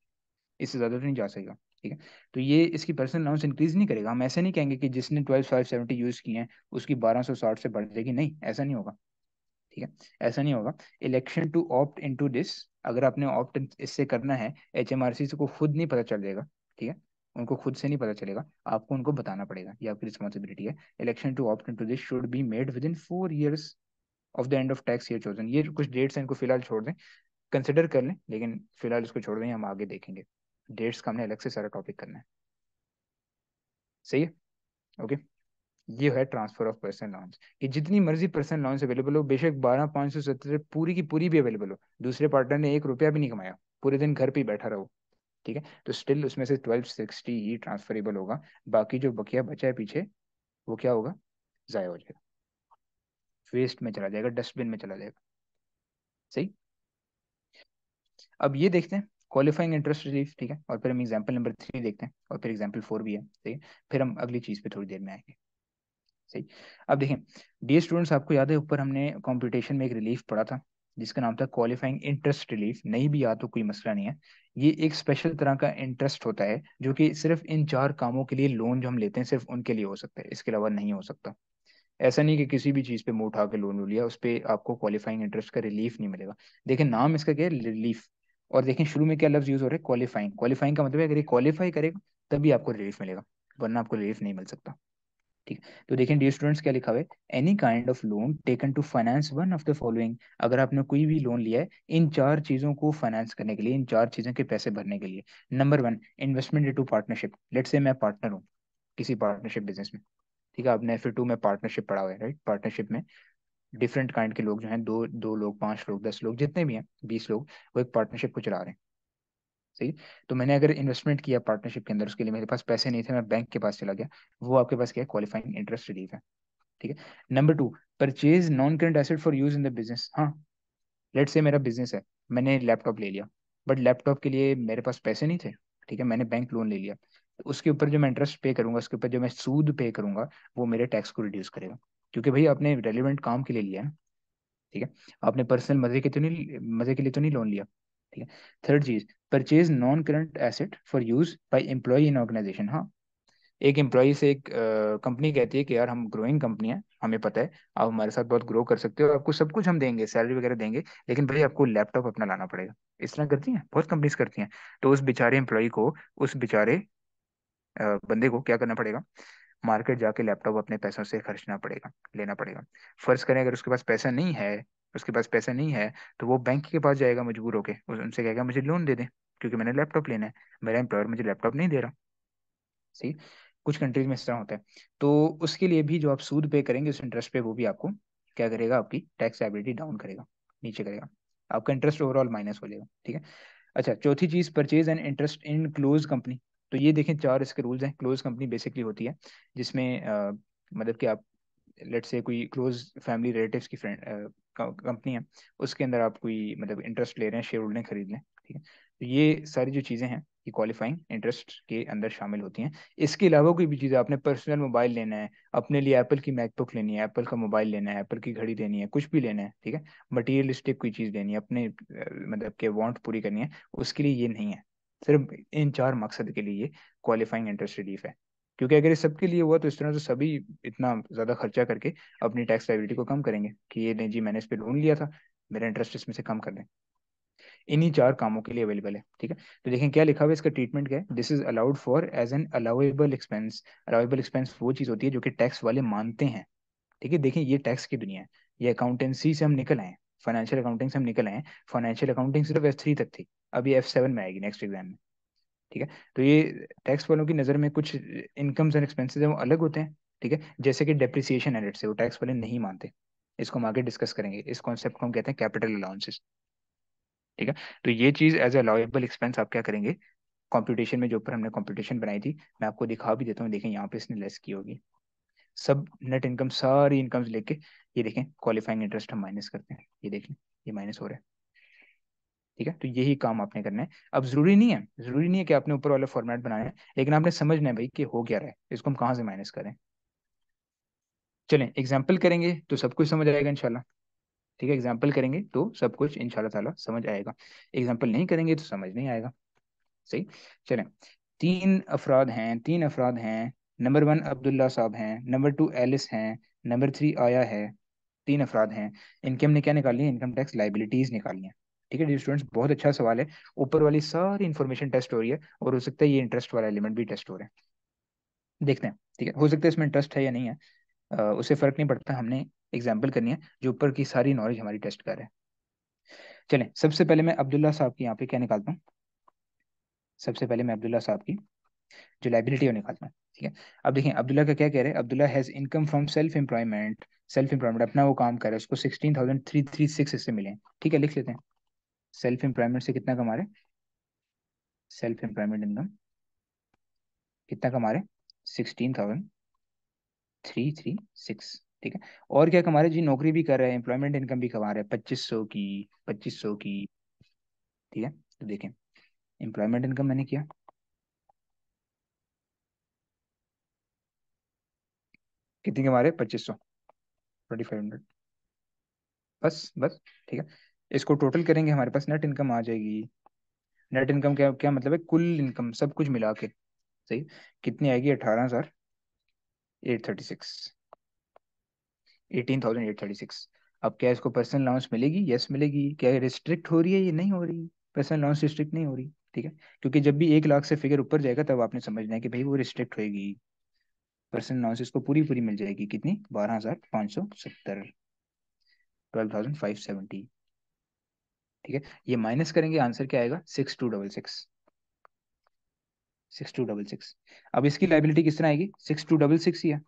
इससे ज़्यादा तो नहीं जा सकेगा ठीक है तो ये इसकी पर्सनल अलाउंस इंक्रीज नहीं करेगा हम ऐसे नहीं कहेंगे कि जिसने ट्वेल्व फाइव सेवेंटी यूज़ किए हैं उसकी बारह सौ साठ से बढ़ जाएगी नहीं ऐसा नहीं होगा ठीक है ऐसा नहीं होगा election to opt into this अगर आपने ऑप्ट इससे करना है एच एम आर सी को खुद नहीं पता चलेगा ठीक है उनको खुद से नहीं पता चलेगा आपको उनको बताना पड़ेगा ये आपकी रिस्पॉन्सिबिलिटी है election to opt to this should be made within four years of the end of tax year chosen ये कुछ डेट्स हैं इनको फिलहाल छोड़ दें कंसिडर कर लें लेकिन फिलहाल इसको छोड़ दें हम आगे देखेंगे डेट्स का हमने अलग से सारा टॉपिक करना है सही है ओके okay? ये है ट्रांसफर ऑफ पर्सनल लॉन्स कि जितनी मर्जी पर्सनल लॉन्स अवेलेबल हो बेशक बारह पाँच सौ सत्तर पूरी की पूरी भी अवेलेबल हो दूसरे पार्टनर ने एक रुपया भी नहीं कमाया पूरे दिन घर पे ही बैठा रहो ठीक है तो स्टिल उसमें से ट्वेल्व सिक्सटी ही ट्रांसफरेबल होगा बाकी जो बकिया बचा है पीछे वो क्या होगा ज़ाया हो जाएगा वेस्ट में चला जाएगा डस्टबिन में चला जाएगा सही अब ये देखते हैं क्वालिफाइंग इंटरेस्ट रिलीफ ठीक है और फिर हम एग्जाम्पल नंबर थ्री देखते हैं और फिर एग्जाम्पल फोर भी है ठीक है फिर हम अगली चीज़ पे थोड़ी देर में आएंगे सही अब देखें डी स्टूडेंट्स आपको याद है ऊपर हमने कॉम्पिटिशन में एक रिलीफ पढ़ा था जिसका नाम था क्वालिफाइंग इंटरेस्ट रिलीफ नहीं भी याद तो कोई मसला नहीं है ये एक स्पेशल तरह का इंटरेस्ट होता है जो कि सिर्फ इन चार कामों के लिए लोन जो हम लेते हैं सिर्फ उनके लिए हो सकता है इसके अलावा नहीं हो सकता ऐसा नहीं कि किसी भी चीज़ पे मुंह उठा के लोन लिया उस पर आपको क्वालिफाइंग इंटरेस्ट का रिलीफ नहीं मिलेगा देखें नाम इसका क्या है रिलीफ और देखें शुरू में क्या लफ्ज यूज हो रहा है क्वालिफाइंग क्वालिफाइंग का मतलब है अगर ये क्वालिफाई करेगा तभी आपको रिलीफ मिलेगा वरना आपको रिलीफ नहीं मिल सकता ठीक तो देखें डी स्टूडेंट्स क्या लिखा हुआ है any kind of loan taken to finance one of the following अगर आपने कोई भी लोन लिया है इन चार चीजों को फाइनेंस करने के लिए इन चार चीजों के पैसे भरने के लिए number one investment into partnership let से मैं पार्टनर हूँ किसी पार्टनरशिप बिजनेस में ठीक है आपने फिर टू में पार्टनरशिप पढ़ा हुआ है राइट पार्टनरशिप में डिफरेंट काइंड के लोग जो हैं दो दो लोग पांच लोग दस लोग जितने भी हैं बीस लोग वो एक पार्टनरशिप को चला रहे हैं सही तो मैंने अगर इन्वेस्टमेंट किया पार्टनरशिप के अंदर उसके लिए मेरे पास पैसे नहीं थे मैं बैंक के पास चला गया वो आपके पास क्या है क्वालिफाइंग इंटरेस्ट रिलीफ है ठीक है number two purchase non current asset for use in the business हाँ लेट से मेरा बिजनेस है मैंने लैपटॉप ले लिया बट लैपटॉप के लिए मेरे पास पैसे नहीं थे ठीक है मैंने बैंक लोन ले लिया तो उसके ऊपर जो मैं इंटरेस्ट पे करूंगा उसके ऊपर जो मैं सूद पे करूंगा वो मेरे टैक्स को रिड्यूस करेगा क्योंकि भाई आपने रेलिवेंट काम के लिए लिया है ठीक है आपने पर्सनल मजे के तो नहीं मजे के लिए तो नहीं लोन लिया ठीक है थर्ड चीज purchase non current asset for use by employ in organization हाँ एक एम्प्लॉय से एक कंपनी कहती है कि यार हम ग्रोइंग कंपनी है हमें पता है आप हमारे साथ बहुत ग्रो कर सकते हो आपको सब कुछ हम देंगे सैलरी वगैरह देंगे लेकिन भाई आपको लैपटॉप अपना लाना पड़ेगा इस तरह करती हैं बहुत कंपनीज करती हैं तो उस बेचारे एम्प्लॉय को उस बेचारे बंदे को क्या करना पड़ेगा मार्केट जाके लैपटॉप अपने पैसों से खर्चना पड़ेगा लेना पड़ेगा फर्ज करें अगर उसके पास पैसा नहीं है उसके पास पैसा नहीं है तो वो बैंक के पास जाएगा मजबूर होके उनसे कहेगा मुझे लोन दे दें क्योंकि मैंने लैपटॉप लेना है मेरा एम्प्लॉयर मुझे लैपटॉप नहीं दे रहा सही कुछ कंट्रीज में इस तरह होता है तो उसके लिए भी जो आप सूद पे करेंगे उस इंटरेस्ट पे वो भी आपको क्या करेगा आपकी टैक्स एबिलिटी डाउन करेगा नीचे करेगा आपका इंटरेस्ट ओवरऑल माइनस हो जाएगा ठीक है अच्छा चौथी चीज purchase and interest in close company तो ये देखें चार इसके रूल्स हैं क्लोज कंपनी बेसिकली होती है जिसमें आ, मतलब कि आप लेट से कोई क्लोज फैमिली रिलेटिव की फ्रेंड कंपनी है उसके अंदर आप कोई मतलब इंटरेस्ट ले रहे हैं शेयर होल्डिंग खरीद लें ठीक है तो ये सारी जो चीज़ें हैं ये क्वालिफाइंग इंटरेस्ट के अंदर शामिल होती हैं इसके अलावा कोई भी चीज़ आपने पर्सनल मोबाइल लेना है अपने लिए एप्पल की मैकबुक लेनी है एप्पल का मोबाइल लेना है एप्पल की घड़ी लेनी है कुछ भी लेना है ठीक है मटीरियलिस्टिक कोई चीज़ लेनी है अपने मतलब के वांट पूरी करनी है उसके लिए ये नहीं है सिर्फ इन चार मकसद के लिए क्वालिफाइंग इंटरेस्ट रिलीफ है क्योंकि अगर ये सबके लिए हुआ तो इस तरह से सभी इतना ज़्यादा खर्चा करके अपनी टैक्स लाइबिलिटी को कम करेंगे कि ये नहीं जी मैंने इस पर लोन लिया था मेरा इंटरेस्ट इसमें से कम कर दें इन्हीं चार कामों के लिए अवेलेबल है ठीक है तो देखें क्या लिखा हुआ है इसका ट्रीटमेंट क्या है this is allowed for as an allowable expense allowable expense वो चीज़ होती है जो कि टैक्स वाले मानते हैं ठीक है देखें ये टैक्स की दुनिया है ये अकाउंटेंसी से हम निकल आए फाइनेंशियल अकाउंटिंग से हम निकल आए फाइनेंशियल अकाउंटिंग सिर्फ एफ थ्री तक थी अभी एफ सेवन में आएगी नेक्स्ट एग्जाम में ठीक है तो ये टैक्स वालों की नज़र में कुछ इनकम्स एंड एक्सपेंसेस हैं वो अलग होते हैं ठीक है जैसे कि डेप्रिसिएशन एडिट से वो टैक्स वाले नहीं मानते इसको हम आगे डिस्कस करेंगे इस कॉन्सेप्ट को हम कहते हैं कैपिटल अलाउंसेस ठीक है तो ये चीज़ एज अलाउेबल एक्सपेंस आप क्या करेंगे कॉम्पिटिशन में जो ऊपर हमने कॉम्पिटिशन बनाई थी मैं आपको दिखा भी देता हूँ देखें यहाँ पे इसने लेस की होगी सब नेट इनकम सारी इनकम्स लेके ये देखें क्वालिफाइंग इंटरेस्ट हम माइनस करते हैं ये देखें ये माइनस हो रहा है ठीक है तो यही काम आपने करना है अब जरूरी नहीं है जरूरी नहीं है कि आपने ऊपर वाले फॉर्मेट बनाए हैं लेकिन आपने समझना है भाई कि हो क्या रहा है इसको हम कहाँ से माइनस करें चलें एग्जाम्पल करेंगे तो सब कुछ समझ आएगा इनशाला ठीक है एग्जाम्पल करेंगे तो सब कुछ इनशाला तला समझ आएगा एग्जाम्पल नहीं करेंगे तो समझ नहीं आएगा सही चलें तीन अफराद हैं तीन अफराद हैं नंबर वन अब्दुल्ला साहब हैं नंबर टू एलिस हैं नंबर थ्री आया है तीन अफराद हैं इनके हमने क्या निकाली है इनकम टैक्स लाइबिलिटीज निकाली हैं ठीक है स्टूडेंट्स बहुत अच्छा सवाल है ऊपर वाली सारी इन्फॉर्मेशन टेस्ट हो रही है और हो सकता है ये इंटरेस्ट वाला एलिमेंट भी टेस्ट हो रहा है देखते हैं ठीक है हो सकता है इसमें इंटरेस्ट है या नहीं है उसे फर्क नहीं पड़ता हमने एग्जाम्पल करनी है जो ऊपर की सारी नॉलेज हमारी टेस्ट कर रहे हैं चले सबसे पहले मैं अब्दुल्ला साहब की यहाँ पे क्या निकालता हूँ सबसे पहले मैं अब्दुल्ला साहब की जो लाइबिलिटी निकालता हूँ ठीक है अब देखिए अब्दुल्ला का क्या कह रहे हैं Abdullah has income from self employment self employment अपना वो काम कर रहा है उसको sixteen thousand three three six इससे मिले ठीक है लिख लेते हैं सेल्फ एम्प्लॉयमेंट से कितना कमा रहे सेल्फ एम्प्लॉयमेंट इनकम कितना कमा रहे sixteen thousand three three six ठीक है और क्या कमा रहे जी नौकरी भी कर रहे हैं एम्प्लॉयमेंट इनकम भी कमा रहे हैं पच्चीस सौ की पच्चीस सौ की ठीक है तो देखें एम्प्लॉयमेंट इनकम मैंने किया कितनी कमा रहे पच्चीस सौ ट्वेंटी फाइव हंड्रेड बस बस ठीक है इसको टोटल करेंगे हमारे पास नेट इनकम आ जाएगी नेट इनकम क्या क्या मतलब है कुल इनकम सब कुछ मिला के सही कितनी आएगी अठारह हजार eight thirty six eighteen thousand eight thirty six अब क्या इसको पर्सनल अलाउंस मिलेगी यस मिलेगी क्या रिस्ट्रिक्ट हो रही है ये नहीं हो रही पर्सनल अलाउंस रिस्ट्रिक्ट नहीं हो रही ठीक है क्योंकि जब भी एक लाख से फिगर ऊपर जाएगा तब आपने समझना है कि भाई वो रिस्ट्रिक्ट होगी पर्सनल अलाउंस इसको पूरी पूरी मिल जाएगी कितनी बारह हजार पाँच सौ सत्तर ट्वेल्व थाउजेंड फाइव सेवेंटी ठीक है ये माइनस करेंगे आंसर क्या आएगा six two double six six two double six अब इसकी लाइबिलिटी किस तरह आएगी सिक्स टू डबल सिक्स ही है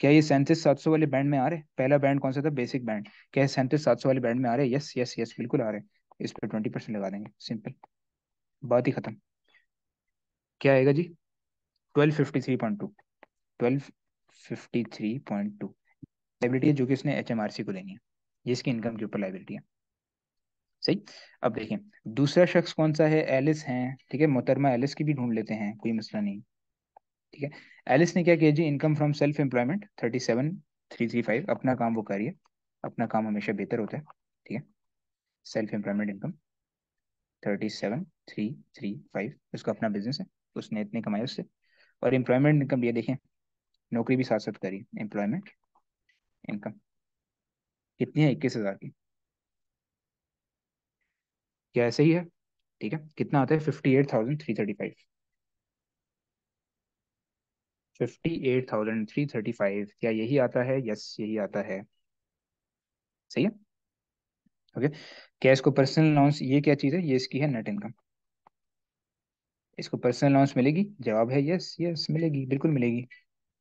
क्या ये सैंतीस सात सौ वाले बैंड में आ रहे पहला बैंड कौन सा था बेसिक बैंड क्या ये सैंतीस सात सौ वाले बैंड में आ रहे हैं यस यस यस बिल्कुल आ रहे हैं इस पर ट्वेंटी परसेंट लगा देंगे सिंपल बात ही खत्म क्या आएगा जी twelve fifty three point two twelve fifty three point two liability है जो कि इसने एच एम आर सी को देनी है ये इसकी इनकम के ऊपर लाइबिलिटी है सही अब देखें दूसरा शख्स कौन सा है एलिस है ठीक है मोहतरमा एलिस की भी ढूंढ लेते हैं कोई मसला नहीं ठीक है एलिस ने क्या किया जी income from self employment thirty seven three three five अपना काम वो करिए अपना काम हमेशा बेहतर होता है ठीक है self employment income thirty seven three three five उसका अपना बिजनेस है उसने इतनी कमाई उससे और एम्प्लॉयमेंट इनकम ये देखें नौकरी भी साथ साथ करिए एम्प्लॉयमेंट इनकम कितनी है इक्कीस हज़ार की क्या ऐसे ही है ठीक है कितना आता है fifty eight thousand three thirty five fifty eight thousand three thirty five क्या यही आता है यस यही आता है सही है ओके क्या इसको पर्सनल लॉन्स ये क्या चीज़ है ये इसकी है नेट इनकम इसको पर्सनल लॉन्स मिलेगी जवाब है यस यस मिलेगी बिल्कुल मिलेगी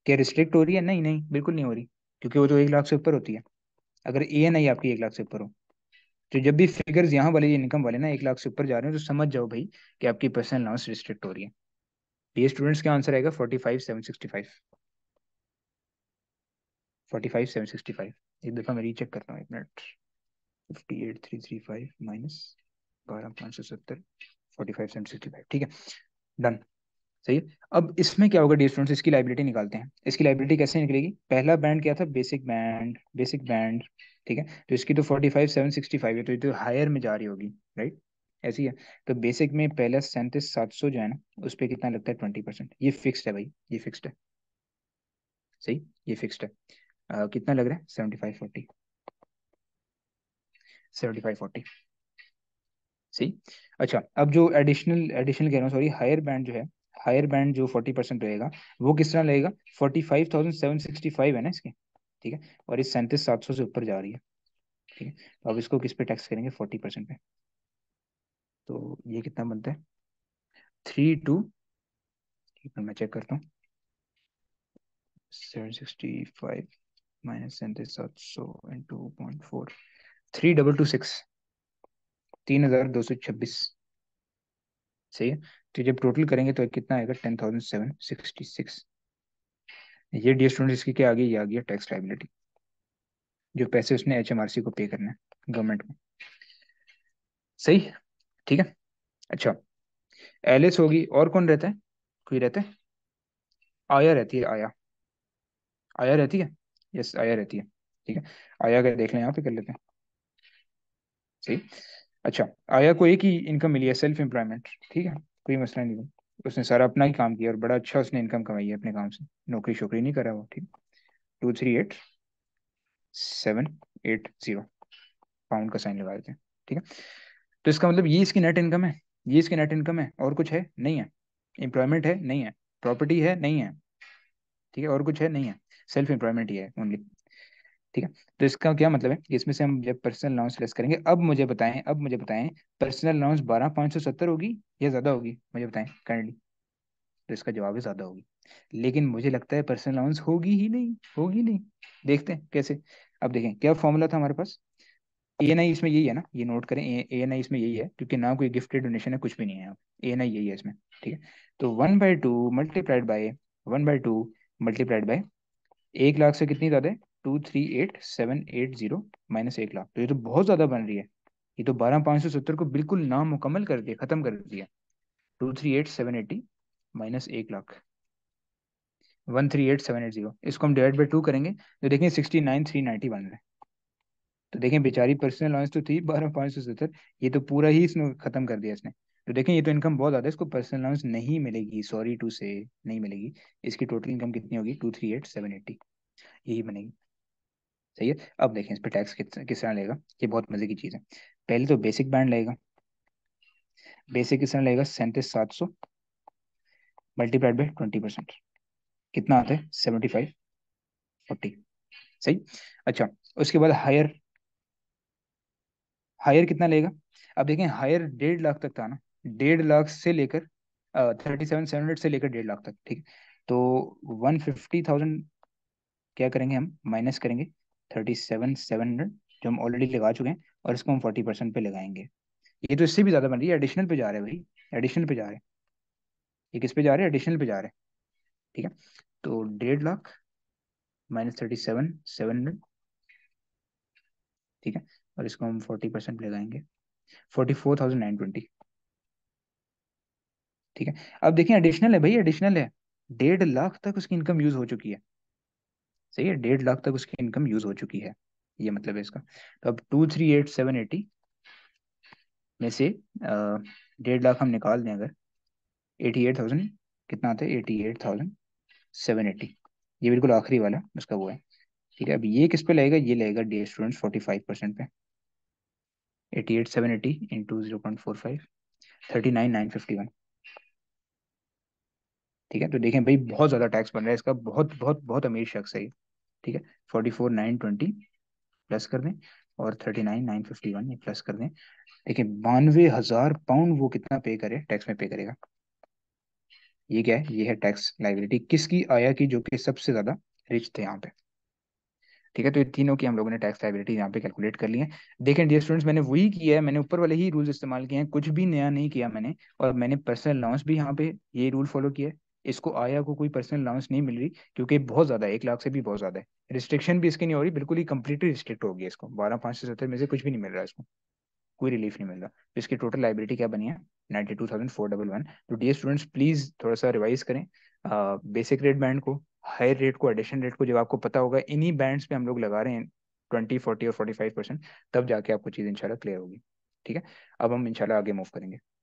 क्या रिस्ट्रिक्ट हो रही है नहीं नहीं बिल्कुल नहीं हो रही क्योंकि वो जो एक लाख से ऊपर होती है अगर ए एन आई आपकी एक लाख से ऊपर हो तो जब भी फिगर्स यहाँ वाले इनकम वाले ना एक लाख से ऊपर जा रहे हैं तो समझ जाओ भाई कि आपकी पर्सनल अलाउंस रिस्ट्रिक्ट हो रही है तो ये स्टूडेंट्स का आंसर आएगा forty five seven sixty five forty five seven sixty five एक दफ़ा मैं रीचेक करता हूँ एक minute fifty eight three three five minus बारह पाँच सौ सत्तर forty five seven sixty five ठीक है डन सही अब इसमें क्या होगा डी स्टूडेंट्स इसकी लाइबिलिटी निकालते हैं इसकी लाइबिलिटी कैसे निकलेगी पहला बैंड क्या था बेसिक बैंड बेसिक बैंड ठीक है तो इसकी तो forty five seven sixty five है तो ये तो हायर में जा रही होगी राइट ऐसी है तो बेसिक में पहला सैंतीस सात सौ जो है ना उस पर कितना लगता है ट्वेंटी परसेंट ये फिक्सड है भाई ये फिक्सड है सही ये फिक्सड है आ, कितना लग रहा है seventy five forty seventy five forty सही अच्छा अब जो एडिशनल एडिशनल कह रहा हूँ सॉरी हायर बैंड जो है हायर बैंड जो फोर्टी परसेंट रहेगा वो किस तरह लगेगा forty five thousand seven sixty five है ना इसके ठीक है और इस सैंतीस सात सौ से ऊपर जा रही है ठीक है तो अब इसको किस पे टैक्स करेंगे फोर्टी परसेंट पे तो ये कितना बनता है थ्री टू ठीक है मैं चेक करता हूँ सेवन सिक्सटी फाइव माइनस सैंतीस सात सौ and two point four three double two six तीन हजार दो सौ छब्बीस सही है तो जब टोटल करेंगे तो कितना आएगा ten thousand seven sixty six ये डी स्टूडेंट इसकी क्या आ गई ये आ गई टैक्स लाइबिलिटी जो पैसे उसने एच को पे करना है गवर्नमेंट को सही ठीक है अच्छा एल होगी और कौन रहता है कोई रहता है आया रहती है आया आया रहती है यस आया रहती है ठीक है आया का देख लें यहाँ पे कर लेते हैं सही अच्छा आया को एक ही इनकम मिली है सेल्फ एम्प्लॉयमेंट ठीक है कोई मसला नहीं उसने सारा अपना ही काम किया और बड़ा अच्छा उसने इनकम कमाई है अपने काम से नौकरी शोकरी नहीं करा वो ठीक two three eight seven eight zero pound का साइन लगा देते हैं ठीक है तो इसका मतलब ये इसकी नेट इनकम है ये इसकी नेट इनकम है और कुछ है नहीं है एम्प्लॉयमेंट है नहीं है प्रॉपर्टी है नहीं है ठीक है और कुछ है नहीं है सेल्फ एम्प्लॉयमेंट ही है ओनली ठीक है तो इसका क्या मतलब है इसमें से हम जब पर्सनल अलाउंस लेस करेंगे अब मुझे बताएं अब मुझे बताएं पर्सनल अलाउंस बारह पाँच सौ सत्तर होगी या ज़्यादा होगी मुझे बताएं करंटली तो इसका जवाब है ज़्यादा होगी लेकिन मुझे लगता है पर्सनल अलाउंस होगी ही नहीं होगी नहीं देखते हैं कैसे अब देखें क्या फॉर्मूला था हमारे पास ए एन आई इसमें यही है ना ये नोट करें ए एन आई इसमें यही है क्योंकि ना कोई गिफ्टेड डोनेशन है कुछ भी नहीं है ए एन आई यही है इसमें ठीक है तो one by two multiplied by one by two multiplied by एक लाख से कितनी ज़्यादा है two three eight seven eight zero minus एक लाख तो ये तो बहुत ज्यादा बन रही है ये तो बारह पाँच सौ सत्तर को बिल्कुल नामुकम्मल कर दिया खत्म कर दिया two three eight seven eighty minus एक lakh one three eight seven eight zero इसको हम डिवाइड बाई टू करेंगे तो देखें sixty nine three ninety one रहा है तो देखें बेचारी पर्सनल लॉन्स तो थी बारह पाँच सौ सत्तर ये तो पूरा ही इसमें खत्म कर दिया इसने तो देखें ये तो इनकम बहुत ज्यादा है इसको पर्सनल लॉन्स नहीं मिलेगी सॉरी टू से नहीं मिलेगी इसकी टोटल इनकम कितनी होगी two three eight seven eighty यही बनेगी सही है अब देखें इस पर टैक्स किस तरह लेगा ये बहुत मजे की चीज़ है पहले तो बेसिक बैंड लेगा बेसिक किस तरह लेगा सैंतीस सात सौ मल्टीप्लाइड बाई ट्वेंटी परसेंट कितना आता है सेवेंटी फाइव फोर्टी सही अच्छा उसके बाद हायर हायर कितना लेगा अब देखें हायर डेढ़ लाख तक था ना डेढ़ लाख से लेकर थर्टी सेवन सेवन हंड्रेड से लेकर डेढ़ लाख तक ठीक तो वन फिफ्टी थाउजेंड क्या करेंगे हम माइनस करेंगे थर्टी सेवन सेवन हंड्रेड जो हम ऑलरेडी लगा चुके हैं और इसको हम फोर्टी परसेंट पे लगाएंगे ये तो इससे भी ज़्यादा बन रही है एडिशनल पे जा रहे हैं भाई एडिशनल पे जा रहे हैं ये किस पे जा रहे हैं एडिशनल पे जा रहे हैं ठीक है तो डेढ़ lakh minus thirty seven seven hundred ठीक है और इसको हम फोर्टी परसेंट लगाएंगे forty four thousand nine twenty ठीक है अब देखिए एडिशनल है भाई एडिशनल है डेढ़ लाख तक उसकी इनकम यूज हो चुकी है सही है डेढ़ लाख तक उसकी इनकम यूज हो चुकी है ये मतलब है इसका तो अब two three eight seven eighty में से डेढ़ लाख हम निकाल दें अगर एटी एट थाउजेंड कितना आता है eighty eight thousand seven eighty ये बिल्कुल आखिरी वाला उसका वो है ठीक है अब ये किस पे लगेगा ये लगेगा dear students forty five percent पे eighty eight seven eighty into zero point four five thirty nine nine fifty one ठीक है तो देखें भाई बहुत ज़्यादा टैक्स बन रहा है इसका बहुत बहुत बहुत अमीर शख्स है ये ठीक है forty four nine twenty plus कर दें और thirty nine nine fifty one ये प्लस कर दें देखिए बानवे हजार पाउंड वो कितना पे करे टैक्स में पे करेगा ये क्या है ये है टैक्स लाइबिलिटी किसकी आया की जो कि सबसे ज्यादा रिच थे यहाँ पे ठीक है तो ये तीनों की हम लोगों ने टैक्स लाइबिलिटी यहाँ पे कैलकुलेट कर ली है देखें डियर स्टूडेंट्स मैंने वही किया है मैंने ऊपर वाले ही रूल्स इस्तेमाल किए हैं कुछ भी नया नहीं किया मैंने और मैंने पर्सनल अलाउंस भी यहाँ पे ये रूल फॉलो किया है इसको आया को कोई पर्सनल अलाउंस नहीं मिल रही क्योंकि बहुत ज्यादा एक लाख से भी बहुत ज्यादा है रिस्ट्रिक्शन भी इसकी नहीं हो रही बिल्कुल ही कम्प्लीटली रिस्ट्रिक्ट हो गया इसको बारह पांच से सत्तर में से कुछ भी नहीं मिल रहा इसको कोई रिलीफ नहीं मिल रहा तो इसकी टोटल लाइब्रेटी क्या बनी है ninety two thousand four double one तो डी स्टूडेंट्स प्लीज थोड़ा सा रिवाइज करें बेसिक रेट बैंड को हायर रेट को एडिशन रेट को जब आपको पता होगा इन्हीं बैंड पे हम लोग लगा रहे हैं ट्वेंटी फोर्टी और फोर्टी फाइव परसेंट तब जाके आपको चीज़ इंशाल्लाह क्लियर होगी ठीक है अब हम इंशाल्लाह आगे मूव करेंगे